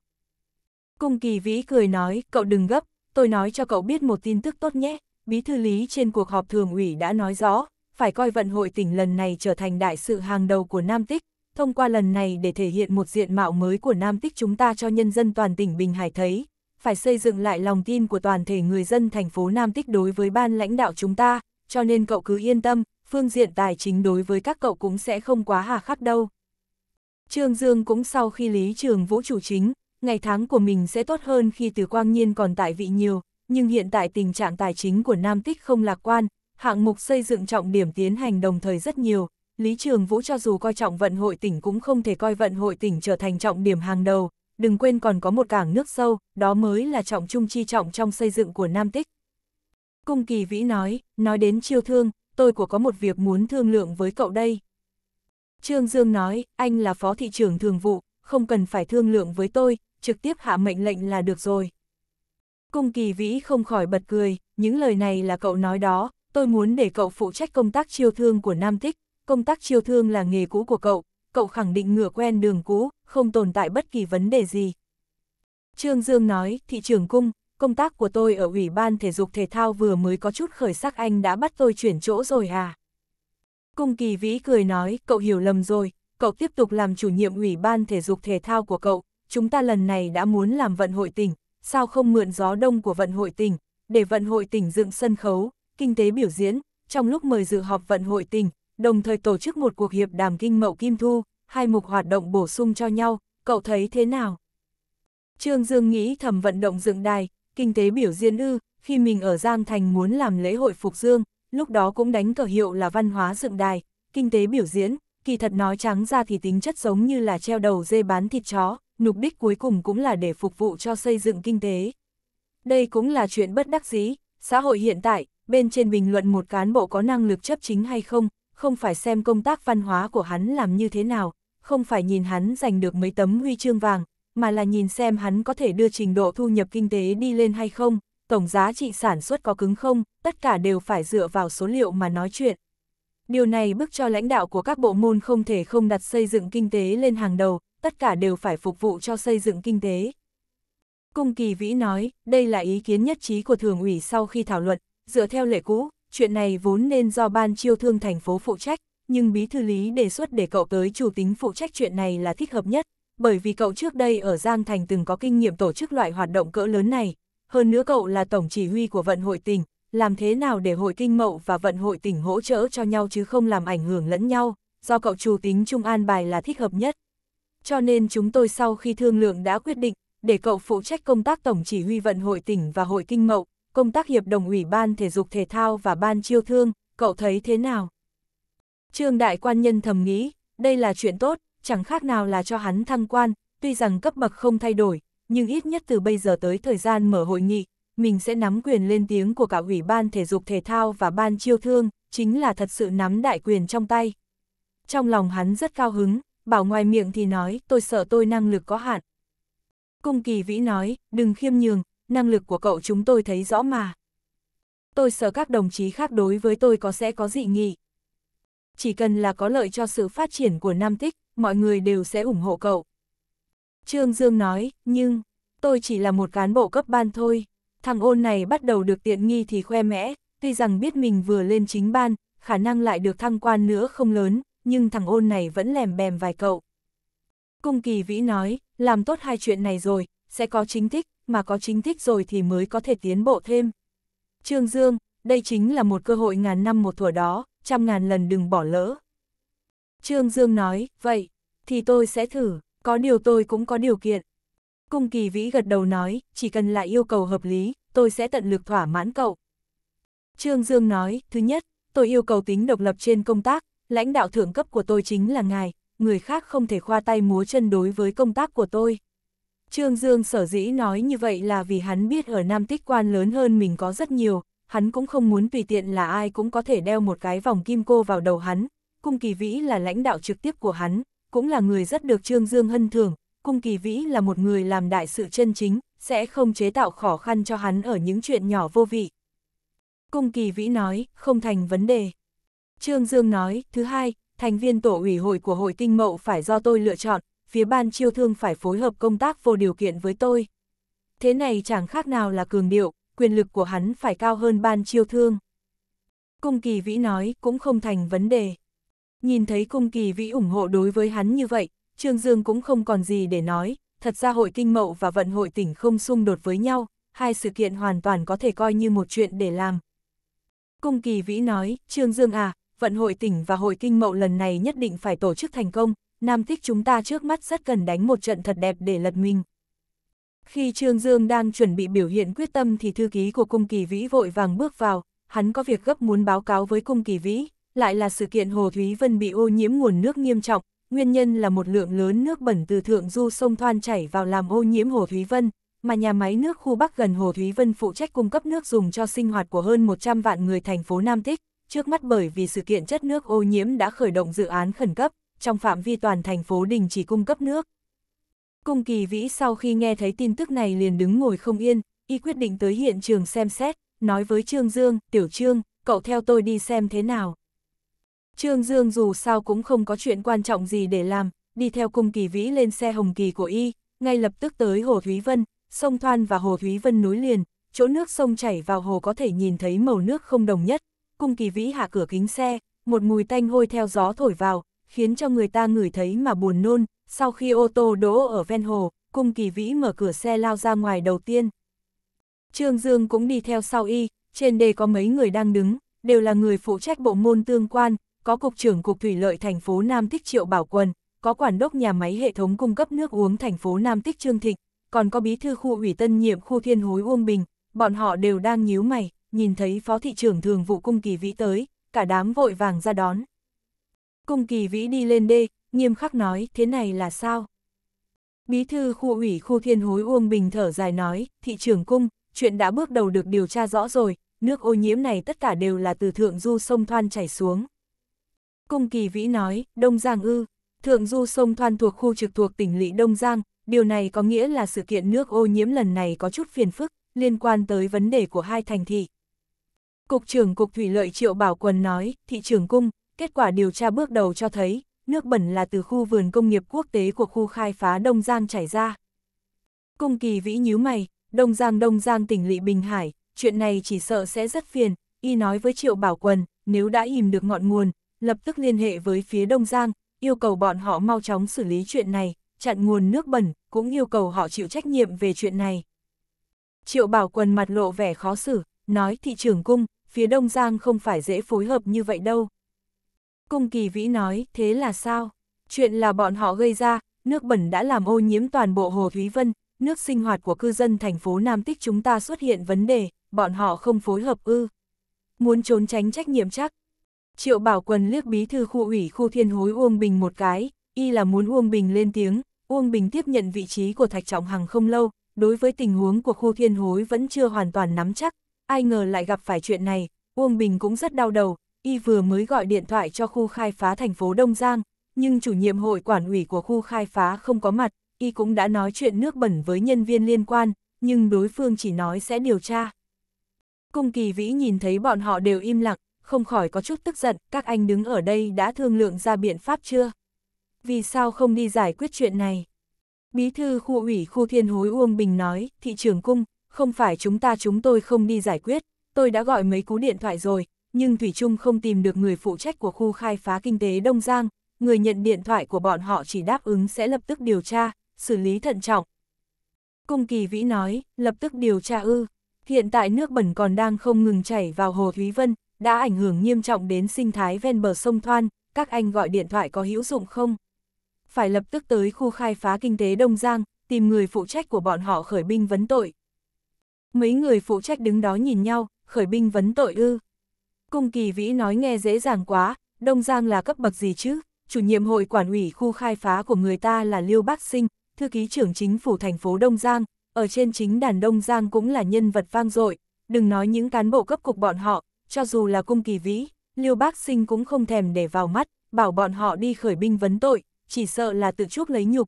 Cung kỳ vĩ cười nói, cậu đừng gấp, tôi nói cho cậu biết một tin tức tốt nhé. Bí thư lý trên cuộc họp thường ủy đã nói rõ, phải coi vận hội tỉnh lần này trở thành đại sự hàng đầu của Nam Tích, thông qua lần này để thể hiện một diện mạo mới của Nam Tích chúng ta cho nhân dân toàn tỉnh Bình Hải thấy, phải xây dựng lại lòng tin của toàn thể người dân thành phố Nam Tích đối với ban lãnh đạo chúng ta, cho nên cậu cứ yên tâm, phương diện tài chính đối với các cậu cũng sẽ không quá hà khắc đâu. Trương Dương cũng sau khi Lý Trường Vũ chủ chính, ngày tháng của mình sẽ tốt hơn khi từ quang nhiên còn tại vị nhiều, nhưng hiện tại tình trạng tài chính của Nam Tích không lạc quan, hạng mục xây dựng trọng điểm tiến hành đồng thời rất nhiều. Lý Trường Vũ cho dù coi trọng vận hội tỉnh cũng không thể coi vận hội tỉnh trở thành trọng điểm hàng đầu, đừng quên còn có một cảng nước sâu, đó mới là trọng trung chi trọng trong xây dựng của Nam Tích. Cung kỳ vĩ nói, nói đến chiêu thương, tôi của có một việc muốn thương lượng với cậu đây. Trương Dương nói, anh là phó thị trưởng thường vụ, không cần phải thương lượng với tôi, trực tiếp hạ mệnh lệnh là được rồi. Cung kỳ vĩ không khỏi bật cười, những lời này là cậu nói đó, tôi muốn để cậu phụ trách công tác chiêu thương của Nam Thích, công tác chiêu thương là nghề cũ của cậu, cậu khẳng định ngựa quen đường cũ, không tồn tại bất kỳ vấn đề gì. Trương Dương nói, thị trưởng cung, công tác của tôi ở Ủy ban Thể dục Thể thao vừa mới có chút khởi sắc anh đã bắt tôi chuyển chỗ rồi à? Cung kỳ vĩ cười nói, cậu hiểu lầm rồi, cậu tiếp tục làm chủ nhiệm Ủy ban Thể dục Thể thao của cậu, chúng ta lần này đã muốn làm vận hội tỉnh, sao không mượn gió đông của vận hội tỉnh, để vận hội tỉnh dựng sân khấu, kinh tế biểu diễn, trong lúc mời dự họp vận hội tỉnh, đồng thời tổ chức một cuộc hiệp đàm kinh mậu kim thu, hai mục hoạt động bổ sung cho nhau, cậu thấy thế nào? Trương Dương nghĩ thầm vận động dựng đài, kinh tế biểu diễn ư, khi mình ở Giang Thành muốn làm lễ hội Phục Dương, lúc đó cũng đánh cờ hiệu là văn hóa dựng đài, kinh tế biểu diễn, kỳ thật nói trắng ra thì tính chất giống như là treo đầu dê bán thịt chó, mục đích cuối cùng cũng là để phục vụ cho xây dựng kinh tế. Đây cũng là chuyện bất đắc dĩ, xã hội hiện tại, bên trên bình luận một cán bộ có năng lực chấp chính hay không, không phải xem công tác văn hóa của hắn làm như thế nào, không phải nhìn hắn giành được mấy tấm huy chương vàng, mà là nhìn xem hắn có thể đưa trình độ thu nhập kinh tế đi lên hay không, tổng giá trị sản xuất có cứng không, tất cả đều phải dựa vào số liệu mà nói chuyện. Điều này bức cho lãnh đạo của các bộ môn không thể không đặt xây dựng kinh tế lên hàng đầu, tất cả đều phải phục vụ cho xây dựng kinh tế. Cung Kỳ Vĩ nói, đây là ý kiến nhất trí của thường ủy sau khi thảo luận, dựa theo lệ cũ, chuyện này vốn nên do ban chiêu thương thành phố phụ trách, nhưng bí thư lý đề xuất để cậu tới chủ tính phụ trách chuyện này là thích hợp nhất, bởi vì cậu trước đây ở Giang Thành từng có kinh nghiệm tổ chức loại hoạt động cỡ lớn này, hơn nữa cậu là tổng chỉ huy của vận hội tỉnh, làm thế nào để hội kinh mậu và vận hội tỉnh hỗ trợ cho nhau chứ không làm ảnh hưởng lẫn nhau, do cậu chủ tính Trung An bài là thích hợp nhất. Cho nên chúng tôi sau khi thương lượng đã quyết định, để cậu phụ trách công tác tổng chỉ huy vận hội tỉnh và hội kinh mậu, công tác hiệp đồng ủy ban thể dục thể thao và ban chiêu thương, cậu thấy thế nào? Trương Đại Quan Nhân thầm nghĩ, đây là chuyện tốt, chẳng khác nào là cho hắn thăng quan, tuy rằng cấp bậc không thay đổi, nhưng ít nhất từ bây giờ tới thời gian mở hội nghị, mình sẽ nắm quyền lên tiếng của cả ủy ban thể dục thể thao và ban chiêu thương, chính là thật sự nắm đại quyền trong tay. Trong lòng hắn rất cao hứng, bảo ngoài miệng thì nói tôi sợ tôi năng lực có hạn. Cung kỳ vĩ nói, đừng khiêm nhường, năng lực của cậu chúng tôi thấy rõ mà. Tôi sợ các đồng chí khác đối với tôi có sẽ có dị nghị. Chỉ cần là có lợi cho sự phát triển của Nam Tích, mọi người đều sẽ ủng hộ cậu. Trương Dương nói, nhưng, tôi chỉ là một cán bộ cấp ban thôi, thằng ôn này bắt đầu được tiện nghi thì khoe mẽ, tuy rằng biết mình vừa lên chính ban, khả năng lại được thăng quan nữa không lớn, nhưng thằng ôn này vẫn lèm bèm vài cậu. Cung kỳ vĩ nói, làm tốt hai chuyện này rồi, sẽ có chính thích, mà có chính thích rồi thì mới có thể tiến bộ thêm. Trương Dương, đây chính là một cơ hội ngàn năm một thuở đó, trăm ngàn lần đừng bỏ lỡ. Trương Dương nói, vậy, thì tôi sẽ thử, có điều tôi cũng có điều kiện. Cung kỳ vĩ gật đầu nói, chỉ cần lại yêu cầu hợp lý, tôi sẽ tận lực thỏa mãn cậu. Trương Dương nói, thứ nhất, tôi yêu cầu tính độc lập trên công tác, lãnh đạo thưởng cấp của tôi chính là ngài, người khác không thể khoa tay múa chân đối với công tác của tôi. Trương Dương sở dĩ nói như vậy là vì hắn biết ở Nam Tích quan lớn hơn mình có rất nhiều, hắn cũng không muốn tùy tiện là ai cũng có thể đeo một cái vòng kim cô vào đầu hắn, Cung Kỳ Vĩ là lãnh đạo trực tiếp của hắn, cũng là người rất được Trương Dương hân thưởng. Cung Kỳ Vĩ là một người làm đại sự chân chính, sẽ không chế tạo khó khăn cho hắn ở những chuyện nhỏ vô vị. Cung Kỳ Vĩ nói, không thành vấn đề. Trương Dương nói, thứ hai, thành viên tổ ủy hội của hội tinh mậu phải do tôi lựa chọn, phía ban chiêu thương phải phối hợp công tác vô điều kiện với tôi. Thế này chẳng khác nào là cường điệu, quyền lực của hắn phải cao hơn ban chiêu thương. Cung Kỳ Vĩ nói, cũng không thành vấn đề. Nhìn thấy cung kỳ vĩ ủng hộ đối với hắn như vậy, Trương Dương cũng không còn gì để nói, thật ra hội kinh mậu và vận hội tỉnh không xung đột với nhau, hai sự kiện hoàn toàn có thể coi như một chuyện để làm. Cung kỳ vĩ nói, Trương Dương à, vận hội tỉnh và hội kinh mậu lần này nhất định phải tổ chức thành công, Nam Tích chúng ta trước mắt rất cần đánh một trận thật đẹp để lật mình. Khi Trương Dương đang chuẩn bị biểu hiện quyết tâm thì thư ký của cung kỳ vĩ vội vàng bước vào, hắn có việc gấp muốn báo cáo với cung kỳ vĩ lại là sự kiện Hồ Thúy Vân bị ô nhiễm nguồn nước nghiêm trọng, nguyên nhân là một lượng lớn nước bẩn từ thượng du sông Thoan chảy vào làm ô nhiễm Hồ Thúy Vân, mà nhà máy nước khu Bắc gần Hồ Thúy Vân phụ trách cung cấp nước dùng cho sinh hoạt của hơn 100 vạn người thành phố Nam Tích, trước mắt bởi vì sự kiện chất nước ô nhiễm đã khởi động dự án khẩn cấp, trong phạm vi toàn thành phố đình chỉ cung cấp nước. Cung kỳ vĩ sau khi nghe thấy tin tức này liền đứng ngồi không yên, y quyết định tới hiện trường xem xét, nói với Trương Dương, Tiểu Trương, cậu theo tôi đi xem thế nào. Trương Dương dù sao cũng không có chuyện quan trọng gì để làm, đi theo cung kỳ vĩ lên xe hồng kỳ của y, ngay lập tức tới Hồ Thúy Vân, sông Thoan và Hồ Thúy Vân núi liền, chỗ nước sông chảy vào hồ có thể nhìn thấy màu nước không đồng nhất. Cung kỳ vĩ hạ cửa kính xe, một mùi tanh hôi theo gió thổi vào, khiến cho người ta ngửi thấy mà buồn nôn. Sau khi ô tô đỗ ở ven hồ, cung kỳ vĩ mở cửa xe lao ra ngoài đầu tiên. Trương Dương cũng đi theo sau y, trên đây có mấy người đang đứng, đều là người phụ trách bộ môn tương quan, có cục trưởng cục thủy lợi thành phố Nam Tích Triệu Bảo Quân, có quản đốc nhà máy hệ thống cung cấp nước uống thành phố Nam Tích Trương Thịnh, còn có bí thư khu ủy tân nhiệm khu thiên hối Uông Bình, bọn họ đều đang nhíu mày, nhìn thấy phó thị trưởng thường vụ cung kỳ vĩ tới, cả đám vội vàng ra đón. Cung kỳ vĩ đi lên đê, nghiêm khắc nói, thế này là sao? Bí thư khu ủy khu thiên hối Uông Bình thở dài nói, thị trưởng cung, chuyện đã bước đầu được điều tra rõ rồi, nước ô nhiễm này tất cả đều là từ thượng du sông Thoan chảy xuống. Cung Kỳ Vĩ nói, Đông Giang ư, thượng du sông Thoan thuộc khu trực thuộc tỉnh lỵ Đông Giang, điều này có nghĩa là sự kiện nước ô nhiễm lần này có chút phiền phức, liên quan tới vấn đề của hai thành thị. Cục trưởng Cục Thủy lợi Triệu Bảo Quần nói, thị trường cung, kết quả điều tra bước đầu cho thấy, nước bẩn là từ khu vườn công nghiệp quốc tế của khu khai phá Đông Giang chảy ra. Cung Kỳ Vĩ nhíu mày, Đông Giang Đông Giang tỉnh lỵ Bình Hải, chuyện này chỉ sợ sẽ rất phiền, y nói với Triệu Bảo Quần, nếu đã im được ngọn nguồn, lập tức liên hệ với phía Đông Giang, yêu cầu bọn họ mau chóng xử lý chuyện này, chặn nguồn nước bẩn, cũng yêu cầu họ chịu trách nhiệm về chuyện này. Triệu Bảo Quần mặt lộ vẻ khó xử, nói thị trưởng cung, phía Đông Giang không phải dễ phối hợp như vậy đâu. Cung Kỳ Vĩ nói, thế là sao? Chuyện là bọn họ gây ra, nước bẩn đã làm ô nhiễm toàn bộ Hồ Thúy Vân, nước sinh hoạt của cư dân thành phố Nam Tích chúng ta xuất hiện vấn đề, bọn họ không phối hợp ư. Muốn trốn tránh trách nhiệm chắc, Triệu Bảo Quân liếc bí thư khu ủy khu thiên hối Uông Bình một cái, y là muốn Uông Bình lên tiếng, Uông Bình tiếp nhận vị trí của Thạch Trọng Hằng không lâu, đối với tình huống của khu thiên hối vẫn chưa hoàn toàn nắm chắc, ai ngờ lại gặp phải chuyện này, Uông Bình cũng rất đau đầu, y vừa mới gọi điện thoại cho khu khai phá thành phố Đông Giang, nhưng chủ nhiệm hội quản ủy của khu khai phá không có mặt, y cũng đã nói chuyện nước bẩn với nhân viên liên quan, nhưng đối phương chỉ nói sẽ điều tra. Cung kỳ vĩ nhìn thấy bọn họ đều im lặng, không khỏi có chút tức giận, các anh đứng ở đây đã thương lượng ra biện pháp chưa? Vì sao không đi giải quyết chuyện này? Bí thư khu ủy khu thiên hối Uông Bình nói, thị trường cung, không phải chúng ta chúng tôi không đi giải quyết, tôi đã gọi mấy cú điện thoại rồi, nhưng Thủy Trung không tìm được người phụ trách của khu khai phá kinh tế Đông Giang, người nhận điện thoại của bọn họ chỉ đáp ứng sẽ lập tức điều tra, xử lý thận trọng. Cung Kỳ Vĩ nói, lập tức điều tra ư, hiện tại nước bẩn còn đang không ngừng chảy vào Hồ Thúy Vân, đã ảnh hưởng nghiêm trọng đến sinh thái ven bờ sông Thoan, các anh gọi điện thoại có hữu dụng không? Phải lập tức tới khu khai phá kinh tế Đông Giang, tìm người phụ trách của bọn họ khởi binh vấn tội. Mấy người phụ trách đứng đó nhìn nhau, khởi binh vấn tội ư. Cung kỳ vĩ nói nghe dễ dàng quá, Đông Giang là cấp bậc gì chứ? Chủ nhiệm hội quản ủy khu khai phá của người ta là Liêu Bác Sinh, thư ký trưởng chính phủ thành phố Đông Giang, ở trên chính đàn Đông Giang cũng là nhân vật vang dội, đừng nói những cán bộ cấp cục bọn họ, cho dù là cung kỳ vĩ, Liêu Bác Sinh cũng không thèm để vào mắt, bảo bọn họ đi khởi binh vấn tội, chỉ sợ là tự chuốc lấy nhục.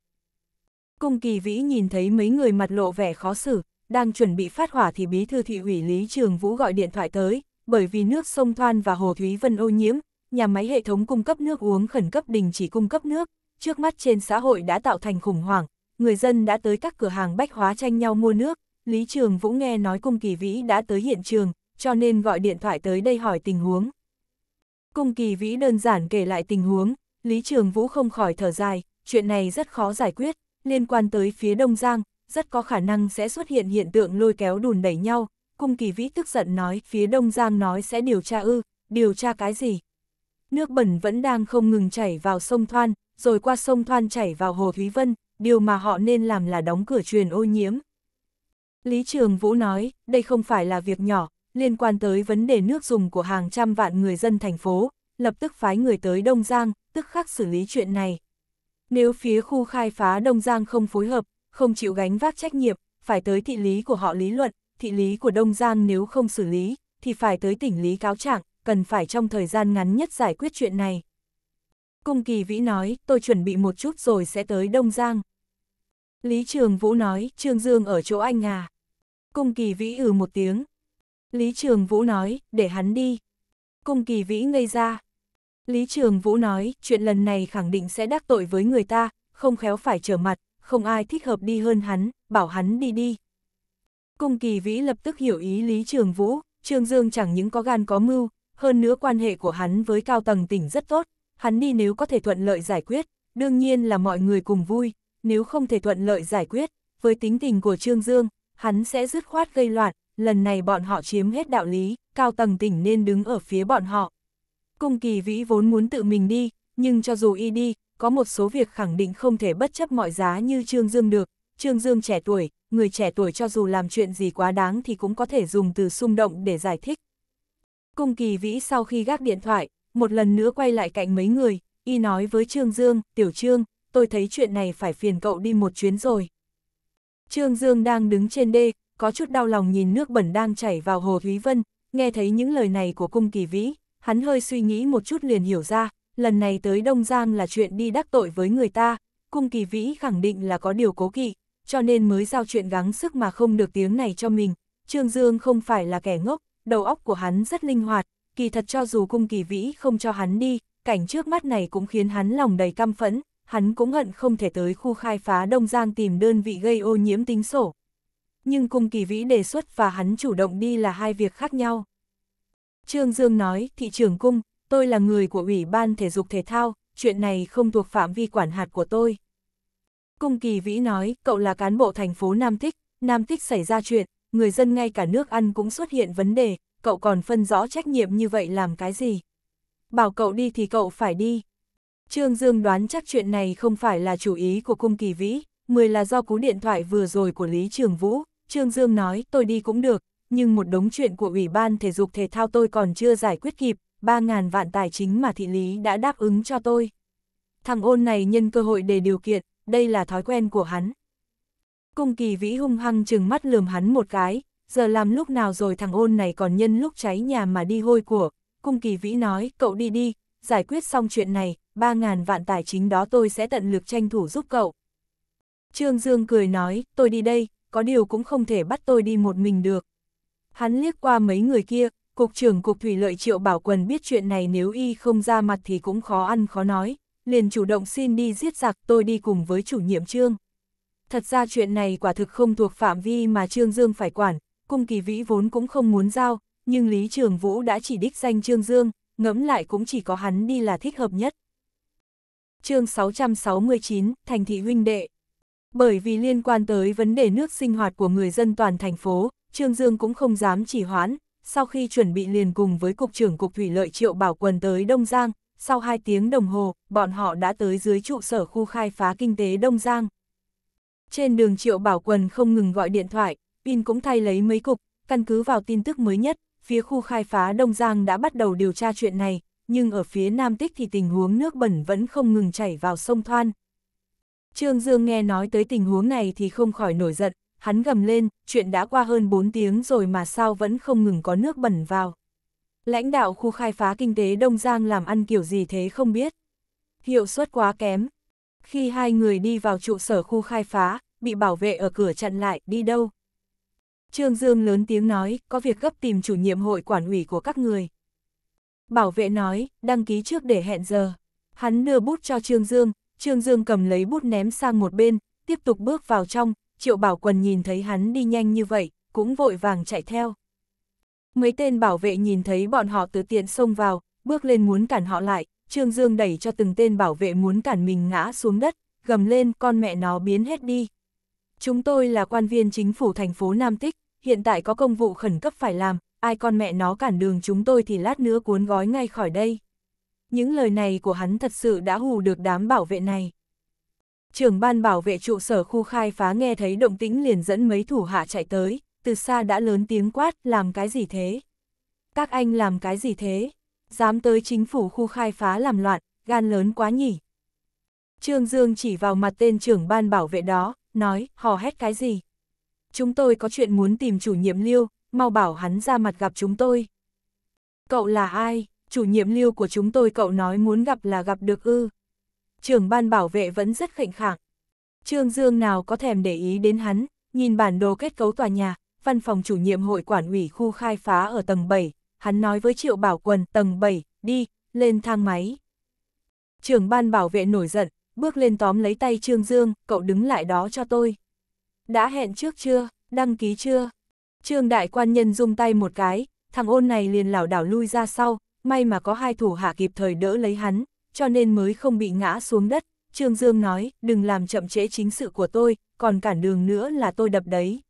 Cung kỳ vĩ nhìn thấy mấy người mặt lộ vẻ khó xử, đang chuẩn bị phát hỏa thì bí thư thị ủy Lý Trường Vũ gọi điện thoại tới, bởi vì nước sông Thoan và Hồ Thúy Vân ô nhiễm, nhà máy hệ thống cung cấp nước uống khẩn cấp đình chỉ cung cấp nước, trước mắt trên xã hội đã tạo thành khủng hoảng, người dân đã tới các cửa hàng bách hóa tranh nhau mua nước, Lý Trường Vũ nghe nói cung kỳ vĩ đã tới hiện trường, cho nên gọi điện thoại tới đây hỏi tình huống. Cung kỳ vĩ đơn giản kể lại tình huống, Lý Trường Vũ không khỏi thở dài, chuyện này rất khó giải quyết, liên quan tới phía Đông Giang, rất có khả năng sẽ xuất hiện hiện tượng lôi kéo đùn đẩy nhau. Cung kỳ vĩ tức giận nói, phía Đông Giang nói sẽ điều tra ư, điều tra cái gì? Nước bẩn vẫn đang không ngừng chảy vào sông Thoan, rồi qua sông Thoan chảy vào Hồ Thúy Vân, điều mà họ nên làm là đóng cửa truyền ô nhiễm. Lý Trường Vũ nói, đây không phải là việc nhỏ, liên quan tới vấn đề nước dùng của hàng trăm vạn người dân thành phố, lập tức phái người tới Đông Giang, tức khắc xử lý chuyện này. Nếu phía khu khai phá Đông Giang không phối hợp, không chịu gánh vác trách nhiệm, phải tới thị lý của họ lý luận, thị lý của Đông Giang nếu không xử lý, thì phải tới tỉnh lý cáo trạng, cần phải trong thời gian ngắn nhất giải quyết chuyện này. Cung Kỳ Vĩ nói, tôi chuẩn bị một chút rồi sẽ tới Đông Giang. Lý Trường Vũ nói, Trương Dương ở chỗ anh à. Cung Kỳ Vĩ ừ một tiếng, Lý Trường Vũ nói, để hắn đi. Cung kỳ vĩ ngây ra. Lý Trường Vũ nói, chuyện lần này khẳng định sẽ đắc tội với người ta, không khéo phải trở mặt, không ai thích hợp đi hơn hắn, bảo hắn đi đi. Cung kỳ vĩ lập tức hiểu ý Lý Trường Vũ, Trương Dương chẳng những có gan có mưu, hơn nữa quan hệ của hắn với cao tầng tỉnh rất tốt, hắn đi nếu có thể thuận lợi giải quyết, đương nhiên là mọi người cùng vui, nếu không thể thuận lợi giải quyết, với tính tình của Trương Dương, hắn sẽ dứt khoát gây loạn, lần này bọn họ chiếm hết đạo lý, cao tầng tỉnh nên đứng ở phía bọn họ. Cung kỳ vĩ vốn muốn tự mình đi, nhưng cho dù y đi, có một số việc khẳng định không thể bất chấp mọi giá như Trương Dương được. Trương Dương trẻ tuổi, người trẻ tuổi cho dù làm chuyện gì quá đáng thì cũng có thể dùng từ xung động để giải thích. Cung kỳ vĩ sau khi gác điện thoại, một lần nữa quay lại cạnh mấy người, y nói với Trương Dương, Tiểu Trương, tôi thấy chuyện này phải phiền cậu đi một chuyến rồi. Trương Dương đang đứng trên đê, có chút đau lòng nhìn nước bẩn đang chảy vào Hồ Thúy Vân, nghe thấy những lời này của cung kỳ vĩ, hắn hơi suy nghĩ một chút liền hiểu ra, lần này tới Đông Giang là chuyện đi đắc tội với người ta, cung kỳ vĩ khẳng định là có điều cố kỵ, cho nên mới giao chuyện gắng sức mà không được tiếng này cho mình. Trương Dương không phải là kẻ ngốc, đầu óc của hắn rất linh hoạt, kỳ thật cho dù cung kỳ vĩ không cho hắn đi, cảnh trước mắt này cũng khiến hắn lòng đầy căm phẫn, hắn cũng hận không thể tới khu khai phá Đông Giang tìm đơn vị gây ô nhiễm tính sổ nhưng cung kỳ vĩ đề xuất và hắn chủ động đi là hai việc khác nhau. Trương Dương nói, thị trưởng cung, tôi là người của Ủy ban Thể dục Thể thao, chuyện này không thuộc phạm vi quản hạt của tôi. Cung kỳ vĩ nói, cậu là cán bộ thành phố Nam Thích, Nam Thích xảy ra chuyện, người dân ngay cả nước ăn cũng xuất hiện vấn đề, cậu còn phân rõ trách nhiệm như vậy làm cái gì. Bảo cậu đi thì cậu phải đi. Trương Dương đoán chắc chuyện này không phải là chủ ý của cung kỳ vĩ, mười là do cú điện thoại vừa rồi của Lý Trường Vũ, Trương Dương nói, tôi đi cũng được, nhưng một đống chuyện của Ủy ban Thể dục Thể thao tôi còn chưa giải quyết kịp, 3.000 vạn tài chính mà thị lý đã đáp ứng cho tôi. Thằng ôn này nhân cơ hội để điều kiện, đây là thói quen của hắn. Cung kỳ vĩ hung hăng chừng mắt lườm hắn một cái, giờ làm lúc nào rồi thằng ôn này còn nhân lúc cháy nhà mà đi hôi của. Cung kỳ vĩ nói, cậu đi đi, giải quyết xong chuyện này, 3.000 vạn tài chính đó tôi sẽ tận lực tranh thủ giúp cậu. Trương Dương cười nói, tôi đi đây, có điều cũng không thể bắt tôi đi một mình được. Hắn liếc qua mấy người kia, Cục trưởng Cục Thủy Lợi Triệu Bảo Quần biết chuyện này nếu y không ra mặt thì cũng khó ăn khó nói, liền chủ động xin đi giết giặc tôi đi cùng với chủ nhiệm trương. Thật ra chuyện này quả thực không thuộc phạm vi mà Trương Dương phải quản, cung kỳ vĩ vốn cũng không muốn giao, nhưng Lý Trường Vũ đã chỉ đích danh Trương Dương, ngẫm lại cũng chỉ có hắn đi là thích hợp nhất. chương 669, Thành thị huynh đệ bởi vì liên quan tới vấn đề nước sinh hoạt của người dân toàn thành phố, Trương Dương cũng không dám trì hoãn, sau khi chuẩn bị liền cùng với Cục trưởng Cục Thủy Lợi Triệu Bảo Quần tới Đông Giang, sau 2 tiếng đồng hồ, bọn họ đã tới dưới trụ sở khu khai phá kinh tế Đông Giang. Trên đường Triệu Bảo Quần không ngừng gọi điện thoại, Pin cũng thay lấy mấy cục, căn cứ vào tin tức mới nhất, phía khu khai phá Đông Giang đã bắt đầu điều tra chuyện này, nhưng ở phía Nam Tích thì tình huống nước bẩn vẫn không ngừng chảy vào sông Thoan, Trương Dương nghe nói tới tình huống này thì không khỏi nổi giận, hắn gầm lên, chuyện đã qua hơn 4 tiếng rồi mà sao vẫn không ngừng có nước bẩn vào. Lãnh đạo khu khai phá kinh tế Đông Giang làm ăn kiểu gì thế không biết. Hiệu suất quá kém. Khi hai người đi vào trụ sở khu khai phá, bị bảo vệ ở cửa chặn lại, đi đâu? Trương Dương lớn tiếng nói, có việc gấp tìm chủ nhiệm hội quản ủy của các người. Bảo vệ nói, đăng ký trước để hẹn giờ. Hắn đưa bút cho Trương Dương, Trương Dương cầm lấy bút ném sang một bên, tiếp tục bước vào trong, Triệu Bảo Quần nhìn thấy hắn đi nhanh như vậy, cũng vội vàng chạy theo. Mấy tên bảo vệ nhìn thấy bọn họ từ tiện xông vào, bước lên muốn cản họ lại, Trương Dương đẩy cho từng tên bảo vệ muốn cản mình ngã xuống đất, gầm lên con mẹ nó biến hết đi. Chúng tôi là quan viên chính phủ thành phố Nam Tích, hiện tại có công vụ khẩn cấp phải làm, ai con mẹ nó cản đường chúng tôi thì lát nữa cuốn gói ngay khỏi đây những lời này của hắn thật sự đã hù được đám bảo vệ này. Trưởng ban bảo vệ trụ sở khu khai phá nghe thấy động tĩnh liền dẫn mấy thủ hạ chạy tới, từ xa đã lớn tiếng quát, làm cái gì thế? Các anh làm cái gì thế? Dám tới chính phủ khu khai phá làm loạn, gan lớn quá nhỉ? Trương Dương chỉ vào mặt tên trưởng ban bảo vệ đó, nói, hò hét cái gì? Chúng tôi có chuyện muốn tìm chủ nhiệm liêu, mau bảo hắn ra mặt gặp chúng tôi. Cậu là ai? chủ nhiệm lưu của chúng tôi cậu nói muốn gặp là gặp được ư. Trưởng ban bảo vệ vẫn rất khệnh khạng. Trương Dương nào có thèm để ý đến hắn, nhìn bản đồ kết cấu tòa nhà, văn phòng chủ nhiệm hội quản ủy khu khai phá ở tầng 7, hắn nói với Triệu Bảo Quân: tầng 7, đi, lên thang máy. Trưởng ban bảo vệ nổi giận, bước lên tóm lấy tay Trương Dương, cậu đứng lại đó cho tôi. Đã hẹn trước chưa, đăng ký chưa? Trương đại quan nhân dung tay một cái, thằng ôn này liền lảo đảo lui ra sau, may mà có hai thủ hạ kịp thời đỡ lấy hắn, cho nên mới không bị ngã xuống đất. Trương Dương nói, đừng làm chậm trễ chính sự của tôi, còn cản đường nữa là tôi đập đấy.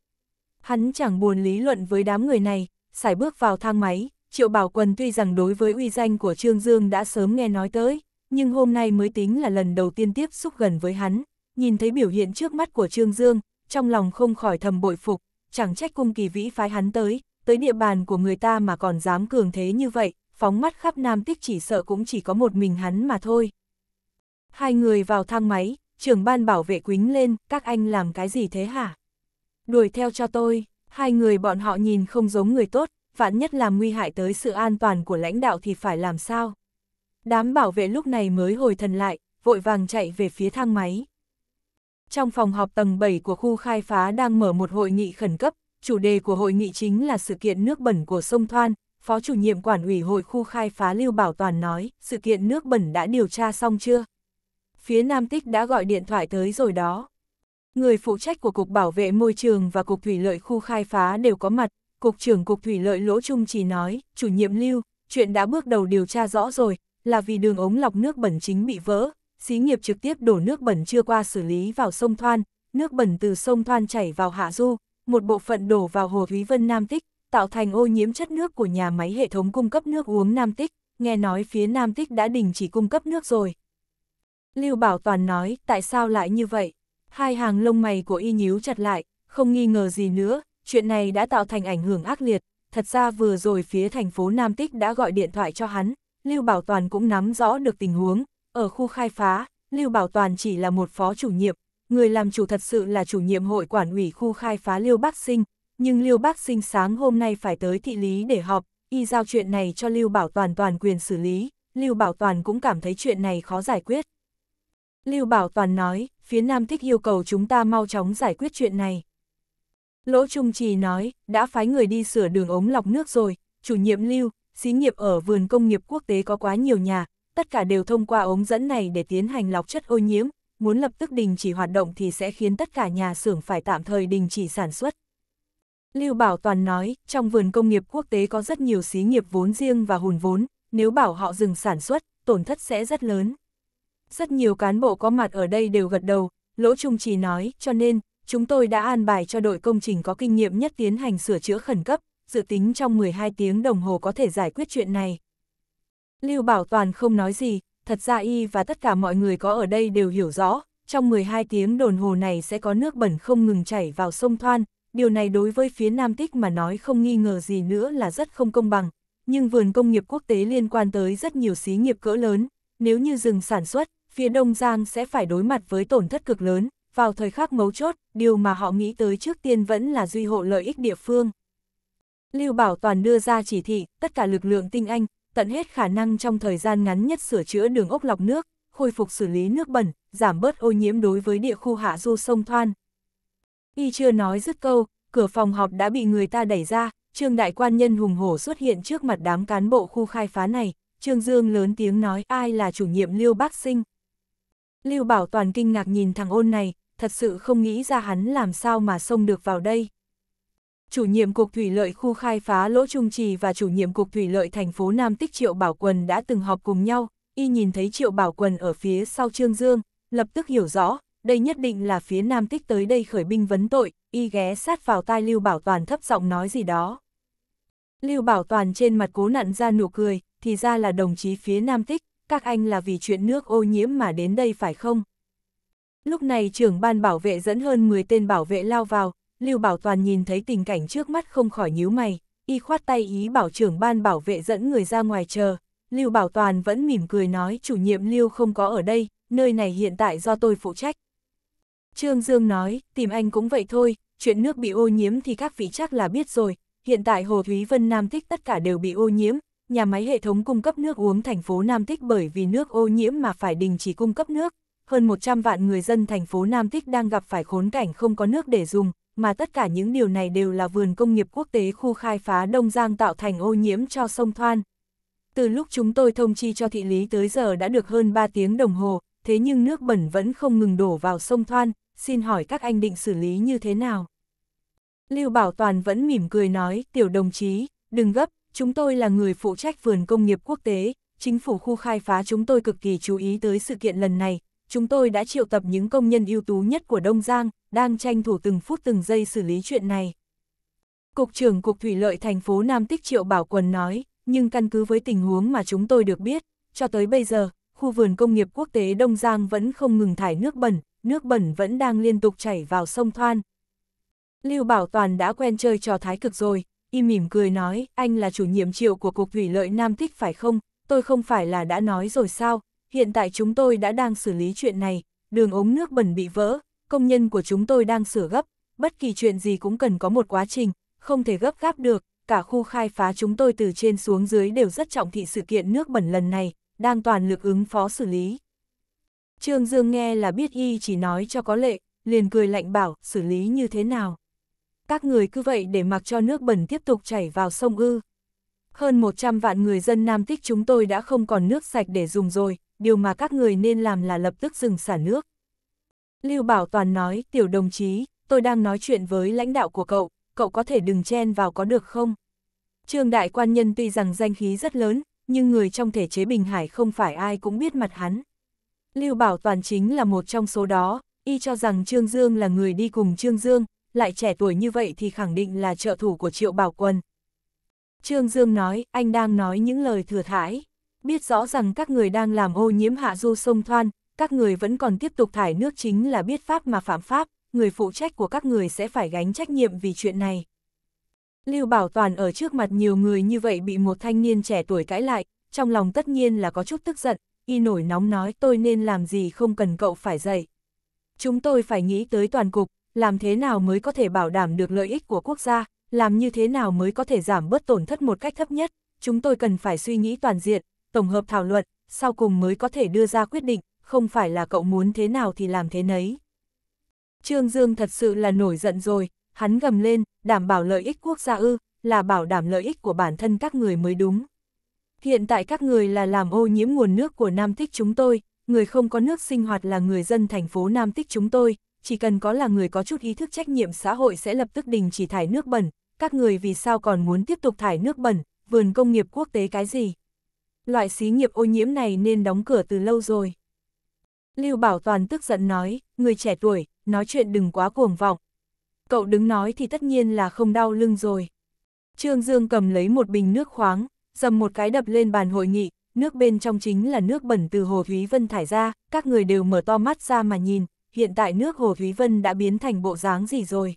Hắn chẳng buồn lý luận với đám người này, xài bước vào thang máy, Triệu Bảo Quân tuy rằng đối với uy danh của Trương Dương đã sớm nghe nói tới, nhưng hôm nay mới tính là lần đầu tiên tiếp xúc gần với hắn, nhìn thấy biểu hiện trước mắt của Trương Dương, trong lòng không khỏi thầm bội phục, chẳng trách cung kỳ vĩ phái hắn tới, tới địa bàn của người ta mà còn dám cường thế như vậy, phóng mắt khắp Nam Tích chỉ sợ cũng chỉ có một mình hắn mà thôi. Hai người vào thang máy, trưởng ban bảo vệ quính lên, các anh làm cái gì thế hả? Đuổi theo cho tôi, hai người bọn họ nhìn không giống người tốt, vạn nhất làm nguy hại tới sự an toàn của lãnh đạo thì phải làm sao? Đám bảo vệ lúc này mới hồi thần lại, vội vàng chạy về phía thang máy. Trong phòng họp tầng 7 của khu khai phá đang mở một hội nghị khẩn cấp, chủ đề của hội nghị chính là sự kiện nước bẩn của sông Thoan, Phó chủ nhiệm quản ủy hội khu khai phá Lưu Bảo Toàn nói, sự kiện nước bẩn đã điều tra xong chưa? Phía Nam Tích đã gọi điện thoại tới rồi đó. Người phụ trách của Cục Bảo vệ Môi trường và Cục Thủy lợi khu khai phá đều có mặt, Cục trưởng Cục Thủy lợi Lỗ Trung chỉ nói, chủ nhiệm Lưu, chuyện đã bước đầu điều tra rõ rồi, là vì đường ống lọc nước bẩn chính bị vỡ, xí nghiệp trực tiếp đổ nước bẩn chưa qua xử lý vào sông Thoan, nước bẩn từ sông Thoan chảy vào Hạ Du, một bộ phận đổ vào Hồ Thúy Vân Nam Tích, tạo thành ô nhiễm chất nước của nhà máy hệ thống cung cấp nước uống Nam Tích, nghe nói phía Nam Tích đã đình chỉ cung cấp nước rồi. Lưu Bảo Toàn nói, tại sao lại như vậy? Hai hàng lông mày của y nhíu chặt lại, không nghi ngờ gì nữa, chuyện này đã tạo thành ảnh hưởng ác liệt. Thật ra vừa rồi phía thành phố Nam Tích đã gọi điện thoại cho hắn, Lưu Bảo Toàn cũng nắm rõ được tình huống. Ở khu khai phá, Lưu Bảo Toàn chỉ là một phó chủ nhiệm, người làm chủ thật sự là chủ nhiệm hội quản ủy khu khai phá Lưu Bắc Sinh, nhưng Lưu Bác Sinh sáng hôm nay phải tới thị lý để họp, y giao chuyện này cho Lưu Bảo Toàn toàn quyền xử lý, Lưu Bảo Toàn cũng cảm thấy chuyện này khó giải quyết. Lưu Bảo Toàn nói, phía Nam Thích yêu cầu chúng ta mau chóng giải quyết chuyện này. Lỗ Trung Trì nói, đã phái người đi sửa đường ống lọc nước rồi, chủ nhiệm Lưu, xí nghiệp ở vườn công nghiệp quốc tế có quá nhiều nhà, tất cả đều thông qua ống dẫn này để tiến hành lọc chất ô nhiễm, muốn lập tức đình chỉ hoạt động thì sẽ khiến tất cả nhà xưởng phải tạm thời đình chỉ sản xuất. Lưu Bảo Toàn nói, trong vườn công nghiệp quốc tế có rất nhiều xí nghiệp vốn riêng và hùn vốn, nếu bảo họ dừng sản xuất, tổn thất sẽ rất lớn. Rất nhiều cán bộ có mặt ở đây đều gật đầu, Lỗ Trung chỉ nói, cho nên, chúng tôi đã an bài cho đội công trình có kinh nghiệm nhất tiến hành sửa chữa khẩn cấp, dự tính trong 12 tiếng đồng hồ có thể giải quyết chuyện này. Lưu Bảo Toàn không nói gì, thật ra y và tất cả mọi người có ở đây đều hiểu rõ, trong 12 tiếng đồn hồ này sẽ có nước bẩn không ngừng chảy vào sông Thoan, điều này đối với phía Nam Tích mà nói không nghi ngờ gì nữa là rất không công bằng, nhưng vườn công nghiệp quốc tế liên quan tới rất nhiều xí nghiệp cỡ lớn, nếu như dừng sản xuất, phía Đông Giang sẽ phải đối mặt với tổn thất cực lớn, vào thời khắc mấu chốt, điều mà họ nghĩ tới trước tiên vẫn là duy hộ lợi ích địa phương. Lưu Bảo Toàn đưa ra chỉ thị, tất cả lực lượng tinh anh, tận hết khả năng trong thời gian ngắn nhất sửa chữa đường ốc lọc nước, khôi phục xử lý nước bẩn, giảm bớt ô nhiễm đối với địa khu hạ du sông Thoan, Y chưa nói dứt câu, cửa phòng họp đã bị người ta đẩy ra, Trương đại quan nhân hùng hổ xuất hiện trước mặt đám cán bộ khu khai phá này, Trương Dương lớn tiếng nói ai là chủ nhiệm Lưu Bác Sinh. Lưu Bảo Toàn kinh ngạc nhìn thằng ôn này, thật sự không nghĩ ra hắn làm sao mà xông được vào đây. Chủ nhiệm Cục Thủy lợi khu khai phá Lỗ Trung Trì và chủ nhiệm Cục Thủy lợi thành phố Nam Tích Triệu Bảo Quần đã từng họp cùng nhau, y nhìn thấy Triệu Bảo Quần ở phía sau Trương Dương, lập tức hiểu rõ, đây nhất định là phía Nam Tích tới đây khởi binh vấn tội, y ghé sát vào tai Lưu Bảo Toàn thấp giọng nói gì đó. Lưu Bảo Toàn trên mặt cố nặn ra nụ cười, thì ra là đồng chí phía Nam Tích, các anh là vì chuyện nước ô nhiễm mà đến đây phải không? Lúc này trưởng ban bảo vệ dẫn hơn 10 tên bảo vệ lao vào, Lưu Bảo Toàn nhìn thấy tình cảnh trước mắt không khỏi nhíu mày, y khoát tay ý bảo trưởng ban bảo vệ dẫn người ra ngoài chờ. Lưu Bảo Toàn vẫn mỉm cười nói chủ nhiệm Lưu không có ở đây, nơi này hiện tại do tôi phụ trách. Trương Dương nói, tìm anh cũng vậy thôi, chuyện nước bị ô nhiễm thì các vị chắc là biết rồi, hiện tại Hồ Thúy Vân Nam Tích tất cả đều bị ô nhiễm, nhà máy hệ thống cung cấp nước uống thành phố Nam Tích bởi vì nước ô nhiễm mà phải đình chỉ cung cấp nước. Hơn 100 vạn người dân thành phố Nam Tích đang gặp phải khốn cảnh không có nước để dùng, mà tất cả những điều này đều là vườn công nghiệp quốc tế khu khai phá Đông Giang tạo thành ô nhiễm cho sông Thoan. Từ lúc chúng tôi thông chi cho thị lý tới giờ đã được hơn 3 tiếng đồng hồ, thế nhưng nước bẩn vẫn không ngừng đổ vào sông Thoan, xin hỏi các anh định xử lý như thế nào? Lưu Bảo Toàn vẫn mỉm cười nói, tiểu đồng chí, đừng gấp, chúng tôi là người phụ trách vườn công nghiệp quốc tế, chính phủ khu khai phá chúng tôi cực kỳ chú ý tới sự kiện lần này, chúng tôi đã triệu tập những công nhân ưu tú nhất của Đông Giang, đang tranh thủ từng phút từng giây xử lý chuyện này. Cục trưởng Cục Thủy lợi thành phố Nam Tích Triệu Bảo Quần nói, nhưng căn cứ với tình huống mà chúng tôi được biết, cho tới bây giờ, khu vườn công nghiệp quốc tế Đông Giang vẫn không ngừng thải nước bẩn, nước bẩn vẫn đang liên tục chảy vào sông Thoan. Lưu Bảo Toàn đã quen chơi trò thái cực rồi, y mỉm cười nói, anh là chủ nhiệm triệu của Cục Thủy lợi Nam Thích phải không, tôi không phải là đã nói rồi sao, hiện tại chúng tôi đã đang xử lý chuyện này, đường ống nước bẩn bị vỡ, công nhân của chúng tôi đang sửa gấp, bất kỳ chuyện gì cũng cần có một quá trình, không thể gấp gáp được, cả khu khai phá chúng tôi từ trên xuống dưới đều rất trọng thị sự kiện nước bẩn lần này, đang toàn lực ứng phó xử lý. Trương Dương nghe là biết y chỉ nói cho có lệ, liền cười lạnh bảo xử lý như thế nào. Các người cứ vậy để mặc cho nước bẩn tiếp tục chảy vào sông ư. Hơn 100 vạn người dân Nam Tích chúng tôi đã không còn nước sạch để dùng rồi, điều mà các người nên làm là lập tức dừng xả nước. Lưu Bảo Toàn nói, tiểu đồng chí, tôi đang nói chuyện với lãnh đạo của cậu, cậu có thể đừng chen vào có được không? Trương Đại Quan Nhân tuy rằng danh khí rất lớn, nhưng người trong thể chế Bình Hải không phải ai cũng biết mặt hắn. Lưu Bảo Toàn chính là một trong số đó, y cho rằng Trương Dương là người đi cùng Trương Dương, lại trẻ tuổi như vậy thì khẳng định là trợ thủ của Triệu Bảo Quân. Trương Dương nói, anh đang nói những lời thừa thải. Biết rõ rằng các người đang làm ô nhiễm hạ du sông Thoan, các người vẫn còn tiếp tục thải nước chính là biết pháp mà phạm pháp, người phụ trách của các người sẽ phải gánh trách nhiệm vì chuyện này. Lưu Bảo Toàn ở trước mặt nhiều người như vậy bị một thanh niên trẻ tuổi cãi lại, trong lòng tất nhiên là có chút tức giận, y nổi nóng nói tôi nên làm gì không cần cậu phải dạy. Chúng tôi phải nghĩ tới toàn cục, làm thế nào mới có thể bảo đảm được lợi ích của quốc gia, làm như thế nào mới có thể giảm bớt tổn thất một cách thấp nhất, chúng tôi cần phải suy nghĩ toàn diện, tổng hợp thảo luận, sau cùng mới có thể đưa ra quyết định, không phải là cậu muốn thế nào thì làm thế nấy. Trương Dương thật sự là nổi giận rồi, hắn gầm lên, đảm bảo lợi ích quốc gia ư, là bảo đảm lợi ích của bản thân các người mới đúng. Hiện tại các người là làm ô nhiễm nguồn nước của Nam Tích chúng tôi, người không có nước sinh hoạt là người dân thành phố Nam Tích chúng tôi, chỉ cần có là người có chút ý thức trách nhiệm xã hội sẽ lập tức đình chỉ thải nước bẩn, các người vì sao còn muốn tiếp tục thải nước bẩn, vườn công nghiệp quốc tế cái gì? Loại xí nghiệp ô nhiễm này nên đóng cửa từ lâu rồi. Lưu Bảo Toàn tức giận nói, người trẻ tuổi, nói chuyện đừng quá cuồng vọng, cậu đứng nói thì tất nhiên là không đau lưng rồi. Trương Dương cầm lấy một bình nước khoáng, dầm một cái đập lên bàn hội nghị, nước bên trong chính là nước bẩn từ Hồ Thúy Vân thải ra, các người đều mở to mắt ra mà nhìn, hiện tại nước Hồ Thúy Vân đã biến thành bộ dáng gì rồi.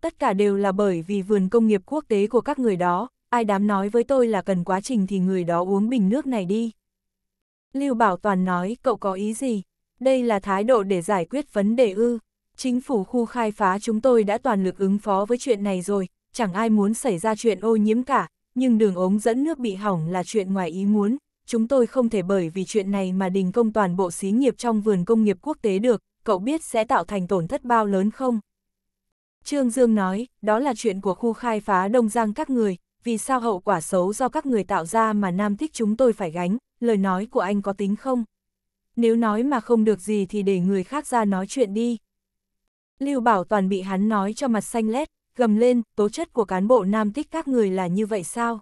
Tất cả đều là bởi vì vườn công nghiệp quốc tế của các người đó, ai dám nói với tôi là cần quá trình thì người đó uống bình nước này đi. Lưu Bảo Toàn nói cậu có ý gì? Đây là thái độ để giải quyết vấn đề ư. Chính phủ khu khai phá chúng tôi đã toàn lực ứng phó với chuyện này rồi, chẳng ai muốn xảy ra chuyện ô nhiễm cả, nhưng đường ống dẫn nước bị hỏng là chuyện ngoài ý muốn, chúng tôi không thể bởi vì chuyện này mà đình công toàn bộ xí nghiệp trong vườn công nghiệp quốc tế được, cậu biết sẽ tạo thành tổn thất bao lớn không? Trương Dương nói, đó là chuyện của khu khai phá Đông Giang các người, vì sao hậu quả xấu do các người tạo ra mà Nam Thích chúng tôi phải gánh, lời nói của anh có tính không? Nếu nói mà không được gì thì để người khác ra nói chuyện đi. Lưu Bảo Toàn bị hắn nói cho mặt xanh lét, gầm lên, tố chất của cán bộ nam tích các người là như vậy sao?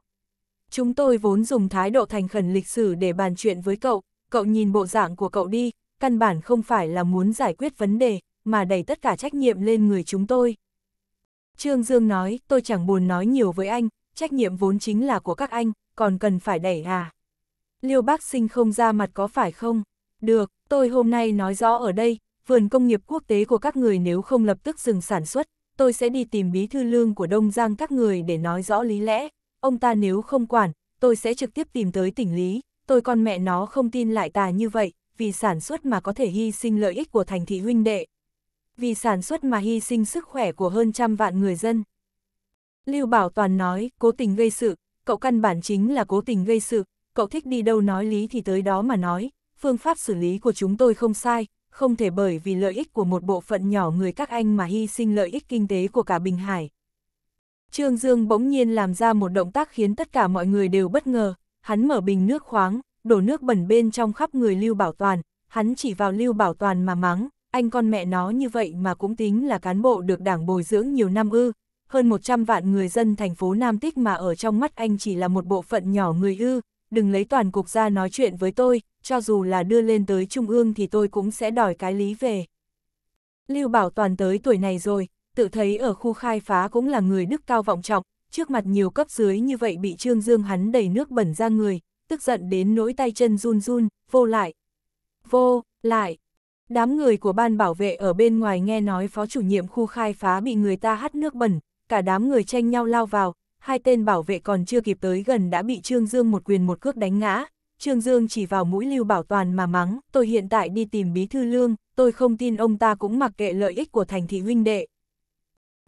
Chúng tôi vốn dùng thái độ thành khẩn lịch sử để bàn chuyện với cậu, cậu nhìn bộ dạng của cậu đi, căn bản không phải là muốn giải quyết vấn đề, mà đẩy tất cả trách nhiệm lên người chúng tôi. Trương Dương nói, tôi chẳng buồn nói nhiều với anh, trách nhiệm vốn chính là của các anh, còn cần phải đẩy à? Liêu bác sinh không ra mặt có phải không? Được, tôi hôm nay nói rõ ở đây, vườn công nghiệp quốc tế của các người nếu không lập tức dừng sản xuất, tôi sẽ đi tìm bí thư lương của Đông Giang các người để nói rõ lý lẽ, ông ta nếu không quản, tôi sẽ trực tiếp tìm tới tỉnh Lý, tôi con mẹ nó không tin lại tà như vậy, vì sản xuất mà có thể hy sinh lợi ích của thành thị huynh đệ. Vì sản xuất mà hy sinh sức khỏe của hơn trăm vạn người dân. Lưu Bảo Toàn nói, cố tình gây sự, cậu căn bản chính là cố tình gây sự, cậu thích đi đâu nói lý thì tới đó mà nói, phương pháp xử lý của chúng tôi không sai, không thể bởi vì lợi ích của một bộ phận nhỏ người các anh mà hy sinh lợi ích kinh tế của cả Bình Hải. Trương Dương bỗng nhiên làm ra một động tác khiến tất cả mọi người đều bất ngờ, hắn mở bình nước khoáng, đổ nước bẩn bên trong khắp người Lưu Bảo Toàn, hắn chỉ vào Lưu Bảo Toàn mà mắng, anh con mẹ nó như vậy mà cũng tính là cán bộ được đảng bồi dưỡng nhiều năm ư, hơn 100 vạn người dân thành phố Nam Tích mà ở trong mắt anh chỉ là một bộ phận nhỏ người ư, đừng lấy toàn cục ra nói chuyện với tôi, cho dù là đưa lên tới Trung ương thì tôi cũng sẽ đòi cái lý về. Lưu Bảo Toàn tới tuổi này rồi, tự thấy ở khu khai phá cũng là người đức cao vọng trọng, trước mặt nhiều cấp dưới như vậy bị Trương Dương hắn đầy nước bẩn ra người, tức giận đến nỗi tay chân run run, vô lại. Vô, lại. Đám người của ban bảo vệ ở bên ngoài nghe nói phó chủ nhiệm khu khai phá bị người ta hắt nước bẩn, cả đám người tranh nhau lao vào, hai tên bảo vệ còn chưa kịp tới gần đã bị Trương Dương một quyền một cước đánh ngã. Trương Dương chỉ vào mũi Lưu Bảo Toàn mà mắng, tôi hiện tại đi tìm Bí Thư Lương, tôi không tin ông ta cũng mặc kệ lợi ích của thành thị huynh đệ.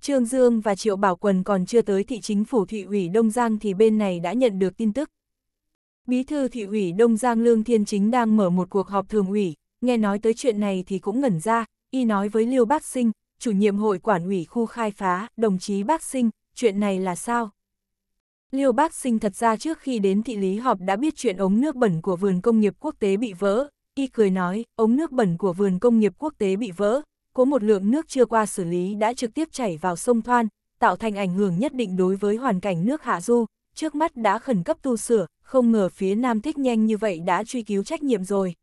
Trương Dương và Triệu Bảo Quần còn chưa tới thị chính phủ thị ủy Đông Giang thì bên này đã nhận được tin tức. Bí thư thị ủy Đông Giang Lương Thiên Chính đang mở một cuộc họp thường ủy, nghe nói tới chuyện này thì cũng ngẩn ra, y nói với Liêu Bác Sinh, chủ nhiệm hội quản ủy khu khai phá, đồng chí Bác Sinh, chuyện này là sao? Liêu Bác Sinh thật ra trước khi đến thị lý họp đã biết chuyện ống nước bẩn của vườn công nghiệp quốc tế bị vỡ, y cười nói, ống nước bẩn của vườn công nghiệp quốc tế bị vỡ, có một lượng nước chưa qua xử lý đã trực tiếp chảy vào sông Thoan, tạo thành ảnh hưởng nhất định đối với hoàn cảnh nước hạ du, trước mắt đã khẩn cấp tu sửa, không ngờ phía Nam Thích nhanh như vậy đã truy cứu trách nhiệm rồi.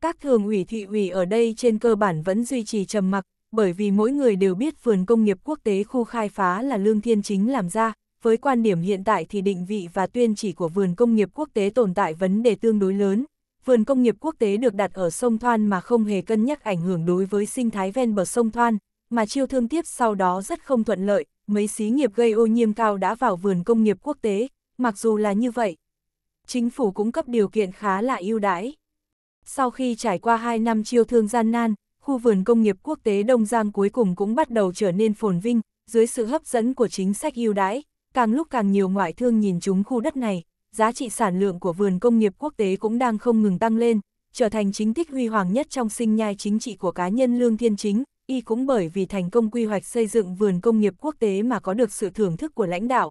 Các thường ủy thị ủy ở đây trên cơ bản vẫn duy trì trầm mặc, bởi vì mỗi người đều biết vườn công nghiệp quốc tế khu khai phá là Lương Thiên Chính làm ra, với quan điểm hiện tại thì định vị và tuyên chỉ của vườn công nghiệp quốc tế tồn tại vấn đề tương đối lớn. Vườn công nghiệp quốc tế được đặt ở sông Thoan mà không hề cân nhắc ảnh hưởng đối với sinh thái ven bờ sông Thoan, mà chiêu thương tiếp sau đó rất không thuận lợi, mấy xí nghiệp gây ô nhiễm cao đã vào vườn công nghiệp quốc tế, mặc dù là như vậy. Chính phủ cũng cấp điều kiện khá là ưu đãi. Sau khi trải qua 2 năm chiêu thương gian nan, khu vườn công nghiệp quốc tế Đông Giang cuối cùng cũng bắt đầu trở nên phồn vinh, dưới sự hấp dẫn của chính sách ưu đãi, càng lúc càng nhiều ngoại thương nhìn chúng khu đất này, giá trị sản lượng của vườn công nghiệp quốc tế cũng đang không ngừng tăng lên, trở thành chính tích huy hoàng nhất trong sinh nhai chính trị của cá nhân Lương Thiên Chính, y cũng bởi vì thành công quy hoạch xây dựng vườn công nghiệp quốc tế mà có được sự thưởng thức của lãnh đạo.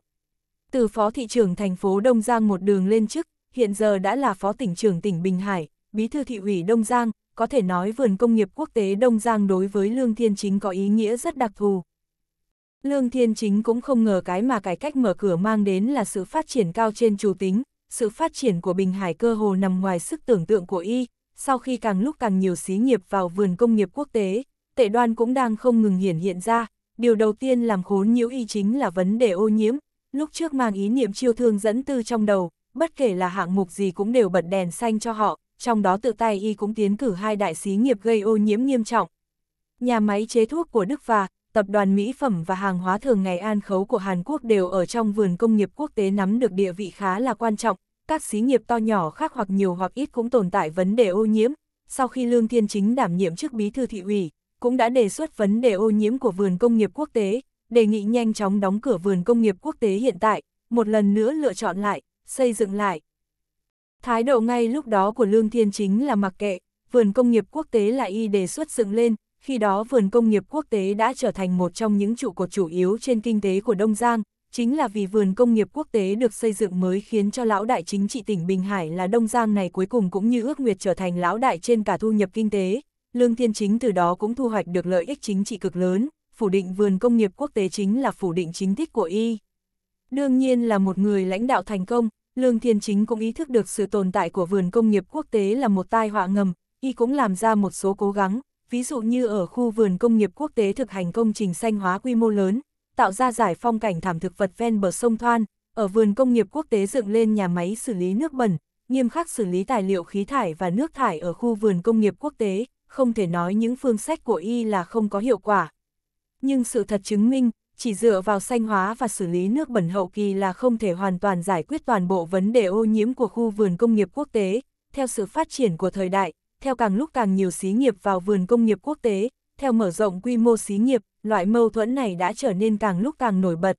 Từ phó thị trưởng thành phố Đông Giang một đường lên chức, hiện giờ đã là phó tỉnh trưởng tỉnh Bình Hải, bí thư thị ủy Đông Giang, có thể nói vườn công nghiệp quốc tế Đông Giang đối với Lương Thiên Chính có ý nghĩa rất đặc thù. Lương Thiên Chính cũng không ngờ cái mà cải cách mở cửa mang đến là sự phát triển cao trên chủ tính, sự phát triển của Bình Hải cơ hồ nằm ngoài sức tưởng tượng của y, sau khi càng lúc càng nhiều xí nghiệp vào vườn công nghiệp quốc tế, tệ đoan cũng đang không ngừng hiển hiện ra, điều đầu tiên làm khốn nhiễu y chính là vấn đề ô nhiễm, lúc trước mang ý niệm chiêu thương dẫn tư trong đầu, bất kể là hạng mục gì cũng đều bật đèn xanh cho họ, trong đó tự tay y cũng tiến cử hai đại xí nghiệp gây ô nhiễm nghiêm trọng. Nhà máy chế thuốc của Đức và tập đoàn mỹ phẩm và hàng hóa thường ngày An Khấu của Hàn Quốc đều ở trong vườn công nghiệp quốc tế nắm được địa vị khá là quan trọng, các xí nghiệp to nhỏ khác hoặc nhiều hoặc ít cũng tồn tại vấn đề ô nhiễm. Sau khi Lương Thiên Chính đảm nhiệm chức bí thư thị ủy, cũng đã đề xuất vấn đề ô nhiễm của vườn công nghiệp quốc tế, đề nghị nhanh chóng đóng cửa vườn công nghiệp quốc tế hiện tại, một lần nữa lựa chọn lại, xây dựng lại. Thái độ ngay lúc đó của Lương Thiên Chính là mặc kệ, vườn công nghiệp quốc tế lại y đề xuất dựng lên, khi đó vườn công nghiệp quốc tế đã trở thành một trong những trụ cột chủ yếu trên kinh tế của Đông Giang, chính là vì vườn công nghiệp quốc tế được xây dựng mới khiến cho lão đại chính trị tỉnh Bình Hải là Đông Giang này cuối cùng cũng như ước nguyệt trở thành lão đại trên cả thu nhập kinh tế, Lương Thiên Chính từ đó cũng thu hoạch được lợi ích chính trị cực lớn, phủ định vườn công nghiệp quốc tế chính là phủ định chính tích của y. Đương nhiên là một người lãnh đạo thành công, Lương Thiên Chính cũng ý thức được sự tồn tại của vườn công nghiệp quốc tế là một tai họa ngầm, y cũng làm ra một số cố gắng, ví dụ như ở khu vườn công nghiệp quốc tế thực hành công trình xanh hóa quy mô lớn, tạo ra giải phong cảnh thảm thực vật ven bờ sông Thoan, ở vườn công nghiệp quốc tế dựng lên nhà máy xử lý nước bẩn, nghiêm khắc xử lý tài liệu khí thải và nước thải ở khu vườn công nghiệp quốc tế, không thể nói những phương sách của y là không có hiệu quả. Nhưng sự thật chứng minh, chỉ dựa vào xanh hóa và xử lý nước bẩn hậu kỳ là không thể hoàn toàn giải quyết toàn bộ vấn đề ô nhiễm của khu vườn công nghiệp quốc tế. Theo sự phát triển của thời đại, theo càng lúc càng nhiều xí nghiệp vào vườn công nghiệp quốc tế, theo mở rộng quy mô xí nghiệp, loại mâu thuẫn này đã trở nên càng lúc càng nổi bật.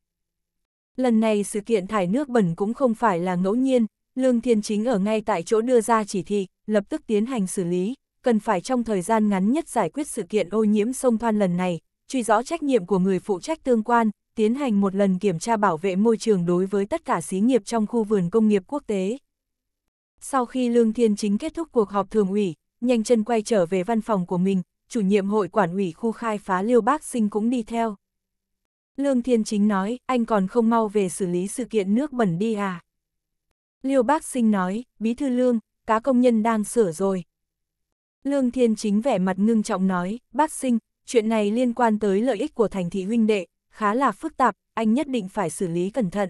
Lần này sự kiện thải nước bẩn cũng không phải là ngẫu nhiên, Lương Thiên Chính ở ngay tại chỗ đưa ra chỉ thị, lập tức tiến hành xử lý, cần phải trong thời gian ngắn nhất giải quyết sự kiện ô nhiễm sông Thoan lần này, truy rõ trách nhiệm của người phụ trách tương quan, tiến hành một lần kiểm tra bảo vệ môi trường đối với tất cả xí nghiệp trong khu vườn công nghiệp quốc tế. Sau khi Lương Thiên Chính kết thúc cuộc họp thường ủy, nhanh chân quay trở về văn phòng của mình, chủ nhiệm hội quản ủy khu khai phá Liêu Bác Sinh cũng đi theo. Lương Thiên Chính nói, anh còn không mau về xử lý sự kiện nước bẩn đi à. Liêu Bác Sinh nói, bí thư Lương, cá công nhân đang sửa rồi. Lương Thiên Chính vẻ mặt ngưng trọng nói, Bác Sinh, chuyện này liên quan tới lợi ích của thành thị huynh đệ, khá là phức tạp, anh nhất định phải xử lý cẩn thận.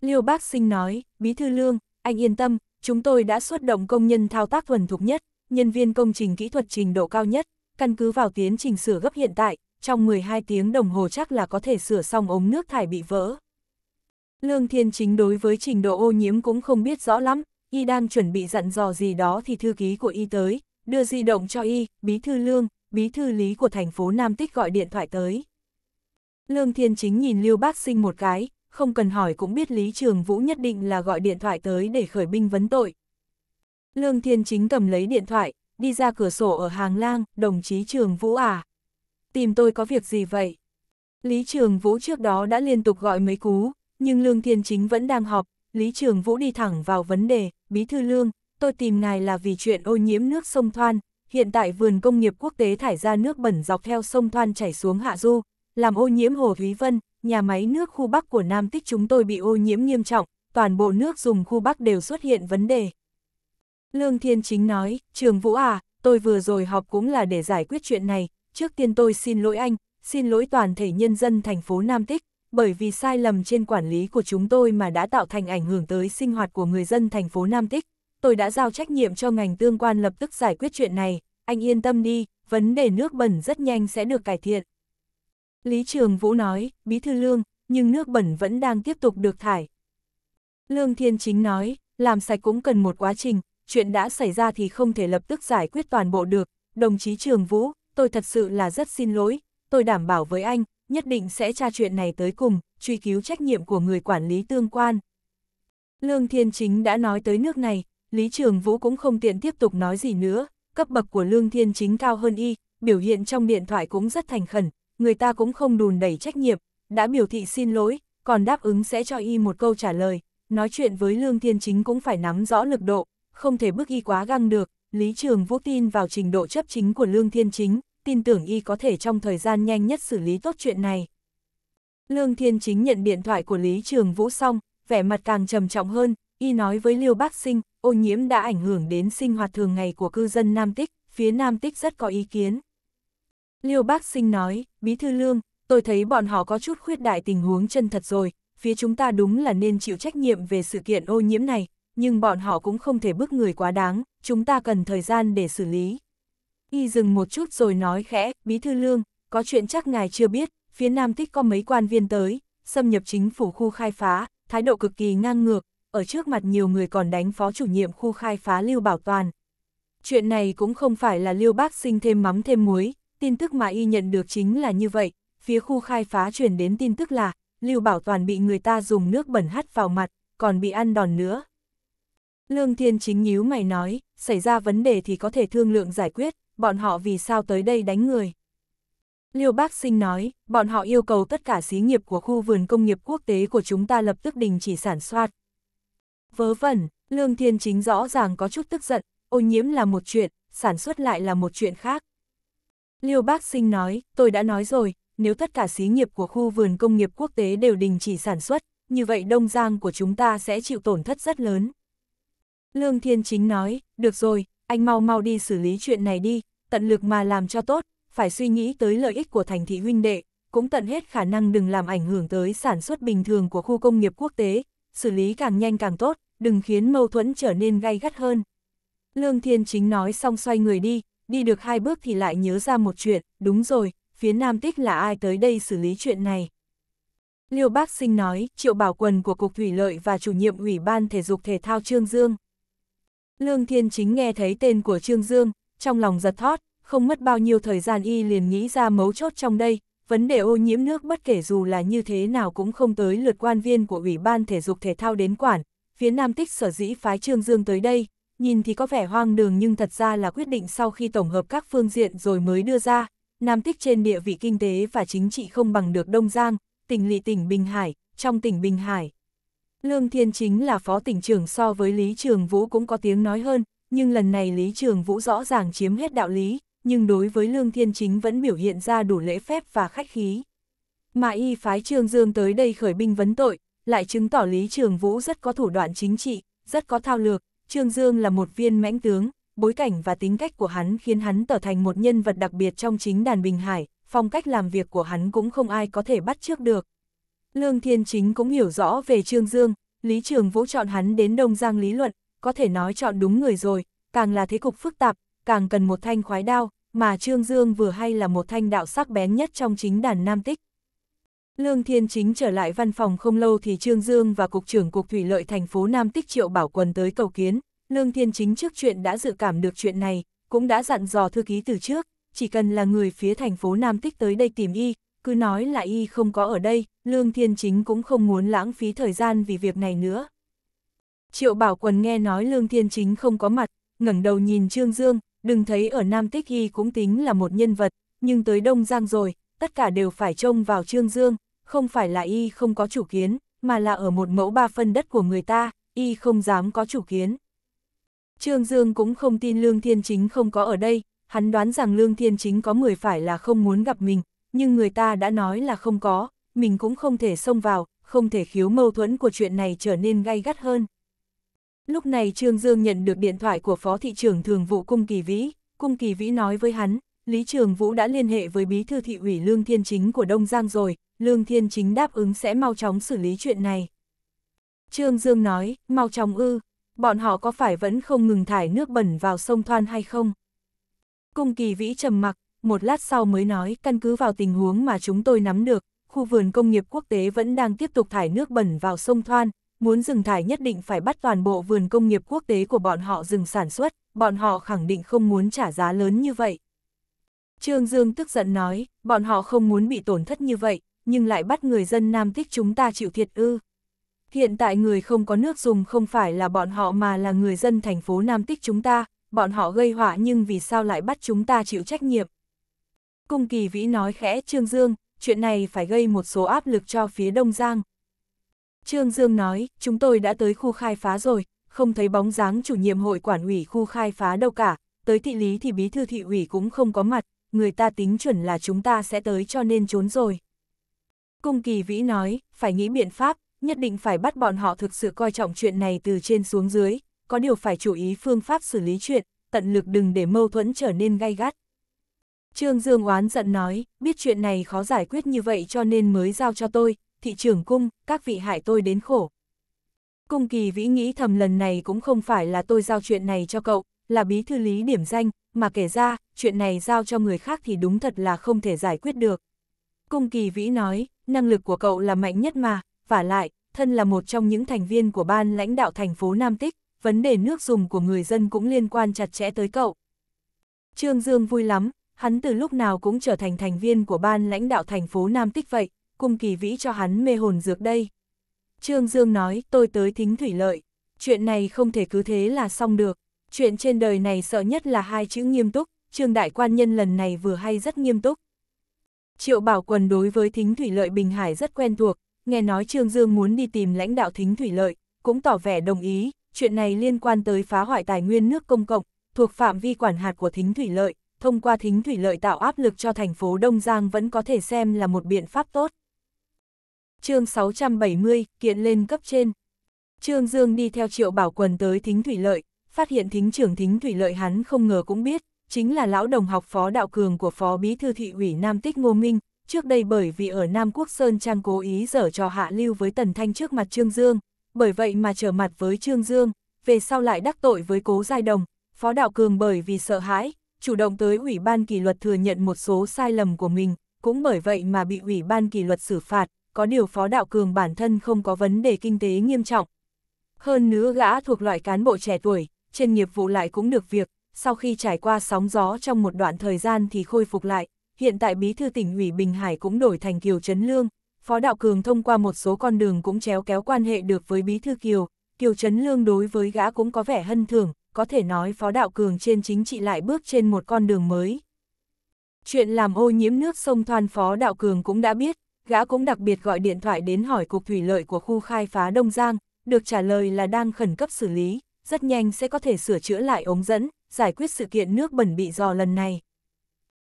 Liêu Bác Sinh nói, bí thư Lương, anh yên tâm, chúng tôi đã xuất động công nhân thao tác thuần thục nhất, nhân viên công trình kỹ thuật trình độ cao nhất, căn cứ vào tiến trình sửa gấp hiện tại, trong 12 tiếng đồng hồ chắc là có thể sửa xong ống nước thải bị vỡ. Lương Thiên Chính đối với trình độ ô nhiễm cũng không biết rõ lắm, y đang chuẩn bị dặn dò gì đó thì thư ký của y tới, đưa di động cho y, bí thư Lương, bí thư lý của thành phố Nam Tích gọi điện thoại tới. Lương Thiên Chính nhìn Lưu Bác Sinh một cái, không cần hỏi cũng biết Lý Trường Vũ nhất định là gọi điện thoại tới để khởi binh vấn tội, Lương Thiên Chính cầm lấy điện thoại, đi ra cửa sổ ở hàng lang, đồng chí Trường Vũ à. Tìm tôi có việc gì vậy? Lý Trường Vũ trước đó đã liên tục gọi mấy cú, nhưng Lương Thiên Chính vẫn đang họp, Lý Trường Vũ đi thẳng vào vấn đề, Bí Thư Lương, tôi tìm ngài là vì chuyện ô nhiễm nước sông Thoan, hiện tại vườn công nghiệp quốc tế thải ra nước bẩn dọc theo sông Thoan chảy xuống Hạ Du, làm ô nhiễm Hồ Thúy Vân, nhà máy nước khu Bắc của Nam Tích chúng tôi bị ô nhiễm nghiêm trọng, toàn bộ nước dùng khu Bắc đều xuất hiện vấn đề, Lương Thiên Chính nói, trường Vũ à, tôi vừa rồi họp cũng là để giải quyết chuyện này, trước tiên tôi xin lỗi anh, xin lỗi toàn thể nhân dân thành phố Nam Tích, bởi vì sai lầm trên quản lý của chúng tôi mà đã tạo thành ảnh hưởng tới sinh hoạt của người dân thành phố Nam Tích. Tôi đã giao trách nhiệm cho ngành tương quan lập tức giải quyết chuyện này, anh yên tâm đi, vấn đề nước bẩn rất nhanh sẽ được cải thiện. Lý Trường Vũ nói, Bí Thư Lương, nhưng nước bẩn vẫn đang tiếp tục được thải. Lương Thiên Chính nói, làm sạch cũng cần một quá trình, chuyện đã xảy ra thì không thể lập tức giải quyết toàn bộ được. Đồng chí Trường Vũ, tôi thật sự là rất xin lỗi, tôi đảm bảo với anh, nhất định sẽ tra chuyện này tới cùng, truy cứu trách nhiệm của người quản lý tương quan. Lương Thiên Chính đã nói tới nước này, Lý Trường Vũ cũng không tiện tiếp tục nói gì nữa, cấp bậc của Lương Thiên Chính cao hơn y, biểu hiện trong điện thoại cũng rất thành khẩn, người ta cũng không đùn đẩy trách nhiệm, đã biểu thị xin lỗi, còn đáp ứng sẽ cho y một câu trả lời, nói chuyện với Lương Thiên Chính cũng phải nắm rõ lực độ, không thể bước y quá găng được, Lý Trường Vũ tin vào trình độ chấp chính của Lương Thiên Chính, tin tưởng y có thể trong thời gian nhanh nhất xử lý tốt chuyện này. Lương Thiên Chính nhận điện thoại của Lý Trường Vũ xong, vẻ mặt càng trầm trọng hơn, y nói với Liêu Bác Sinh, ô nhiễm đã ảnh hưởng đến sinh hoạt thường ngày của cư dân Nam Tích, phía Nam Tích rất có ý kiến. Liêu Bác Sinh nói, Bí Thư Lương, tôi thấy bọn họ có chút khuyết đại tình huống chân thật rồi, phía chúng ta đúng là nên chịu trách nhiệm về sự kiện ô nhiễm này, nhưng bọn họ cũng không thể bức người quá đáng, chúng ta cần thời gian để xử lý. Y dừng một chút rồi nói khẽ, Bí Thư Lương, có chuyện chắc ngài chưa biết, phía Nam Tích có mấy quan viên tới, xâm nhập chính phủ khu khai phá, thái độ cực kỳ ngang ngược, ở trước mặt nhiều người còn đánh phó chủ nhiệm khu khai phá Lưu Bảo Toàn. Chuyện này cũng không phải là Lưu Bác Sinh thêm mắm thêm muối, tin tức mà y nhận được chính là như vậy, phía khu khai phá truyền đến tin tức là Lưu Bảo Toàn bị người ta dùng nước bẩn hắt vào mặt, còn bị ăn đòn nữa, Lương Thiên Chính nhíu mày nói, xảy ra vấn đề thì có thể thương lượng giải quyết, bọn họ vì sao tới đây đánh người. Liêu Bác Sinh nói, bọn họ yêu cầu tất cả xí nghiệp của khu vườn công nghiệp quốc tế của chúng ta lập tức đình chỉ sản xuất. Vớ vẩn, Lương Thiên Chính rõ ràng có chút tức giận, ô nhiễm là một chuyện, sản xuất lại là một chuyện khác. Liêu Bác Sinh nói, tôi đã nói rồi, nếu tất cả xí nghiệp của khu vườn công nghiệp quốc tế đều đình chỉ sản xuất, như vậy Đông Giang của chúng ta sẽ chịu tổn thất rất lớn. Lương Thiên Chính nói, được rồi, anh mau mau đi xử lý chuyện này đi, tận lực mà làm cho tốt, phải suy nghĩ tới lợi ích của thành thị huynh đệ, cũng tận hết khả năng đừng làm ảnh hưởng tới sản xuất bình thường của khu công nghiệp quốc tế, xử lý càng nhanh càng tốt, đừng khiến mâu thuẫn trở nên gay gắt hơn. Lương Thiên Chính nói xong xoay người đi, đi được hai bước thì lại nhớ ra một chuyện, đúng rồi, phía Nam Tích là ai tới đây xử lý chuyện này. Liêu Bác Sinh nói, Triệu Bảo Quần của Cục Thủy Lợi và chủ nhiệm Ủy ban Thể dục Thể thao Trương Dương. Lương Thiên Chính nghe thấy tên của Trương Dương, trong lòng giật thót, không mất bao nhiêu thời gian y liền nghĩ ra mấu chốt trong đây, vấn đề ô nhiễm nước bất kể dù là như thế nào cũng không tới lượt quan viên của Ủy ban Thể dục Thể thao đến quản, phía Nam Tích sở dĩ phái Trương Dương tới đây, nhìn thì có vẻ hoang đường nhưng thật ra là quyết định sau khi tổng hợp các phương diện rồi mới đưa ra, Nam Tích trên địa vị kinh tế và chính trị không bằng được Đông Giang, tỉnh lỵ tỉnh Bình Hải, trong tỉnh Bình Hải, Lương Thiên chính là phó tỉnh trưởng so với Lý Trường Vũ cũng có tiếng nói hơn, nhưng lần này Lý Trường Vũ rõ ràng chiếm hết đạo lý, nhưng đối với Lương Thiên chính vẫn biểu hiện ra đủ lễ phép và khách khí. Mà y phái Trương Dương tới đây khởi binh vấn tội, lại chứng tỏ Lý Trường Vũ rất có thủ đoạn chính trị, rất có thao lược, Trương Dương là một viên mãnh tướng, bối cảnh và tính cách của hắn khiến hắn trở thành một nhân vật đặc biệt trong chính đàn Bình Hải, phong cách làm việc của hắn cũng không ai có thể bắt trước được, Lương Thiên Chính cũng hiểu rõ về Trương Dương, Lý Trường Vũ chọn hắn đến Đông Giang lý luận, có thể nói chọn đúng người rồi, càng là thế cục phức tạp, càng cần một thanh khoái đao, mà Trương Dương vừa hay là một thanh đạo sắc bén nhất trong chính đàn Nam Tích. Lương Thiên Chính trở lại văn phòng không lâu thì Trương Dương và Cục trưởng Cục Thủy lợi thành phố Nam Tích Triệu Bảo Quần tới cầu kiến, Lương Thiên Chính trước chuyện đã dự cảm được chuyện này, cũng đã dặn dò thư ký từ trước, chỉ cần là người phía thành phố Nam Tích tới đây tìm y, cứ nói là y không có ở đây, Lương Thiên Chính cũng không muốn lãng phí thời gian vì việc này nữa. Triệu Bảo Quần nghe nói Lương Thiên Chính không có mặt, ngẩng đầu nhìn Trương Dương, đừng thấy ở Nam Tích Hy cũng tính là một nhân vật, nhưng tới Đông Giang rồi, tất cả đều phải trông vào Trương Dương, không phải là y không có chủ kiến, mà là ở một mẫu ba phân đất của người ta, y không dám có chủ kiến. Trương Dương cũng không tin Lương Thiên Chính không có ở đây, hắn đoán rằng Lương Thiên Chính có người phải là không muốn gặp mình, nhưng người ta đã nói là không có, mình cũng không thể xông vào, không thể khiếu mâu thuẫn của chuyện này trở nên gay gắt hơn. Lúc này Trương Dương nhận được điện thoại của Phó Thị trưởng Thường vụ Cung Kỳ Vĩ, Cung Kỳ Vĩ nói với hắn, Lý Trường Vũ đã liên hệ với Bí Thư Thị ủy Lương Thiên Chính của Đông Giang rồi, Lương Thiên Chính đáp ứng sẽ mau chóng xử lý chuyện này. Trương Dương nói, mau chóng ư, bọn họ có phải vẫn không ngừng thải nước bẩn vào sông Thoan hay không? Cung Kỳ Vĩ trầm mặc, một lát sau mới nói, căn cứ vào tình huống mà chúng tôi nắm được, khu vườn công nghiệp quốc tế vẫn đang tiếp tục thải nước bẩn vào sông Thoan, muốn dừng thải nhất định phải bắt toàn bộ vườn công nghiệp quốc tế của bọn họ dừng sản xuất, bọn họ khẳng định không muốn trả giá lớn như vậy. Trương Dương tức giận nói, bọn họ không muốn bị tổn thất như vậy, nhưng lại bắt người dân Nam Tích chúng ta chịu thiệt ư. Hiện tại người không có nước dùng không phải là bọn họ mà là người dân thành phố Nam Tích chúng ta, bọn họ gây họa nhưng vì sao lại bắt chúng ta chịu trách nhiệm. Cung kỳ vĩ nói khẽ Trương Dương, chuyện này phải gây một số áp lực cho phía Đông Giang. Trương Dương nói, chúng tôi đã tới khu khai phá rồi, không thấy bóng dáng chủ nhiệm hội quản ủy khu khai phá đâu cả, tới thị lý thì bí thư thị ủy cũng không có mặt, người ta tính chuẩn là chúng ta sẽ tới cho nên trốn rồi. Cung kỳ vĩ nói, phải nghĩ biện pháp, nhất định phải bắt bọn họ thực sự coi trọng chuyện này từ trên xuống dưới, có điều phải chú ý phương pháp xử lý chuyện, tận lực đừng để mâu thuẫn trở nên gay gắt. Trương Dương oán giận nói, biết chuyện này khó giải quyết như vậy cho nên mới giao cho tôi, thị trưởng cung, các vị hại tôi đến khổ. Cung kỳ vĩ nghĩ thầm lần này cũng không phải là tôi giao chuyện này cho cậu, là bí thư lý điểm danh, mà kể ra, chuyện này giao cho người khác thì đúng thật là không thể giải quyết được. Cung kỳ vĩ nói, năng lực của cậu là mạnh nhất mà, và lại, thân là một trong những thành viên của ban lãnh đạo thành phố Nam Tích, vấn đề nước dùng của người dân cũng liên quan chặt chẽ tới cậu. Trương Dương vui lắm, hắn từ lúc nào cũng trở thành thành viên của ban lãnh đạo thành phố Nam Tích vậy, cùng kỳ vĩ cho hắn mê hồn dược đây. Trương Dương nói, tôi tới thính thủy lợi, chuyện này không thể cứ thế là xong được, chuyện trên đời này sợ nhất là hai chữ nghiêm túc, Trương Đại Quan Nhân lần này vừa hay rất nghiêm túc. Triệu Bảo Quần đối với thính thủy lợi Bình Hải rất quen thuộc, nghe nói Trương Dương muốn đi tìm lãnh đạo thính thủy lợi, cũng tỏ vẻ đồng ý, chuyện này liên quan tới phá hoại tài nguyên nước công cộng, thuộc phạm vi quản hạt của thính thủy lợi, thông qua thính thủy lợi tạo áp lực cho thành phố Đông Giang vẫn có thể xem là một biện pháp tốt. chương 670, kiện lên cấp trên. Trương Dương đi theo triệu bảo quần tới thính thủy lợi, phát hiện thính trưởng thính thủy lợi hắn không ngờ cũng biết, chính là lão đồng học phó đạo cường của phó bí thư thị ủy Nam Tích Ngô Minh, trước đây bởi vì ở Nam Quốc Sơn Trang cố ý dở trò hạ lưu với Tần Thanh trước mặt Trương Dương, bởi vậy mà trở mặt với Trương Dương, về sau lại đắc tội với cố giai đồng, phó đạo cường bởi vì sợ hãi, chủ động tới Ủy ban kỷ luật thừa nhận một số sai lầm của mình, cũng bởi vậy mà bị Ủy ban kỷ luật xử phạt, có điều Phó Đạo Cường bản thân không có vấn đề kinh tế nghiêm trọng. Hơn nữa gã thuộc loại cán bộ trẻ tuổi, trên nghiệp vụ lại cũng được việc, sau khi trải qua sóng gió trong một đoạn thời gian thì khôi phục lại, hiện tại bí thư tỉnh ủy Bình Hải cũng đổi thành Kiều Trấn Lương, Phó Đạo Cường thông qua một số con đường cũng chéo kéo quan hệ được với bí thư Kiều, Kiều Trấn Lương đối với gã cũng có vẻ hân thường có thể nói Phó Đạo Cường trên chính trị lại bước trên một con đường mới. Chuyện làm ô nhiễm nước sông Thoan Phó Đạo Cường cũng đã biết, gã cũng đặc biệt gọi điện thoại đến hỏi Cục Thủy lợi của khu khai phá Đông Giang, được trả lời là đang khẩn cấp xử lý, rất nhanh sẽ có thể sửa chữa lại ống dẫn, giải quyết sự kiện nước bẩn bị dò lần này.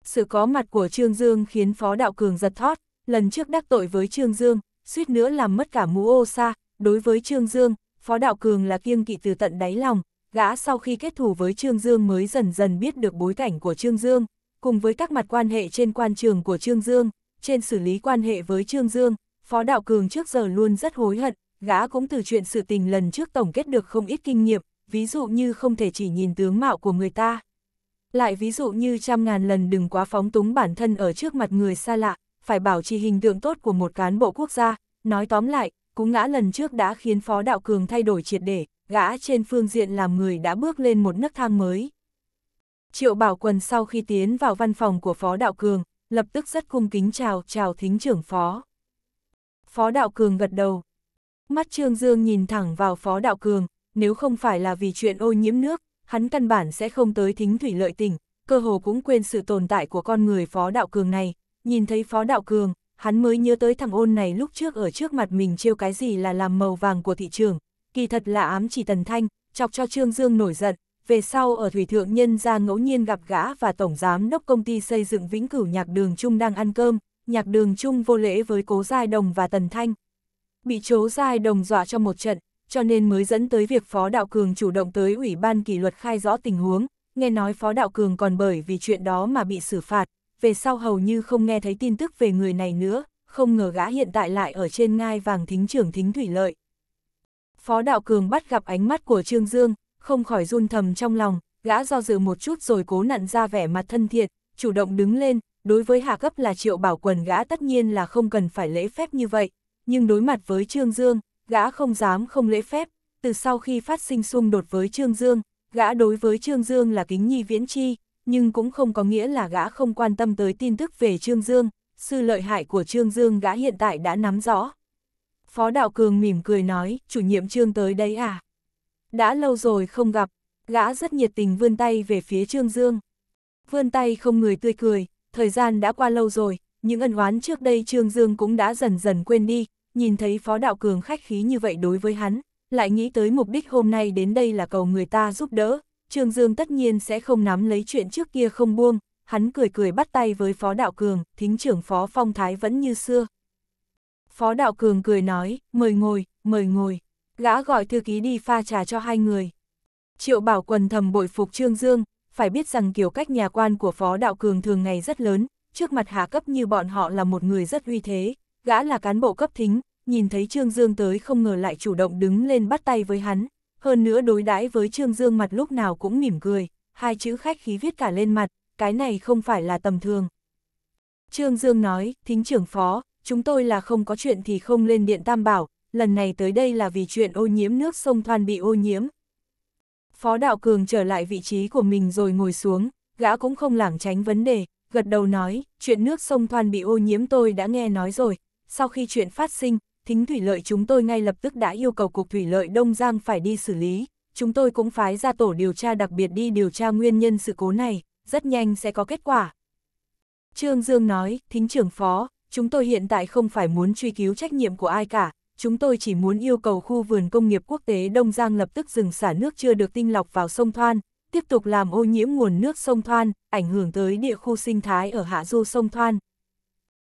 Sự có mặt của Trương Dương khiến Phó Đạo Cường giật thót, lần trước đắc tội với Trương Dương, suýt nữa làm mất cả mũ ô sa, đối với Trương Dương, Phó Đạo Cường là kiêng kỵ từ tận đáy lòng, gã sau khi kết thù với Trương Dương mới dần dần biết được bối cảnh của Trương Dương, cùng với các mặt quan hệ trên quan trường của Trương Dương, trên xử lý quan hệ với Trương Dương, Phó Đạo Cường trước giờ luôn rất hối hận, gã cũng từ chuyện sự tình lần trước tổng kết được không ít kinh nghiệm, ví dụ như không thể chỉ nhìn tướng mạo của người ta. Lại ví dụ như trăm ngàn lần đừng quá phóng túng bản thân ở trước mặt người xa lạ, phải bảo trì hình tượng tốt của một cán bộ quốc gia, nói tóm lại, cú ngã lần trước đã khiến Phó Đạo Cường thay đổi triệt để, gã trên phương diện làm người đã bước lên một nấc thang mới. Triệu Bảo Quần sau khi tiến vào văn phòng của Phó Đạo Cường, lập tức rất cung kính chào chào thính trưởng Phó. Phó Đạo Cường gật đầu. Mắt Trương Dương nhìn thẳng vào Phó Đạo Cường, nếu không phải là vì chuyện ô nhiễm nước, hắn căn bản sẽ không tới thính thủy lợi tỉnh, cơ hồ cũng quên sự tồn tại của con người Phó Đạo Cường này. Nhìn thấy Phó Đạo Cường, hắn mới nhớ tới thằng ôn này lúc trước ở trước mặt mình trêu cái gì là làm màu vàng của thị trường, kỳ thật là ám chỉ Tần Thanh, chọc cho Trương Dương nổi giận, về sau ở Thủy Thượng Nhân ra ngẫu nhiên gặp gã và Tổng Giám đốc công ty xây dựng vĩnh cửu nhạc đường Trung đang ăn cơm, nhạc đường Trung vô lễ với Cố Giai Đồng và Tần Thanh. Bị chố Giai Đồng dọa cho một trận, cho nên mới dẫn tới việc Phó Đạo Cường chủ động tới Ủy ban kỷ luật khai rõ tình huống, nghe nói Phó Đạo Cường còn bởi vì chuyện đó mà bị xử phạt, về sau hầu như không nghe thấy tin tức về người này nữa, không ngờ gã hiện tại lại ở trên ngai vàng thính trưởng thính thủy lợi, Phó Đạo Cường bắt gặp ánh mắt của Trương Dương, không khỏi run thầm trong lòng, gã do dự một chút rồi cố nặn ra vẻ mặt thân thiện, chủ động đứng lên, đối với hạ cấp là triệu bảo quần gã tất nhiên là không cần phải lễ phép như vậy, nhưng đối mặt với Trương Dương, gã không dám không lễ phép, từ sau khi phát sinh xung đột với Trương Dương, gã đối với Trương Dương là kính nhi viễn chi, nhưng cũng không có nghĩa là gã không quan tâm tới tin tức về Trương Dương, sư lợi hại của Trương Dương gã hiện tại đã nắm rõ. Phó Đạo Cường mỉm cười nói, chủ nhiệm Trương tới đấy à? Đã lâu rồi không gặp, gã rất nhiệt tình vươn tay về phía Trương Dương. Vươn tay không người tươi cười, thời gian đã qua lâu rồi, những ân oán trước đây Trương Dương cũng đã dần dần quên đi, nhìn thấy Phó Đạo Cường khách khí như vậy đối với hắn, lại nghĩ tới mục đích hôm nay đến đây là cầu người ta giúp đỡ, Trương Dương tất nhiên sẽ không nắm lấy chuyện trước kia không buông, hắn cười cười bắt tay với Phó Đạo Cường, thính trưởng Phó Phong Thái vẫn như xưa. Phó Đạo Cường cười nói, mời ngồi, mời ngồi. Gã gọi thư ký đi pha trà cho hai người. Triệu Bảo Quần thầm bội phục Trương Dương, phải biết rằng kiểu cách nhà quan của Phó Đạo Cường thường ngày rất lớn, trước mặt hạ cấp như bọn họ là một người rất uy thế, gã là cán bộ cấp thính, nhìn thấy Trương Dương tới không ngờ lại chủ động đứng lên bắt tay với hắn, hơn nữa đối đãi với Trương Dương mặt lúc nào cũng mỉm cười, hai chữ khách khí viết cả lên mặt, cái này không phải là tầm thường. Trương Dương nói, thính trưởng phó, chúng tôi là không có chuyện thì không lên điện Tam Bảo, lần này tới đây là vì chuyện ô nhiễm nước sông Thoan bị ô nhiễm. Phó Đạo Cường trở lại vị trí của mình rồi ngồi xuống, gã cũng không lảng tránh vấn đề, gật đầu nói, chuyện nước sông Thoan bị ô nhiễm tôi đã nghe nói rồi, sau khi chuyện phát sinh, thính thủy lợi chúng tôi ngay lập tức đã yêu cầu Cục Thủy lợi Đông Giang phải đi xử lý, chúng tôi cũng phái ra tổ điều tra đặc biệt đi điều tra nguyên nhân sự cố này, rất nhanh sẽ có kết quả. Trương Dương nói, thính trưởng phó, chúng tôi hiện tại không phải muốn truy cứu trách nhiệm của ai cả, chúng tôi chỉ muốn yêu cầu khu vườn công nghiệp quốc tế Đông Giang lập tức dừng xả nước chưa được tinh lọc vào sông Thoan, tiếp tục làm ô nhiễm nguồn nước sông Thoan, ảnh hưởng tới địa khu sinh thái ở hạ du sông Thoan.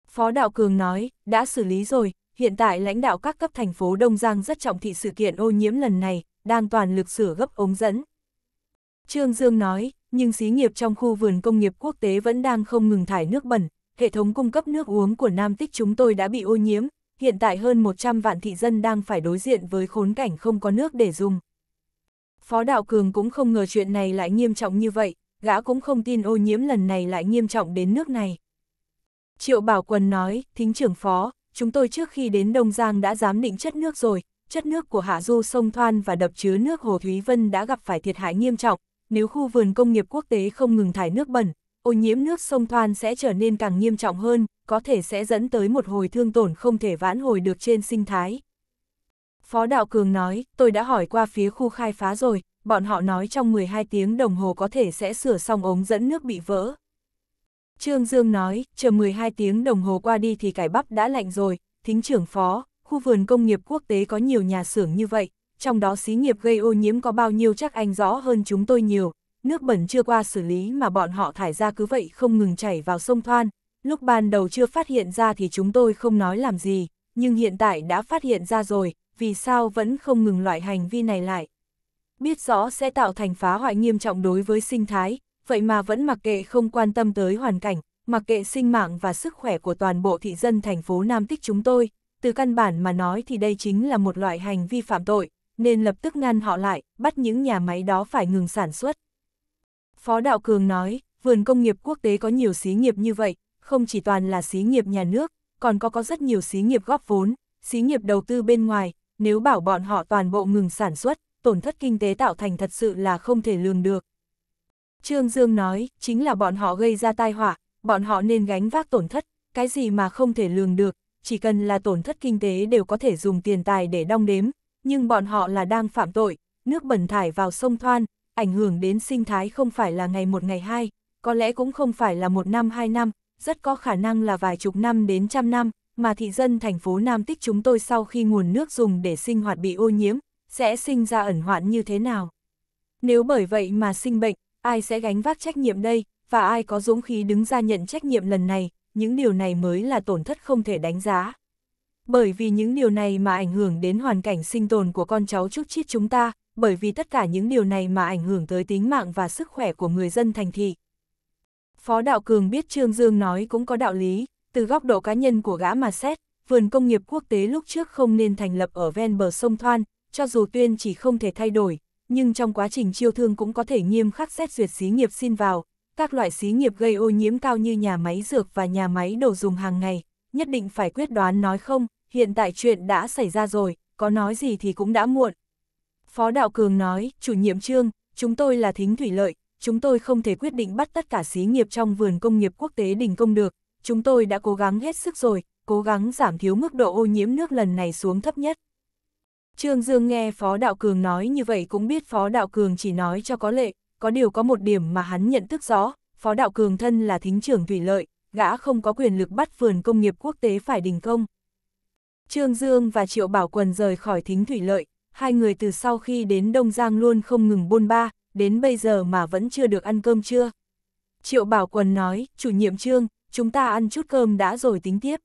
Phó Đạo Cường nói, đã xử lý rồi, hiện tại lãnh đạo các cấp thành phố Đông Giang rất trọng thị sự kiện ô nhiễm lần này, đang toàn lực sửa gấp ống dẫn. Trương Dương nói, nhưng xí nghiệp trong khu vườn công nghiệp quốc tế vẫn đang không ngừng thải nước bẩn, hệ thống cung cấp nước uống của Nam Tích chúng tôi đã bị ô nhiễm, hiện tại hơn 100 vạn thị dân đang phải đối diện với khốn cảnh không có nước để dùng. Phó Đạo Cường cũng không ngờ chuyện này lại nghiêm trọng như vậy, gã cũng không tin ô nhiễm lần này lại nghiêm trọng đến nước này. Triệu Bảo Quân nói, thính trưởng phó, chúng tôi trước khi đến Đông Giang đã giám định chất nước rồi, chất nước của hạ du sông Thoan và đập chứa nước Hồ Thúy Vân đã gặp phải thiệt hại nghiêm trọng, nếu khu vườn công nghiệp quốc tế không ngừng thải nước bẩn, ô nhiễm nước sông Thoan sẽ trở nên càng nghiêm trọng hơn, có thể sẽ dẫn tới một hồi thương tổn không thể vãn hồi được trên sinh thái. Phó Đạo Cường nói, tôi đã hỏi qua phía khu khai phá rồi, bọn họ nói trong 12 tiếng đồng hồ có thể sẽ sửa xong ống dẫn nước bị vỡ. Trương Dương nói, chờ 12 tiếng đồng hồ qua đi thì cải bắp đã lạnh rồi, thính trưởng phó, khu vườn công nghiệp quốc tế có nhiều nhà xưởng như vậy, trong đó xí nghiệp gây ô nhiễm có bao nhiêu chắc anh rõ hơn chúng tôi nhiều, nước bẩn chưa qua xử lý mà bọn họ thải ra cứ vậy không ngừng chảy vào sông Thoan, lúc ban đầu chưa phát hiện ra thì chúng tôi không nói làm gì, nhưng hiện tại đã phát hiện ra rồi, vì sao vẫn không ngừng loại hành vi này lại. Biết rõ sẽ tạo thành phá hoại nghiêm trọng đối với sinh thái, vậy mà vẫn mặc kệ không quan tâm tới hoàn cảnh, mặc kệ sinh mạng và sức khỏe của toàn bộ thị dân thành phố Nam Tích chúng tôi, từ căn bản mà nói thì đây chính là một loại hành vi phạm tội, nên lập tức ngăn họ lại, bắt những nhà máy đó phải ngừng sản xuất. Phó Đạo Cường nói, vườn công nghiệp quốc tế có nhiều xí nghiệp như vậy, không chỉ toàn là xí nghiệp nhà nước, còn có có rất nhiều xí nghiệp góp vốn, xí nghiệp đầu tư bên ngoài, nếu bảo bọn họ toàn bộ ngừng sản xuất, tổn thất kinh tế tạo thành thật sự là không thể lường được. Trương Dương nói, chính là bọn họ gây ra tai họa, bọn họ nên gánh vác tổn thất, cái gì mà không thể lường được, chỉ cần là tổn thất kinh tế đều có thể dùng tiền tài để đong đếm, nhưng bọn họ là đang phạm tội, nước bẩn thải vào sông Thoan, ảnh hưởng đến sinh thái không phải là ngày một ngày hai, có lẽ cũng không phải là một năm hai năm, rất có khả năng là vài chục năm đến trăm năm, mà thị dân thành phố Nam Tích chúng tôi sau khi nguồn nước dùng để sinh hoạt bị ô nhiễm, sẽ sinh ra ẩn hoạn như thế nào. Nếu bởi vậy mà sinh bệnh, ai sẽ gánh vác trách nhiệm đây, và ai có dũng khí đứng ra nhận trách nhiệm lần này, những điều này mới là tổn thất không thể đánh giá. Bởi vì những điều này mà ảnh hưởng đến hoàn cảnh sinh tồn của con cháu chút chít chúng ta, bởi vì tất cả những điều này mà ảnh hưởng tới tính mạng và sức khỏe của người dân thành thị. Phó Đạo Cường biết Trương Dương nói cũng có đạo lý, từ góc độ cá nhân của gã mà xét, vườn công nghiệp quốc tế lúc trước không nên thành lập ở ven bờ sông Thoan, cho dù tuyên chỉ không thể thay đổi, nhưng trong quá trình chiêu thương cũng có thể nghiêm khắc xét duyệt xí nghiệp xin vào. Các loại xí nghiệp gây ô nhiễm cao như nhà máy dược và nhà máy đồ dùng hàng ngày, nhất định phải quyết đoán nói không, hiện tại chuyện đã xảy ra rồi, có nói gì thì cũng đã muộn, Phó Đạo Cường nói, chủ nhiệm trương, chúng tôi là thính thủy lợi, chúng tôi không thể quyết định bắt tất cả xí nghiệp trong vườn công nghiệp quốc tế đình công được, chúng tôi đã cố gắng hết sức rồi, cố gắng giảm thiếu mức độ ô nhiễm nước lần này xuống thấp nhất. Trương Dương nghe Phó Đạo Cường nói như vậy cũng biết Phó Đạo Cường chỉ nói cho có lệ, có điều có một điểm mà hắn nhận thức rõ, Phó Đạo Cường thân là thính trưởng thủy lợi, gã không có quyền lực bắt vườn công nghiệp quốc tế phải đình công. Trương Dương và Triệu Bảo Quần rời khỏi thính thủy lợi, hai người từ sau khi đến Đông Giang luôn không ngừng bôn ba, đến bây giờ mà vẫn chưa được ăn cơm chưa? Triệu Bảo Quần nói, chủ nhiệm Trương, chúng ta ăn chút cơm đã rồi tính tiếp.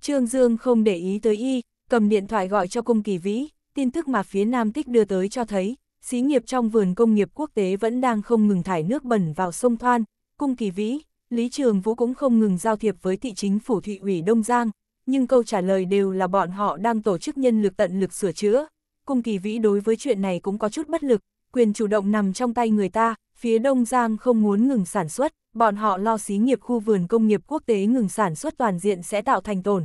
Trương Dương không để ý tới y, cầm điện thoại gọi cho công kỳ vĩ, tin tức mà phía Nam Tích đưa tới cho thấy, xí nghiệp trong vườn công nghiệp quốc tế vẫn đang không ngừng thải nước bẩn vào sông Thoan, cung kỳ vĩ, Lý Trường Vũ cũng không ngừng giao thiệp với thị chính phủ thị ủy Đông Giang, nhưng câu trả lời đều là bọn họ đang tổ chức nhân lực tận lực sửa chữa, cung kỳ vĩ đối với chuyện này cũng có chút bất lực, quyền chủ động nằm trong tay người ta, phía Đông Giang không muốn ngừng sản xuất, bọn họ lo xí nghiệp khu vườn công nghiệp quốc tế ngừng sản xuất toàn diện sẽ tạo thành tổn.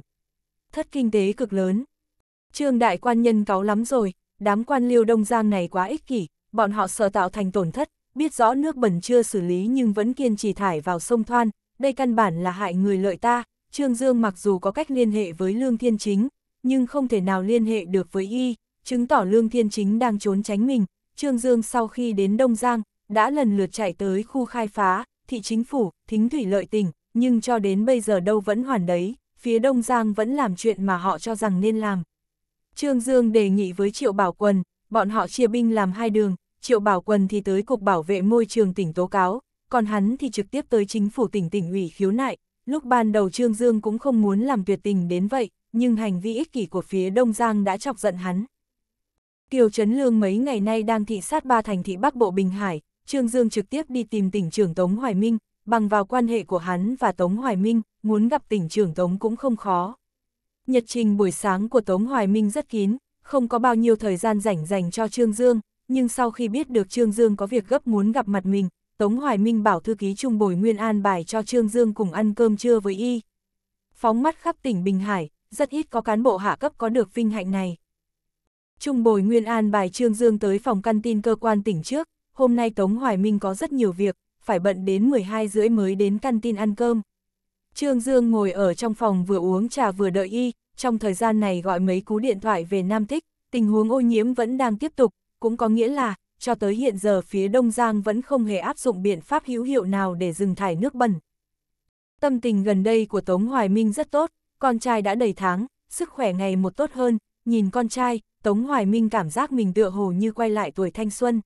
Thất kinh tế cực lớn. Trương đại quan nhân cáo lắm rồi, đám quan liêu Đông Giang này quá ích kỷ, bọn họ sợ tạo thành tổn thất, biết rõ nước bẩn chưa xử lý nhưng vẫn kiên trì thải vào sông Thoan, đây căn bản là hại người lợi ta. Trương Dương mặc dù có cách liên hệ với Lương Thiên Chính, nhưng không thể nào liên hệ được với y, chứng tỏ Lương Thiên Chính đang trốn tránh mình. Trương Dương sau khi đến Đông Giang, đã lần lượt chạy tới khu khai phá, thị chính phủ, thính thủy lợi tỉnh, nhưng cho đến bây giờ đâu vẫn hoàn đấy, phía Đông Giang vẫn làm chuyện mà họ cho rằng nên làm. Trương Dương đề nghị với Triệu Bảo quân bọn họ chia binh làm hai đường, Triệu Bảo quân thì tới Cục Bảo vệ Môi trường tỉnh tố cáo, còn hắn thì trực tiếp tới chính phủ tỉnh tỉnh ủy khiếu nại. Lúc ban đầu Trương Dương cũng không muốn làm tuyệt tình đến vậy, nhưng hành vi ích kỷ của phía Đông Giang đã chọc giận hắn. Kiều Trấn Lương mấy ngày nay đang thị sát ba thành thị Bắc Bộ Bình Hải, Trương Dương trực tiếp đi tìm tỉnh trưởng Tống Hoài Minh, bằng vào quan hệ của hắn và Tống Hoài Minh, muốn gặp tỉnh trưởng Tống cũng không khó. Nhật trình buổi sáng của Tống Hoài Minh rất kín, không có bao nhiêu thời gian rảnh dành cho Trương Dương, nhưng sau khi biết được Trương Dương có việc gấp muốn gặp mặt mình, Tống Hoài Minh bảo thư ký Trung Bồi Nguyên an bài cho Trương Dương cùng ăn cơm trưa với y. Phóng mắt khắp tỉnh Bình Hải, rất ít có cán bộ hạ cấp có được vinh hạnh này. Trung bồi Nguyên An bài Trương Dương tới phòng căn tin cơ quan tỉnh trước, hôm nay Tống Hoài Minh có rất nhiều việc, phải bận đến 12 rưỡi mới đến căn tin ăn cơm. Trương Dương ngồi ở trong phòng vừa uống trà vừa đợi y, trong thời gian này gọi mấy cú điện thoại về Nam Thích, tình huống ô nhiễm vẫn đang tiếp tục, cũng có nghĩa là, cho tới hiện giờ phía Đông Giang vẫn không hề áp dụng biện pháp hữu hiệu nào để dừng thải nước bẩn. Tâm tình gần đây của Tống Hoài Minh rất tốt, con trai đã đầy tháng, sức khỏe ngày một tốt hơn, nhìn con trai, Tống Hoài Minh cảm giác mình tựa hồ như quay lại tuổi thanh xuân.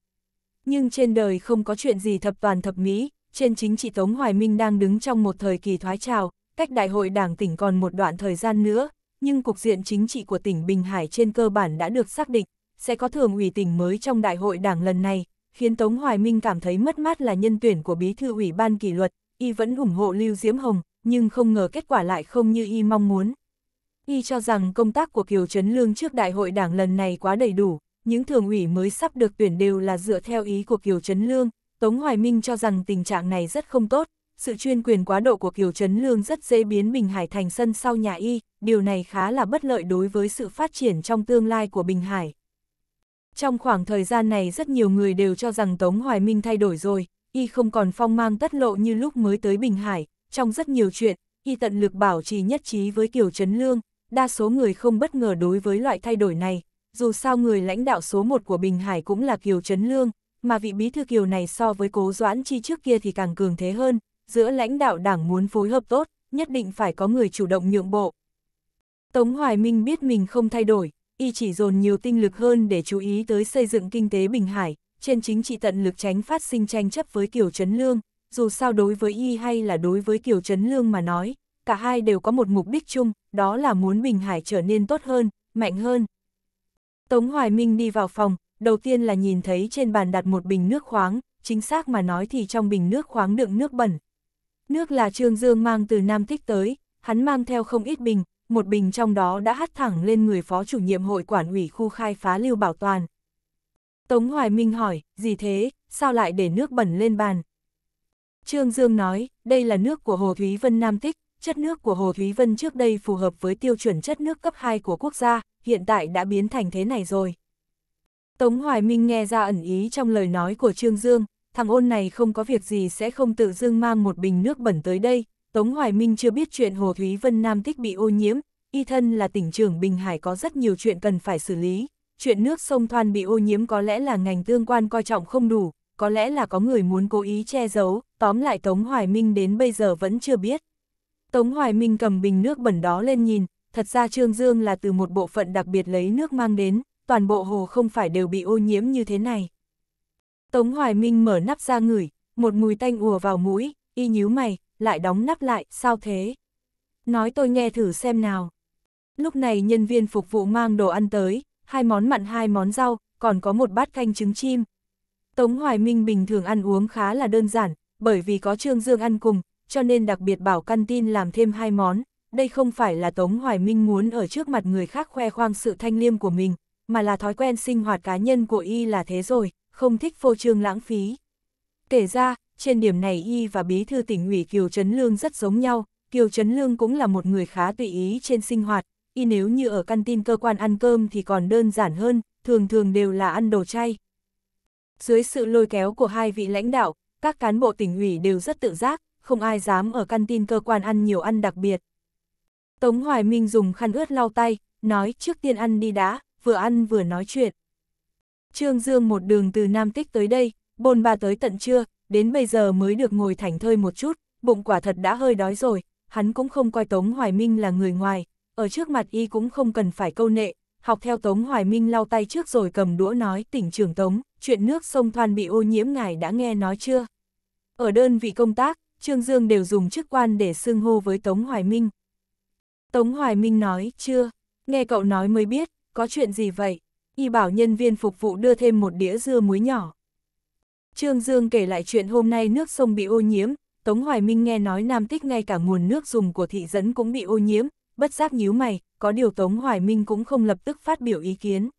Nhưng trên đời không có chuyện gì thập toàn thập mỹ, trên chính trị Tống Hoài Minh đang đứng trong một thời kỳ thoái trào, cách đại hội đảng tỉnh còn một đoạn thời gian nữa, nhưng cục diện chính trị của tỉnh Bình Hải trên cơ bản đã được xác định, sẽ có thường ủy tỉnh mới trong đại hội đảng lần này, khiến Tống Hoài Minh cảm thấy mất mát là nhân tuyển của bí thư ủy ban kỷ luật, y vẫn ủng hộ Lưu Diễm Hồng, nhưng không ngờ kết quả lại không như y mong muốn y cho rằng công tác của Kiều Trấn Lương trước đại hội đảng lần này quá đầy đủ, những thường ủy mới sắp được tuyển đều là dựa theo ý của Kiều Trấn Lương, Tống Hoài Minh cho rằng tình trạng này rất không tốt, sự chuyên quyền quá độ của Kiều Trấn Lương rất dễ biến Bình Hải thành sân sau nhà y, điều này khá là bất lợi đối với sự phát triển trong tương lai của Bình Hải. Trong khoảng thời gian này rất nhiều người đều cho rằng Tống Hoài Minh thay đổi rồi, y không còn phong mang tất lộ như lúc mới tới Bình Hải, trong rất nhiều chuyện, y tận lực bảo trì nhất trí với Kiều Trấn Lương, đa số người không bất ngờ đối với loại thay đổi này, dù sao người lãnh đạo số một của Bình Hải cũng là Kiều Trấn Lương, mà vị bí thư Kiều này so với cố doãn chi trước kia thì càng cường thế hơn, giữa lãnh đạo đảng muốn phối hợp tốt, nhất định phải có người chủ động nhượng bộ. Tống Hoài Minh biết mình không thay đổi, y chỉ dồn nhiều tinh lực hơn để chú ý tới xây dựng kinh tế Bình Hải, trên chính trị tận lực tránh phát sinh tranh chấp với Kiều Trấn Lương, dù sao đối với y hay là đối với Kiều Trấn Lương mà nói, cả hai đều có một mục đích chung, đó là muốn Bình Hải trở nên tốt hơn, mạnh hơn. Tống Hoài Minh đi vào phòng, đầu tiên là nhìn thấy trên bàn đặt một bình nước khoáng, chính xác mà nói thì trong bình nước khoáng đựng nước bẩn. Nước là Trương Dương mang từ Nam thích tới, hắn mang theo không ít bình, một bình trong đó đã hắt thẳng lên người phó chủ nhiệm hội quản ủy khu khai phá Lưu Bảo Toàn. Tống Hoài Minh hỏi, gì thế, sao lại để nước bẩn lên bàn? Trương Dương nói, đây là nước của Hồ Thúy Vân Nam thích chất nước của Hồ Thúy Vân trước đây phù hợp với tiêu chuẩn chất nước cấp 2 của quốc gia, hiện tại đã biến thành thế này rồi. Tống Hoài Minh nghe ra ẩn ý trong lời nói của Trương Dương, thằng ôn này không có việc gì sẽ không tự dưng mang một bình nước bẩn tới đây. Tống Hoài Minh chưa biết chuyện Hồ Thúy Vân Nam Tích bị ô nhiễm, y thân là tỉnh trưởng Bình Hải có rất nhiều chuyện cần phải xử lý. Chuyện nước sông Thoan bị ô nhiễm có lẽ là ngành tương quan coi trọng không đủ, có lẽ là có người muốn cố ý che giấu, tóm lại Tống Hoài Minh đến bây giờ vẫn chưa biết. Tống Hoài Minh cầm bình nước bẩn đó lên nhìn, thật ra Trương Dương là từ một bộ phận đặc biệt lấy nước mang đến, toàn bộ hồ không phải đều bị ô nhiễm như thế này. Tống Hoài Minh mở nắp ra ngửi, một mùi tanh ùa vào mũi, y nhíu mày, lại đóng nắp lại, sao thế? Nói tôi nghe thử xem nào. Lúc này nhân viên phục vụ mang đồ ăn tới, hai món mặn hai món rau, còn có một bát canh trứng chim. Tống Hoài Minh bình thường ăn uống khá là đơn giản, bởi vì có Trương Dương ăn cùng, cho nên đặc biệt bảo căn tin làm thêm hai món, đây không phải là Tống Hoài Minh muốn ở trước mặt người khác khoe khoang sự thanh liêm của mình, mà là thói quen sinh hoạt cá nhân của y là thế rồi, không thích phô trương lãng phí. Kể ra, trên điểm này y và bí thư tỉnh ủy Kiều Trấn Lương rất giống nhau, Kiều Trấn Lương cũng là một người khá tùy ý trên sinh hoạt, y nếu như ở căn tin cơ quan ăn cơm thì còn đơn giản hơn, thường thường đều là ăn đồ chay. Dưới sự lôi kéo của hai vị lãnh đạo, các cán bộ tỉnh ủy đều rất tự giác, không ai dám ở căn tin cơ quan ăn nhiều ăn đặc biệt. Tống Hoài Minh dùng khăn ướt lau tay, nói trước tiên ăn đi đã, vừa ăn vừa nói chuyện. Trương Dương một đường từ Nam Tích tới đây, bồn ba tới tận trưa, đến bây giờ mới được ngồi thảnh thơi một chút, bụng quả thật đã hơi đói rồi, hắn cũng không coi Tống Hoài Minh là người ngoài, ở trước mặt y cũng không cần phải câu nệ, học theo Tống Hoài Minh lau tay trước rồi cầm đũa nói tỉnh trưởng Tống, chuyện nước sông Thoan bị ô nhiễm ngài đã nghe nói chưa? Ở đơn vị công tác, Trương Dương đều dùng chức quan để xưng hô với Tống Hoài Minh. Tống Hoài Minh nói, chưa, nghe cậu nói mới biết, có chuyện gì vậy? Y bảo nhân viên phục vụ đưa thêm một đĩa dưa muối nhỏ. Trương Dương kể lại chuyện hôm nay nước sông bị ô nhiễm, Tống Hoài Minh nghe nói Nam Tích ngay cả nguồn nước dùng của thị dẫn cũng bị ô nhiễm, bất giác nhíu mày, có điều Tống Hoài Minh cũng không lập tức phát biểu ý kiến.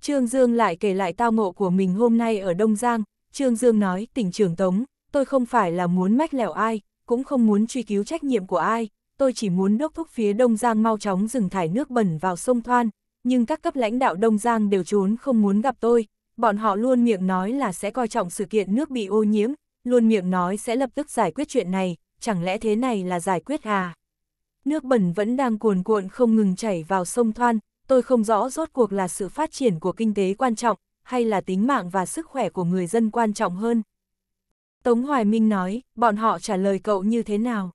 Trương Dương lại kể lại tao ngộ của mình hôm nay ở Đông Giang, Trương Dương nói, tỉnh trưởng Tống, tôi không phải là muốn mách lẻo ai, cũng không muốn truy cứu trách nhiệm của ai, tôi chỉ muốn đốc thúc phía Đông Giang mau chóng dừng thải nước bẩn vào sông Thoan, nhưng các cấp lãnh đạo Đông Giang đều trốn không muốn gặp tôi, bọn họ luôn miệng nói là sẽ coi trọng sự kiện nước bị ô nhiễm, luôn miệng nói sẽ lập tức giải quyết chuyện này, chẳng lẽ thế này là giải quyết à? Nước bẩn vẫn đang cuồn cuộn không ngừng chảy vào sông Thoan, tôi không rõ rốt cuộc là sự phát triển của kinh tế quan trọng, hay là tính mạng và sức khỏe của người dân quan trọng hơn. Tống Hoài Minh nói, bọn họ trả lời cậu như thế nào?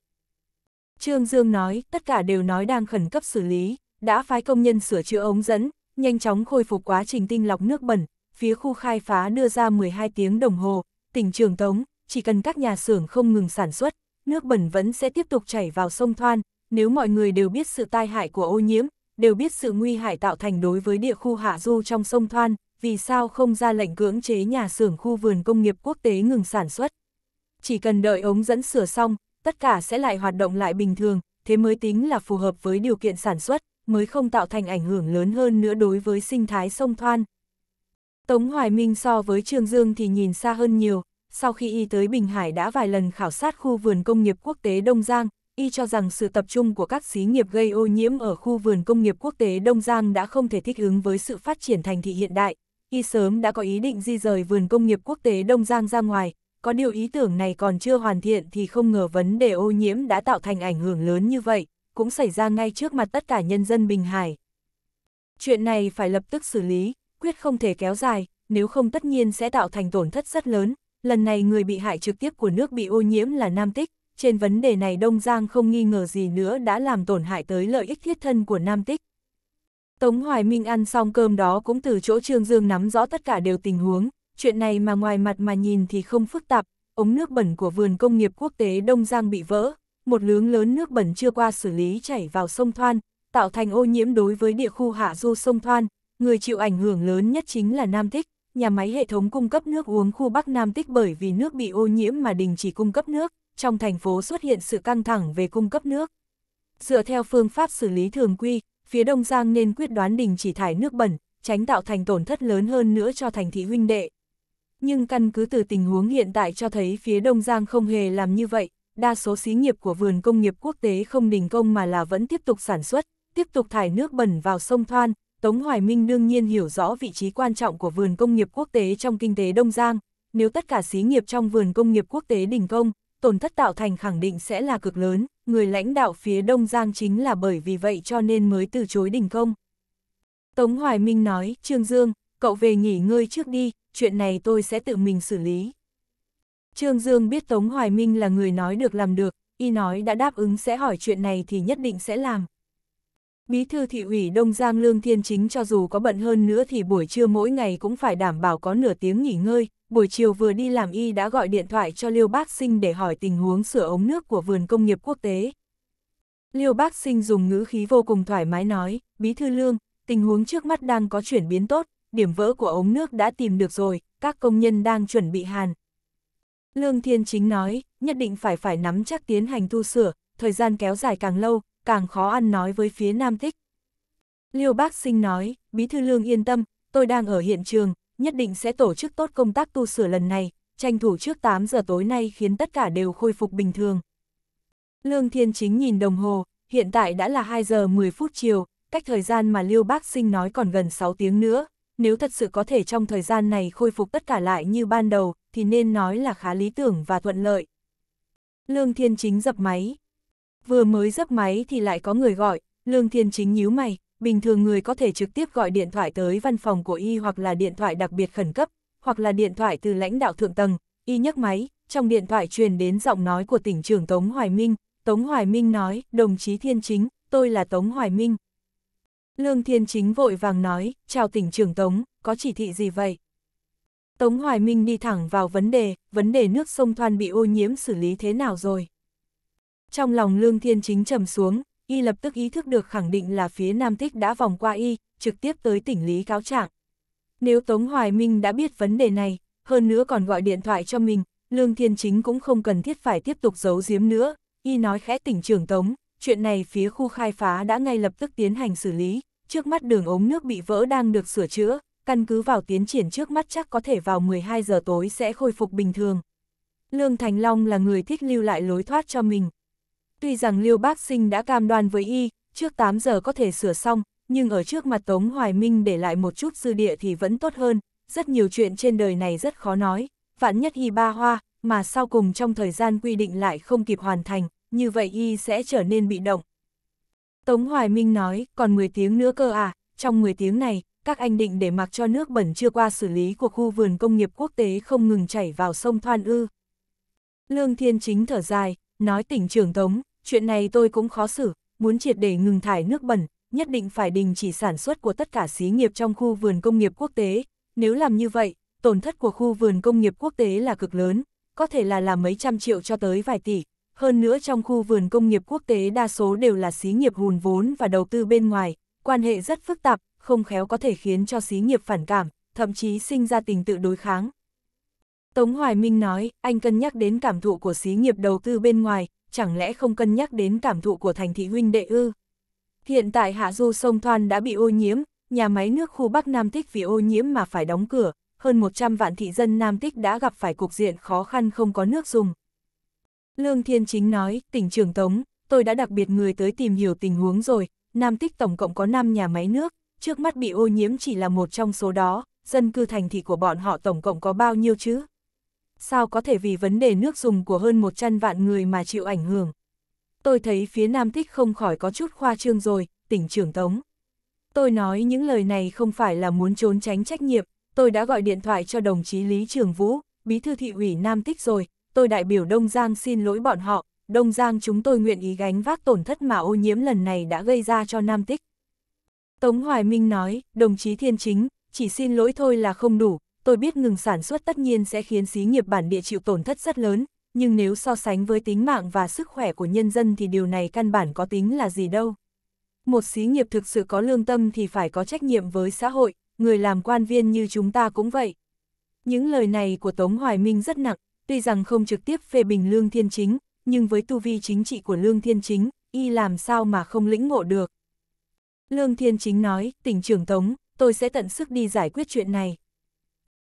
Trương Dương nói, tất cả đều nói đang khẩn cấp xử lý, đã phái công nhân sửa chữa ống dẫn, nhanh chóng khôi phục quá trình tinh lọc nước bẩn, phía khu khai phá đưa ra 12 tiếng đồng hồ, tỉnh Trường Tống, chỉ cần các nhà xưởng không ngừng sản xuất, nước bẩn vẫn sẽ tiếp tục chảy vào sông Thoan, nếu mọi người đều biết sự tai hại của ô nhiễm, đều biết sự nguy hại tạo thành đối với địa khu hạ du trong sông Thoan, vì sao không ra lệnh cưỡng chế nhà xưởng khu vườn công nghiệp quốc tế ngừng sản xuất. Chỉ cần đợi ống dẫn sửa xong, tất cả sẽ lại hoạt động lại bình thường, thế mới tính là phù hợp với điều kiện sản xuất, mới không tạo thành ảnh hưởng lớn hơn nữa đối với sinh thái sông Thoan. Tống Hoài Minh so với Trương Dương thì nhìn xa hơn nhiều, sau khi y tới Bình Hải đã vài lần khảo sát khu vườn công nghiệp quốc tế Đông Giang, y cho rằng sự tập trung của các xí nghiệp gây ô nhiễm ở khu vườn công nghiệp quốc tế Đông Giang đã không thể thích ứng với sự phát triển thành thị hiện đại, y sớm đã có ý định di rời vườn công nghiệp quốc tế Đông Giang ra ngoài, có điều ý tưởng này còn chưa hoàn thiện thì không ngờ vấn đề ô nhiễm đã tạo thành ảnh hưởng lớn như vậy, cũng xảy ra ngay trước mặt tất cả nhân dân Bình Hải. Chuyện này phải lập tức xử lý, quyết không thể kéo dài, nếu không tất nhiên sẽ tạo thành tổn thất rất lớn. Lần này người bị hại trực tiếp của nước bị ô nhiễm là Nam Tích, trên vấn đề này Đông Giang không nghi ngờ gì nữa đã làm tổn hại tới lợi ích thiết thân của Nam Tích, Tống Hoài Minh ăn xong cơm đó cũng từ chỗ Trương Dương nắm rõ tất cả đều tình huống, chuyện này mà ngoài mặt mà nhìn thì không phức tạp, ống nước bẩn của vườn công nghiệp quốc tế Đông Giang bị vỡ, một lướng lớn nước bẩn chưa qua xử lý chảy vào sông Thoan, tạo thành ô nhiễm đối với địa khu hạ du sông Thoan, người chịu ảnh hưởng lớn nhất chính là Nam Tích, nhà máy hệ thống cung cấp nước uống khu Bắc Nam Tích bởi vì nước bị ô nhiễm mà đình chỉ cung cấp nước, trong thành phố xuất hiện sự căng thẳng về cung cấp nước. Dựa theo phương pháp xử lý thường quy, phía Đông Giang nên quyết đoán đình chỉ thải nước bẩn, tránh tạo thành tổn thất lớn hơn nữa cho thành thị huynh đệ. Nhưng căn cứ từ tình huống hiện tại cho thấy phía Đông Giang không hề làm như vậy, đa số xí nghiệp của vườn công nghiệp quốc tế không đình công mà là vẫn tiếp tục sản xuất, tiếp tục thải nước bẩn vào sông Thoan. Tống Hoài Minh đương nhiên hiểu rõ vị trí quan trọng của vườn công nghiệp quốc tế trong kinh tế Đông Giang. Nếu tất cả xí nghiệp trong vườn công nghiệp quốc tế đình công, tổn thất tạo thành khẳng định sẽ là cực lớn, người lãnh đạo phía Đông Giang chính là bởi vì vậy cho nên mới từ chối đình công. Tống Hoài Minh nói, Trương Dương, cậu về nghỉ ngơi trước đi, chuyện này tôi sẽ tự mình xử lý. Trương Dương biết Tống Hoài Minh là người nói được làm được, y nói đã đáp ứng sẽ hỏi chuyện này thì nhất định sẽ làm. Bí thư thị ủy Đông Giang Lương Thiên Chính cho dù có bận hơn nữa thì buổi trưa mỗi ngày cũng phải đảm bảo có nửa tiếng nghỉ ngơi, buổi chiều vừa đi làm y đã gọi điện thoại cho Liêu Bác Sinh để hỏi tình huống sửa ống nước của vườn công nghiệp quốc tế. Liêu Bác Sinh dùng ngữ khí vô cùng thoải mái nói, Bí Thư Lương, tình huống trước mắt đang có chuyển biến tốt, điểm vỡ của ống nước đã tìm được rồi, các công nhân đang chuẩn bị hàn. Lương Thiên Chính nói, nhất định phải phải nắm chắc tiến hành thu sửa, thời gian kéo dài càng lâu, càng khó ăn nói với phía Nam Thích. Liêu Bác Sinh nói, Bí Thư Lương yên tâm, tôi đang ở hiện trường, nhất định sẽ tổ chức tốt công tác tu sửa lần này, tranh thủ trước 8 giờ tối nay khiến tất cả đều khôi phục bình thường. Lương Thiên Chính nhìn đồng hồ, hiện tại đã là 2 giờ 10 phút chiều, cách thời gian mà Liêu Bác Sinh nói còn gần 6 tiếng nữa, nếu thật sự có thể trong thời gian này khôi phục tất cả lại như ban đầu, thì nên nói là khá lý tưởng và thuận lợi. Lương Thiên Chính dập máy. Vừa mới dập máy thì lại có người gọi, Lương Thiên Chính nhíu mày, bình thường người có thể trực tiếp gọi điện thoại tới văn phòng của y hoặc là điện thoại đặc biệt khẩn cấp, hoặc là điện thoại từ lãnh đạo thượng tầng, y nhấc máy, trong điện thoại truyền đến giọng nói của tỉnh trưởng Tống Hoài Minh, Tống Hoài Minh nói, đồng chí Thiên Chính, tôi là Tống Hoài Minh. Lương Thiên Chính vội vàng nói, chào tỉnh trưởng Tống, có chỉ thị gì vậy? Tống Hoài Minh đi thẳng vào vấn đề, vấn đề nước sông Thoan bị ô nhiễm xử lý thế nào rồi? Trong lòng Lương Thiên Chính trầm xuống, y lập tức ý thức được khẳng định là phía Nam Thích đã vòng qua y, trực tiếp tới tỉnh Lý cáo trạng. Nếu Tống Hoài Minh đã biết vấn đề này, hơn nữa còn gọi điện thoại cho mình, Lương Thiên Chính cũng không cần thiết phải tiếp tục giấu giếm nữa, y nói khẽ tỉnh trưởng Tống, chuyện này phía khu khai phá đã ngay lập tức tiến hành xử lý, trước mắt đường ống nước bị vỡ đang được sửa chữa, căn cứ vào tiến triển trước mắt chắc có thể vào 12 giờ tối sẽ khôi phục bình thường. Lương Thành Long là người thích lưu lại lối thoát cho mình, Tuy rằng Lưu Bác Sinh đã cam đoan với y, trước 8 giờ có thể sửa xong, nhưng ở trước mặt Tống Hoài Minh để lại một chút dư địa thì vẫn tốt hơn, rất nhiều chuyện trên đời này rất khó nói, vạn nhất y ba hoa, mà sau cùng trong thời gian quy định lại không kịp hoàn thành, như vậy y sẽ trở nên bị động. Tống Hoài Minh nói, còn 10 tiếng nữa cơ à, trong 10 tiếng này, các anh định để mặc cho nước bẩn chưa qua xử lý của khu vườn công nghiệp quốc tế không ngừng chảy vào sông Thoan Ư. Lương Thiên Chính thở dài, Nói tỉnh trưởng Tống, chuyện này tôi cũng khó xử, muốn triệt để ngừng thải nước bẩn, nhất định phải đình chỉ sản xuất của tất cả xí nghiệp trong khu vườn công nghiệp quốc tế. Nếu làm như vậy, tổn thất của khu vườn công nghiệp quốc tế là cực lớn, có thể là là mấy trăm triệu cho tới vài tỷ. Hơn nữa trong khu vườn công nghiệp quốc tế đa số đều là xí nghiệp hùn vốn và đầu tư bên ngoài, quan hệ rất phức tạp, không khéo có thể khiến cho xí nghiệp phản cảm, thậm chí sinh ra tình tự đối kháng. Tống Hoài Minh nói, anh cân nhắc đến cảm thụ của xí nghiệp đầu tư bên ngoài, chẳng lẽ không cân nhắc đến cảm thụ của thành thị huynh đệ ư? Hiện tại hạ du sông Thoan đã bị ô nhiễm, nhà máy nước khu Bắc Nam Tích vì ô nhiễm mà phải đóng cửa, hơn 100 vạn thị dân Nam Tích đã gặp phải cục diện khó khăn không có nước dùng. Lương Thiên Chính nói, tỉnh trưởng Tống, tôi đã đặc biệt người tới tìm hiểu tình huống rồi, Nam Tích tổng cộng có 5 nhà máy nước, trước mắt bị ô nhiễm chỉ là một trong số đó, dân cư thành thị của bọn họ tổng cộng có bao nhiêu chứ? sao có thể vì vấn đề nước dùng của hơn 100 vạn người mà chịu ảnh hưởng. Tôi thấy phía Nam Thích không khỏi có chút khoa trương rồi, tỉnh trưởng Tống. Tôi nói những lời này không phải là muốn trốn tránh trách nhiệm, tôi đã gọi điện thoại cho đồng chí Lý Trường Vũ, bí thư thị ủy Nam Tích rồi, tôi đại biểu Đông Giang xin lỗi bọn họ, Đông Giang chúng tôi nguyện ý gánh vác tổn thất mà ô nhiễm lần này đã gây ra cho Nam Tích. Tống Hoài Minh nói, đồng chí Thiên Chính, chỉ xin lỗi thôi là không đủ, tôi biết ngừng sản xuất tất nhiên sẽ khiến xí nghiệp bản địa chịu tổn thất rất lớn, nhưng nếu so sánh với tính mạng và sức khỏe của nhân dân thì điều này căn bản có tính là gì đâu. Một xí nghiệp thực sự có lương tâm thì phải có trách nhiệm với xã hội, người làm quan viên như chúng ta cũng vậy. Những lời này của Tống Hoài Minh rất nặng, tuy rằng không trực tiếp phê bình Lương Thiên Chính, nhưng với tu vi chính trị của Lương Thiên Chính, y làm sao mà không lĩnh ngộ được. Lương Thiên Chính nói, tỉnh trưởng Tống, tôi sẽ tận sức đi giải quyết chuyện này,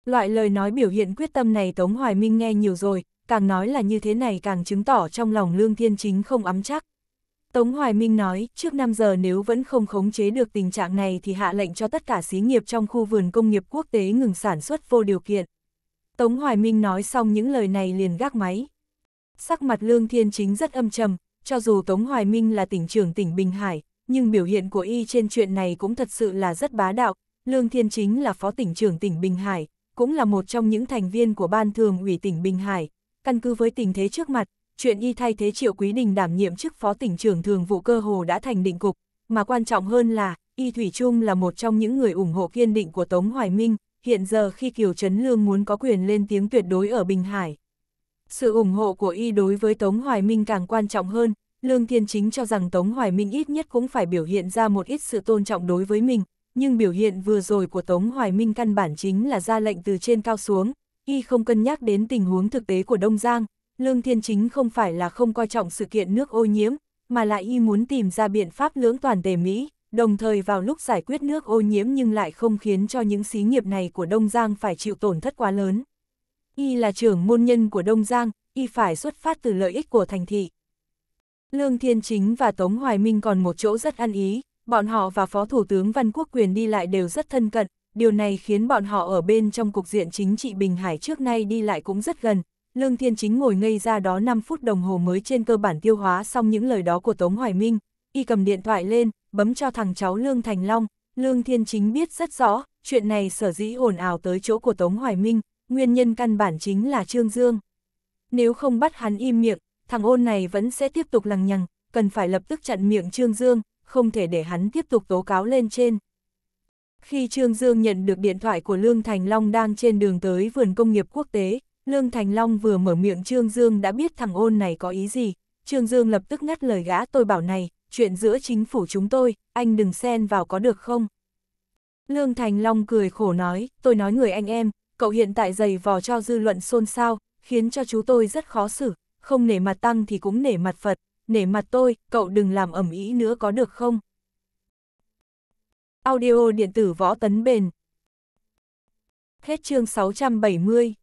Loại lời nói biểu hiện quyết tâm này Tống Hoài Minh nghe nhiều rồi, càng nói là như thế này càng chứng tỏ trong lòng Lương Thiên Chính không ấm chắc. Tống Hoài Minh nói, trước 5 giờ nếu vẫn không khống chế được tình trạng này thì hạ lệnh cho tất cả xí nghiệp trong khu vườn công nghiệp quốc tế ngừng sản xuất vô điều kiện. Tống Hoài Minh nói xong những lời này liền gác máy. Sắc mặt Lương Thiên Chính rất âm trầm, cho dù Tống Hoài Minh là tỉnh trưởng tỉnh Bình Hải, nhưng biểu hiện của y trên chuyện này cũng thật sự là rất bá đạo. Lương Thiên Chính là phó tỉnh trưởng tỉnh Bình Hải, cũng là một trong những thành viên của Ban Thường ủy tỉnh Bình Hải. Căn cứ với tình thế trước mặt, chuyện y thay thế Triệu Quý Đình đảm nhiệm chức Phó tỉnh trưởng thường vụ cơ hồ đã thành định cục, mà quan trọng hơn là, y Thủy Trung là một trong những người ủng hộ kiên định của Tống Hoài Minh, hiện giờ khi Kiều Trấn Lương muốn có quyền lên tiếng tuyệt đối ở Bình Hải. Sự ủng hộ của y đối với Tống Hoài Minh càng quan trọng hơn, Lương Thiên Chính cho rằng Tống Hoài Minh ít nhất cũng phải biểu hiện ra một ít sự tôn trọng đối với mình, nhưng biểu hiện vừa rồi của Tống Hoài Minh căn bản chính là ra lệnh từ trên cao xuống, y không cân nhắc đến tình huống thực tế của Đông Giang, Lương Thiên Chính không phải là không coi trọng sự kiện nước ô nhiễm, mà lại y muốn tìm ra biện pháp lưỡng toàn tề Mỹ, đồng thời vào lúc giải quyết nước ô nhiễm nhưng lại không khiến cho những xí nghiệp này của Đông Giang phải chịu tổn thất quá lớn. Y là trưởng môn nhân của Đông Giang, y phải xuất phát từ lợi ích của thành thị. Lương Thiên Chính và Tống Hoài Minh còn một chỗ rất ăn ý, Bọn họ và Phó Thủ tướng Văn Quốc Quyền đi lại đều rất thân cận, điều này khiến bọn họ ở bên trong cục diện chính trị Bình Hải trước nay đi lại cũng rất gần. Lương Thiên Chính ngồi ngây ra đó 5 phút đồng hồ mới trên cơ bản tiêu hóa xong những lời đó của Tống Hoài Minh, y cầm điện thoại lên, bấm cho thằng cháu Lương Thành Long. Lương Thiên Chính biết rất rõ, chuyện này sở dĩ ồn ào tới chỗ của Tống Hoài Minh, nguyên nhân căn bản chính là Trương Dương. Nếu không bắt hắn im miệng, thằng ôn này vẫn sẽ tiếp tục lằng nhằng, cần phải lập tức chặn miệng Trương Dương, không thể để hắn tiếp tục tố cáo lên trên. Khi Trương Dương nhận được điện thoại của Lương Thành Long đang trên đường tới vườn công nghiệp quốc tế, Lương Thành Long vừa mở miệng Trương Dương đã biết thằng ôn này có ý gì. Trương Dương lập tức ngắt lời gã tôi bảo này, chuyện giữa chính phủ chúng tôi, anh đừng xen vào có được không? Lương Thành Long cười khổ nói, tôi nói người anh em, cậu hiện tại dày vò cho dư luận xôn xao, khiến cho chú tôi rất khó xử, không nể mặt tăng thì cũng nể mặt Phật, nể mặt tôi, cậu đừng làm ẩm ý nữa có được không? Audio điện tử võ tấn bền. Hết chương 670